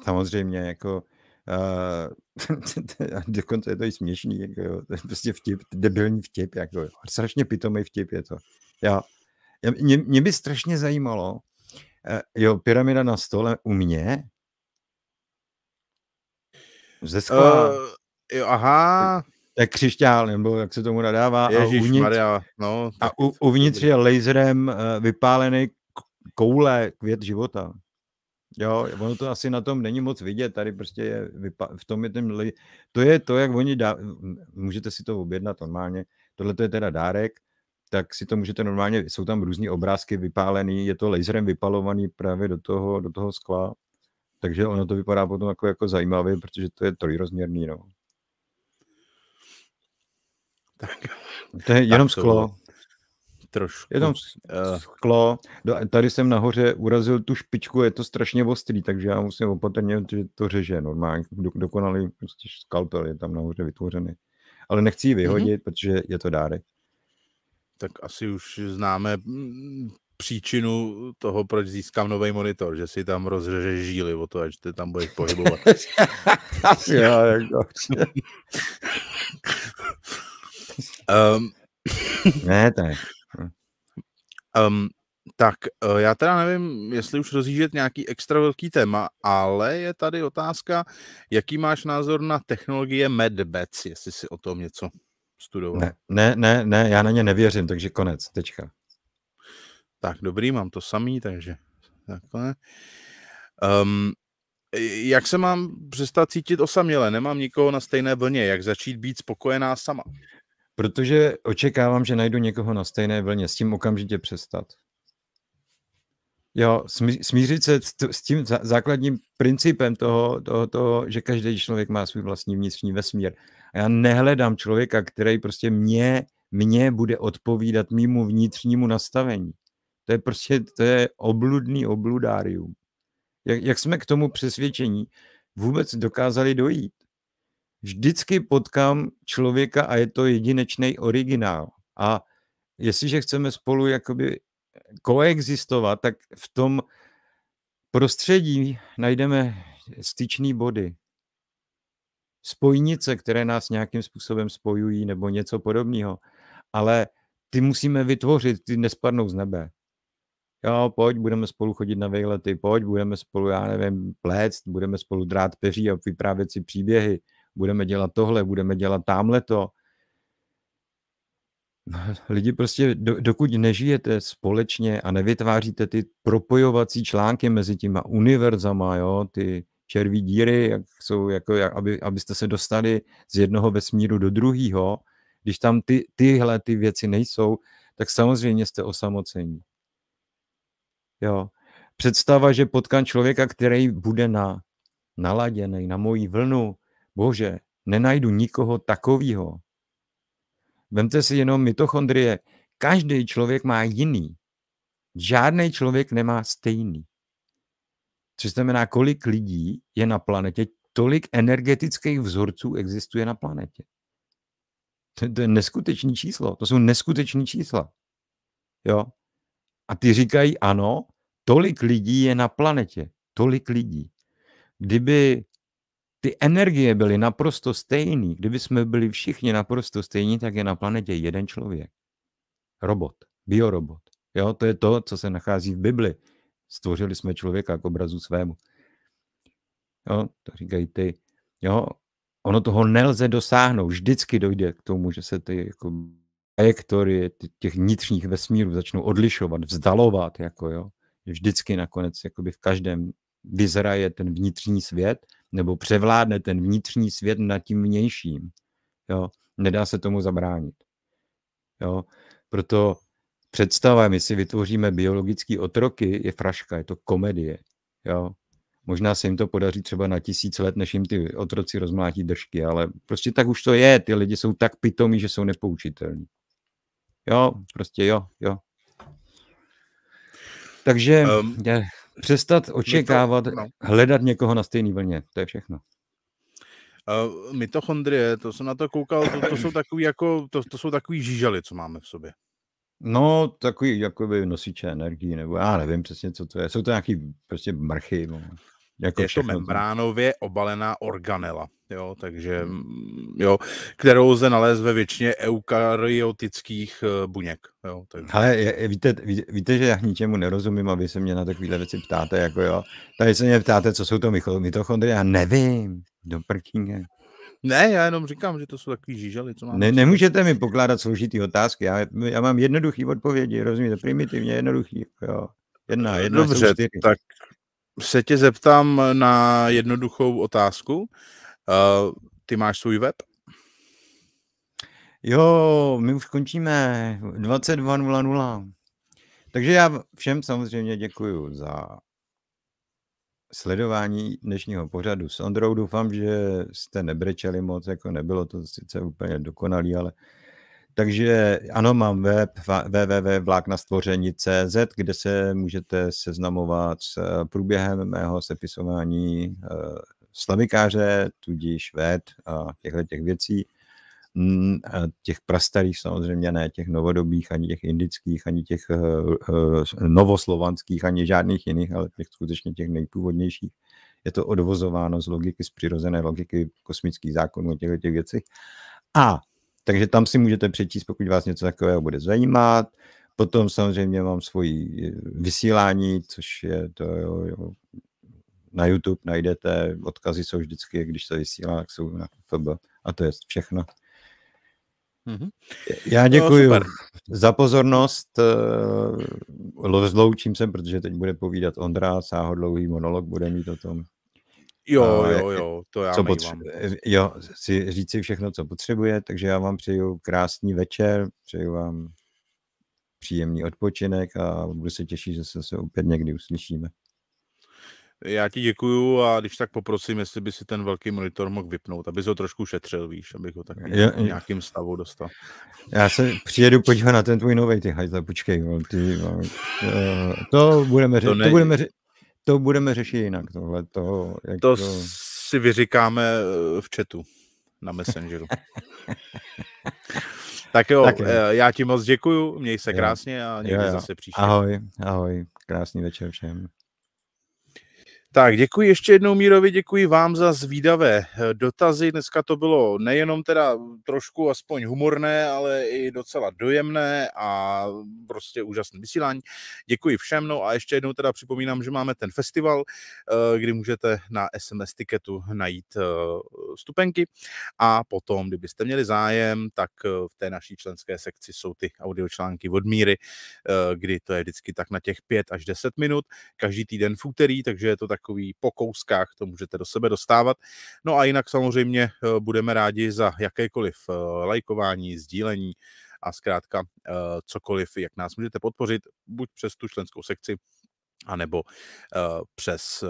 Samozřejmě, jako uh, (laughs) dokonce je to i směšný, jako jo, to je prostě vtip, debilní vtip, jako jo. strašně pitomý vtip je to. Já, mě, mě by strašně zajímalo, uh, jo, pyramida na stole u mě, ze skla. Uh, jo, aha. Tak křišťál, nebo jak se tomu nadává. Ježíš, a uvnitř, Maria, no, a u, uvnitř je laserem eh, vypálený koule květ života. Jo, ono to asi na tom není moc vidět, tady prostě je, vypa- v tom je ten, li- to je to, jak oni, dá- můžete si to objednat normálně, tohle to je teda dárek, tak si to můžete normálně, jsou tam různé obrázky vypálený, je to laserem vypalovaný právě do toho, do toho skla takže ono to vypadá potom jako, jako zajímavě, protože to je trojrozměrný, no. Tak. No to je jenom tak sklo. To trošku. Je tam eh, sklo. Tady jsem nahoře urazil tu špičku, je to strašně ostrý, takže já musím opatrně, protože to řeže normálně. Do, dokonalý prostě skalpel je tam nahoře vytvořený. Ale nechci ji mhm. vyhodit, mm-hmm. protože je to dárek. Tak asi už známe mm, příčinu toho, proč získám nový monitor, že si tam rozřeže žíly o to, až ty tam budeš (laughs) pohybovat. Asi jo, jako. um, ne, to ne. Um, tak, eh, já teda nevím, jestli už rozjíždět nějaký extra velký téma, ale je tady otázka, jaký máš názor na technologie MedBets, jestli si o tom něco studoval. Ne, ne, ne, ne já na ně nevěřím, takže konec, tečka. Tak dobrý, mám to samý, takže takhle. Um, jak se mám přestat cítit osaměle? Nemám nikoho na stejné vlně. Jak začít být spokojená sama? Protože očekávám, že najdu někoho na stejné vlně. S tím okamžitě přestat. Jo, smířit se s tím základním principem toho, toho, toho, že každý člověk má svůj vlastní vnitřní vesmír. A já nehledám člověka, který prostě mě, mě bude odpovídat mýmu vnitřnímu nastavení. To je prostě, to je obludný obludárium. Jak, jak jsme k tomu přesvědčení vůbec dokázali dojít? Vždycky potkám člověka a je to jedinečný originál. A jestliže chceme spolu jakoby eh, koexistovat, tak v tom prostředí najdeme styčný body, spojnice, které nás nějakým způsobem spojují nebo něco podobného. Ale ty musíme vytvořit, ty nespadnou z nebe jo, pojď, budeme spolu chodit na výlety, pojď, budeme spolu, já nevím, pléct, budeme spolu drát peří a vyprávět si příběhy, budeme dělat tohle, budeme dělat tamhle to. No, (laughs) lidi prostě, do, dokud nežijete společně a nevytváříte ty propojovací články mezi těma univerzama, jo, ty červí díry, jak jsou, jako, jak, aby, abyste se dostali z jednoho vesmíru do druhého, když tam ty, tyhle ty věci nejsou, tak samozřejmě jste osamocení. Jo. Představa, že potkám člověka, který bude na, naladěný na moji vlnu, bože, nenajdu nikoho takového. Vemte si jenom mitochondrie. Každý člověk má jiný. Žádný člověk nemá stejný. Což znamená, kolik lidí je na planetě, tolik energetických vzorců existuje na planetě. To, to je neskutečné číslo. To jsou neskutečné čísla. Jo? A ty říkají, ano, tolik lidí je na planetě, tolik lidí. Kdyby ty energie byly naprosto stejný, kdyby jsme byli všichni naprosto stejní, tak je na planetě jeden člověk. Robot, biorobot. Jo, to je to, co se nachází v Bibli. Stvořili jsme člověka k obrazu svému. Jo, to říkají ty. Jo, ono toho nelze dosáhnout. Vždycky dojde k tomu, že se ty jako trajektorie těch vnitřních vesmírů začnou odlišovat, vzdalovat, jako jo, vždycky nakonec jakoby v každém vyzraje ten vnitřní svět, nebo převládne ten vnitřní svět nad tím vnějším. Jo? Nedá se tomu zabránit. Jo? Proto představa, my si vytvoříme biologické otroky, je fraška, je to komedie. Jo? Možná se jim to podaří třeba na tisíc let, než jim ty otroci rozmlátí držky, ale prostě tak už to je. Ty lidi jsou tak pitomí, že jsou nepoučitelní jo, prostě jo, jo. Takže um, je, přestat očekávat, to, no. hledat někoho na stejný vlně, to je všechno. Uh, mitochondrie, to jsem na to koukal, to, to jsou takový jako, to, to jsou takový žížaly, co máme v sobě. No, takový jakoby nosiče energii, nebo já nevím přesně, co to je. Jsou to nějaký prostě mrchy. No. Jako je to membránově to... obalená organela, jo, takže, mm, jo, kterou lze nalézt ve většině eukaryotických eh, buněk. Jo, takže. Ale je, víte, ví, víte, že já ničemu nerozumím a vy se mě na takovéhle věci ptáte, jako jo. Tady se mě ptáte, co jsou to mitochondrie, já nevím, do prkínge. Ne, já jenom říkám, že to jsou takový žížely, co mám. Ne, nemůžete mi pokládat složitý otázky, já, já mám jednoduchý odpovědi, rozumíte, primitivně jednoduchý, jo. Jedna, jedna, Dobře, tak se tě zeptám na jednoduchou otázku. Uh, ty máš svůj web? Jo, my už končíme 22.00. Takže já všem samozřejmě děkuji za sledování dnešního pořadu s Ondrou. Doufám, že jste nebrečeli moc, jako nebylo to sice úplně dokonalý, ale uh, takže ano, mám web www.vláknastvoření.cz, kde se můžete seznamovat s eh, průběhem mého sepisování eh, slavikáře, tudíž ved a těchto těch věcí. Mm, těch prastarých samozřejmě ne, těch novodobých, ani těch indických, ani těch eh, novoslovanských, ani žádných jiných, ale těch skutečně těch nejpůvodnějších. Je to odvozováno z logiky, z přirozené logiky kosmických zákonů a těchto těch věcí. A takže tam si můžete přečíst, pokud vás něco takového bude zajímat. Potom samozřejmě mám svoji eh, vysílání, což je to jo, jo, na YouTube najdete, odkazy jsou vždycky, když se vysílá, tak jsou na FB a to je všechno. Mm-hmm. Já děkuji no, za pozornost. Eh, zloučím se, protože teď bude povídat Ondra, sáhodlouhý monolog bude mít o tom. Jo, jo, jo, to já co potře- Jo, si říci všechno, co potřebuje, takže já vám přeju krásný večer, přeju vám příjemný odpočinek a budu se těšit, že se, se opět někdy uslyšíme. Já ti děkuju a když tak poprosím, jestli by si ten velký monitor mohl vypnout, aby ho trošku šetřil, víš, abych ho tak nějakým stavu dostal. Já se přijedu podívat na ten tvůj nový ty hajzle, počkej, ty, eh, to budeme řešit, to, ne... to budeme řešit to budeme řešit jinak, tohle. To, jak to, to si vyříkáme eh, v chatu na Messengeru. (laughs) tak jo, tak eh, já ti moc děkuju, měj se krásně a někdy jo, jo. zase příště. Ahoj, ahoj, krásný večer všem. Tak děkuji ještě jednou Mírovi, děkuji vám za zvídavé eh, dotazy. Dneska to bylo nejenom teda trošku aspoň humorné, ale i docela dojemné a prostě úžasné vysílání. Děkuji všem, no a ještě jednou teda připomínám, že máme ten festival, eh, kdy můžete na SMS tiketu najít eh, stupenky a potom, kdybyste měli zájem, tak v té naší členské sekci jsou ty audiočlánky od Míry, kdy to je vždycky tak na těch 5 až 10 minut, každý týden v úterý, takže je to tak takový po kouskách to můžete do sebe dostávat. No a jinak samozřejmě eh, budeme rádi za jakékoliv eh, lajkování, sdílení a zkrátka eh, cokoliv, jak nás můžete podpořit, buď přes tu členskou sekci, anebo přes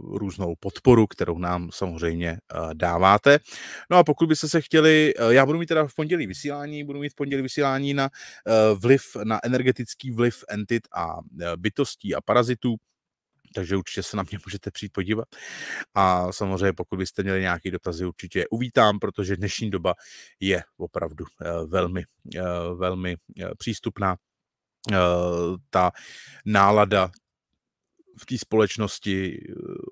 různou podporu, kterou nám samozřejmě dáváte. No a pokud byste se chtěli, já budu mít teda v pondělí vysílání, budu mít v pondělí vysílání na vliv, na energetický vliv entit a bytostí a parazitů, takže určitě se na mě můžete přijít podívat. A samozřejmě, pokud byste měli nějaké dotazy, určitě je uvítám, protože dnešní doba je opravdu eh, velmi, eh, velmi eh, přístupná. Ta nálada v té společnosti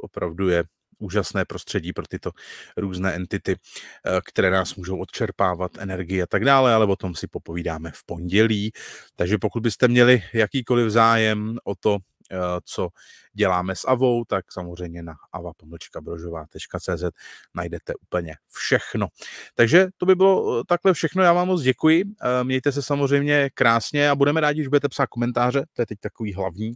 opravdu je úžasné prostředí pro tyto různé entity, které nás můžou odčerpávat energii a tak dále, ale o tom si popovídáme v pondělí. Takže pokud byste měli jakýkoliv zájem o to, co děláme s Avou, tak samozřejmě na ava.brožová.cz najdete úplně všechno. Takže to by bylo eh, takhle všechno, já vám moc děkuji, eh, mějte se samozřejmě krásně a budeme rádi, že budete psát komentáře, to je teď takový hlavní,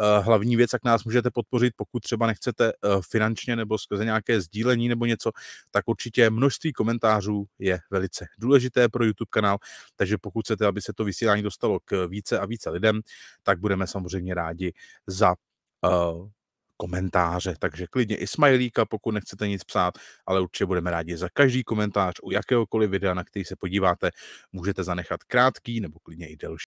eh, hlavní věc, jak nás můžete podpořit, pokud třeba nechcete finančně nebo skrze nějaké sdílení nebo něco, tak určitě množství komentářů je velice důležité pro YouTube kanál, takže pokud chcete, aby se to vysílání dostalo k více a více lidem, tak budeme samozřejmě rádi za uh, komentáře, takže klidně i smajlíka, pokud nechcete nic psát, ale určitě budeme rádi za každý komentář u jakéhokoliv videa, na který se podíváte, můžete zanechat krátký nebo klidně i delší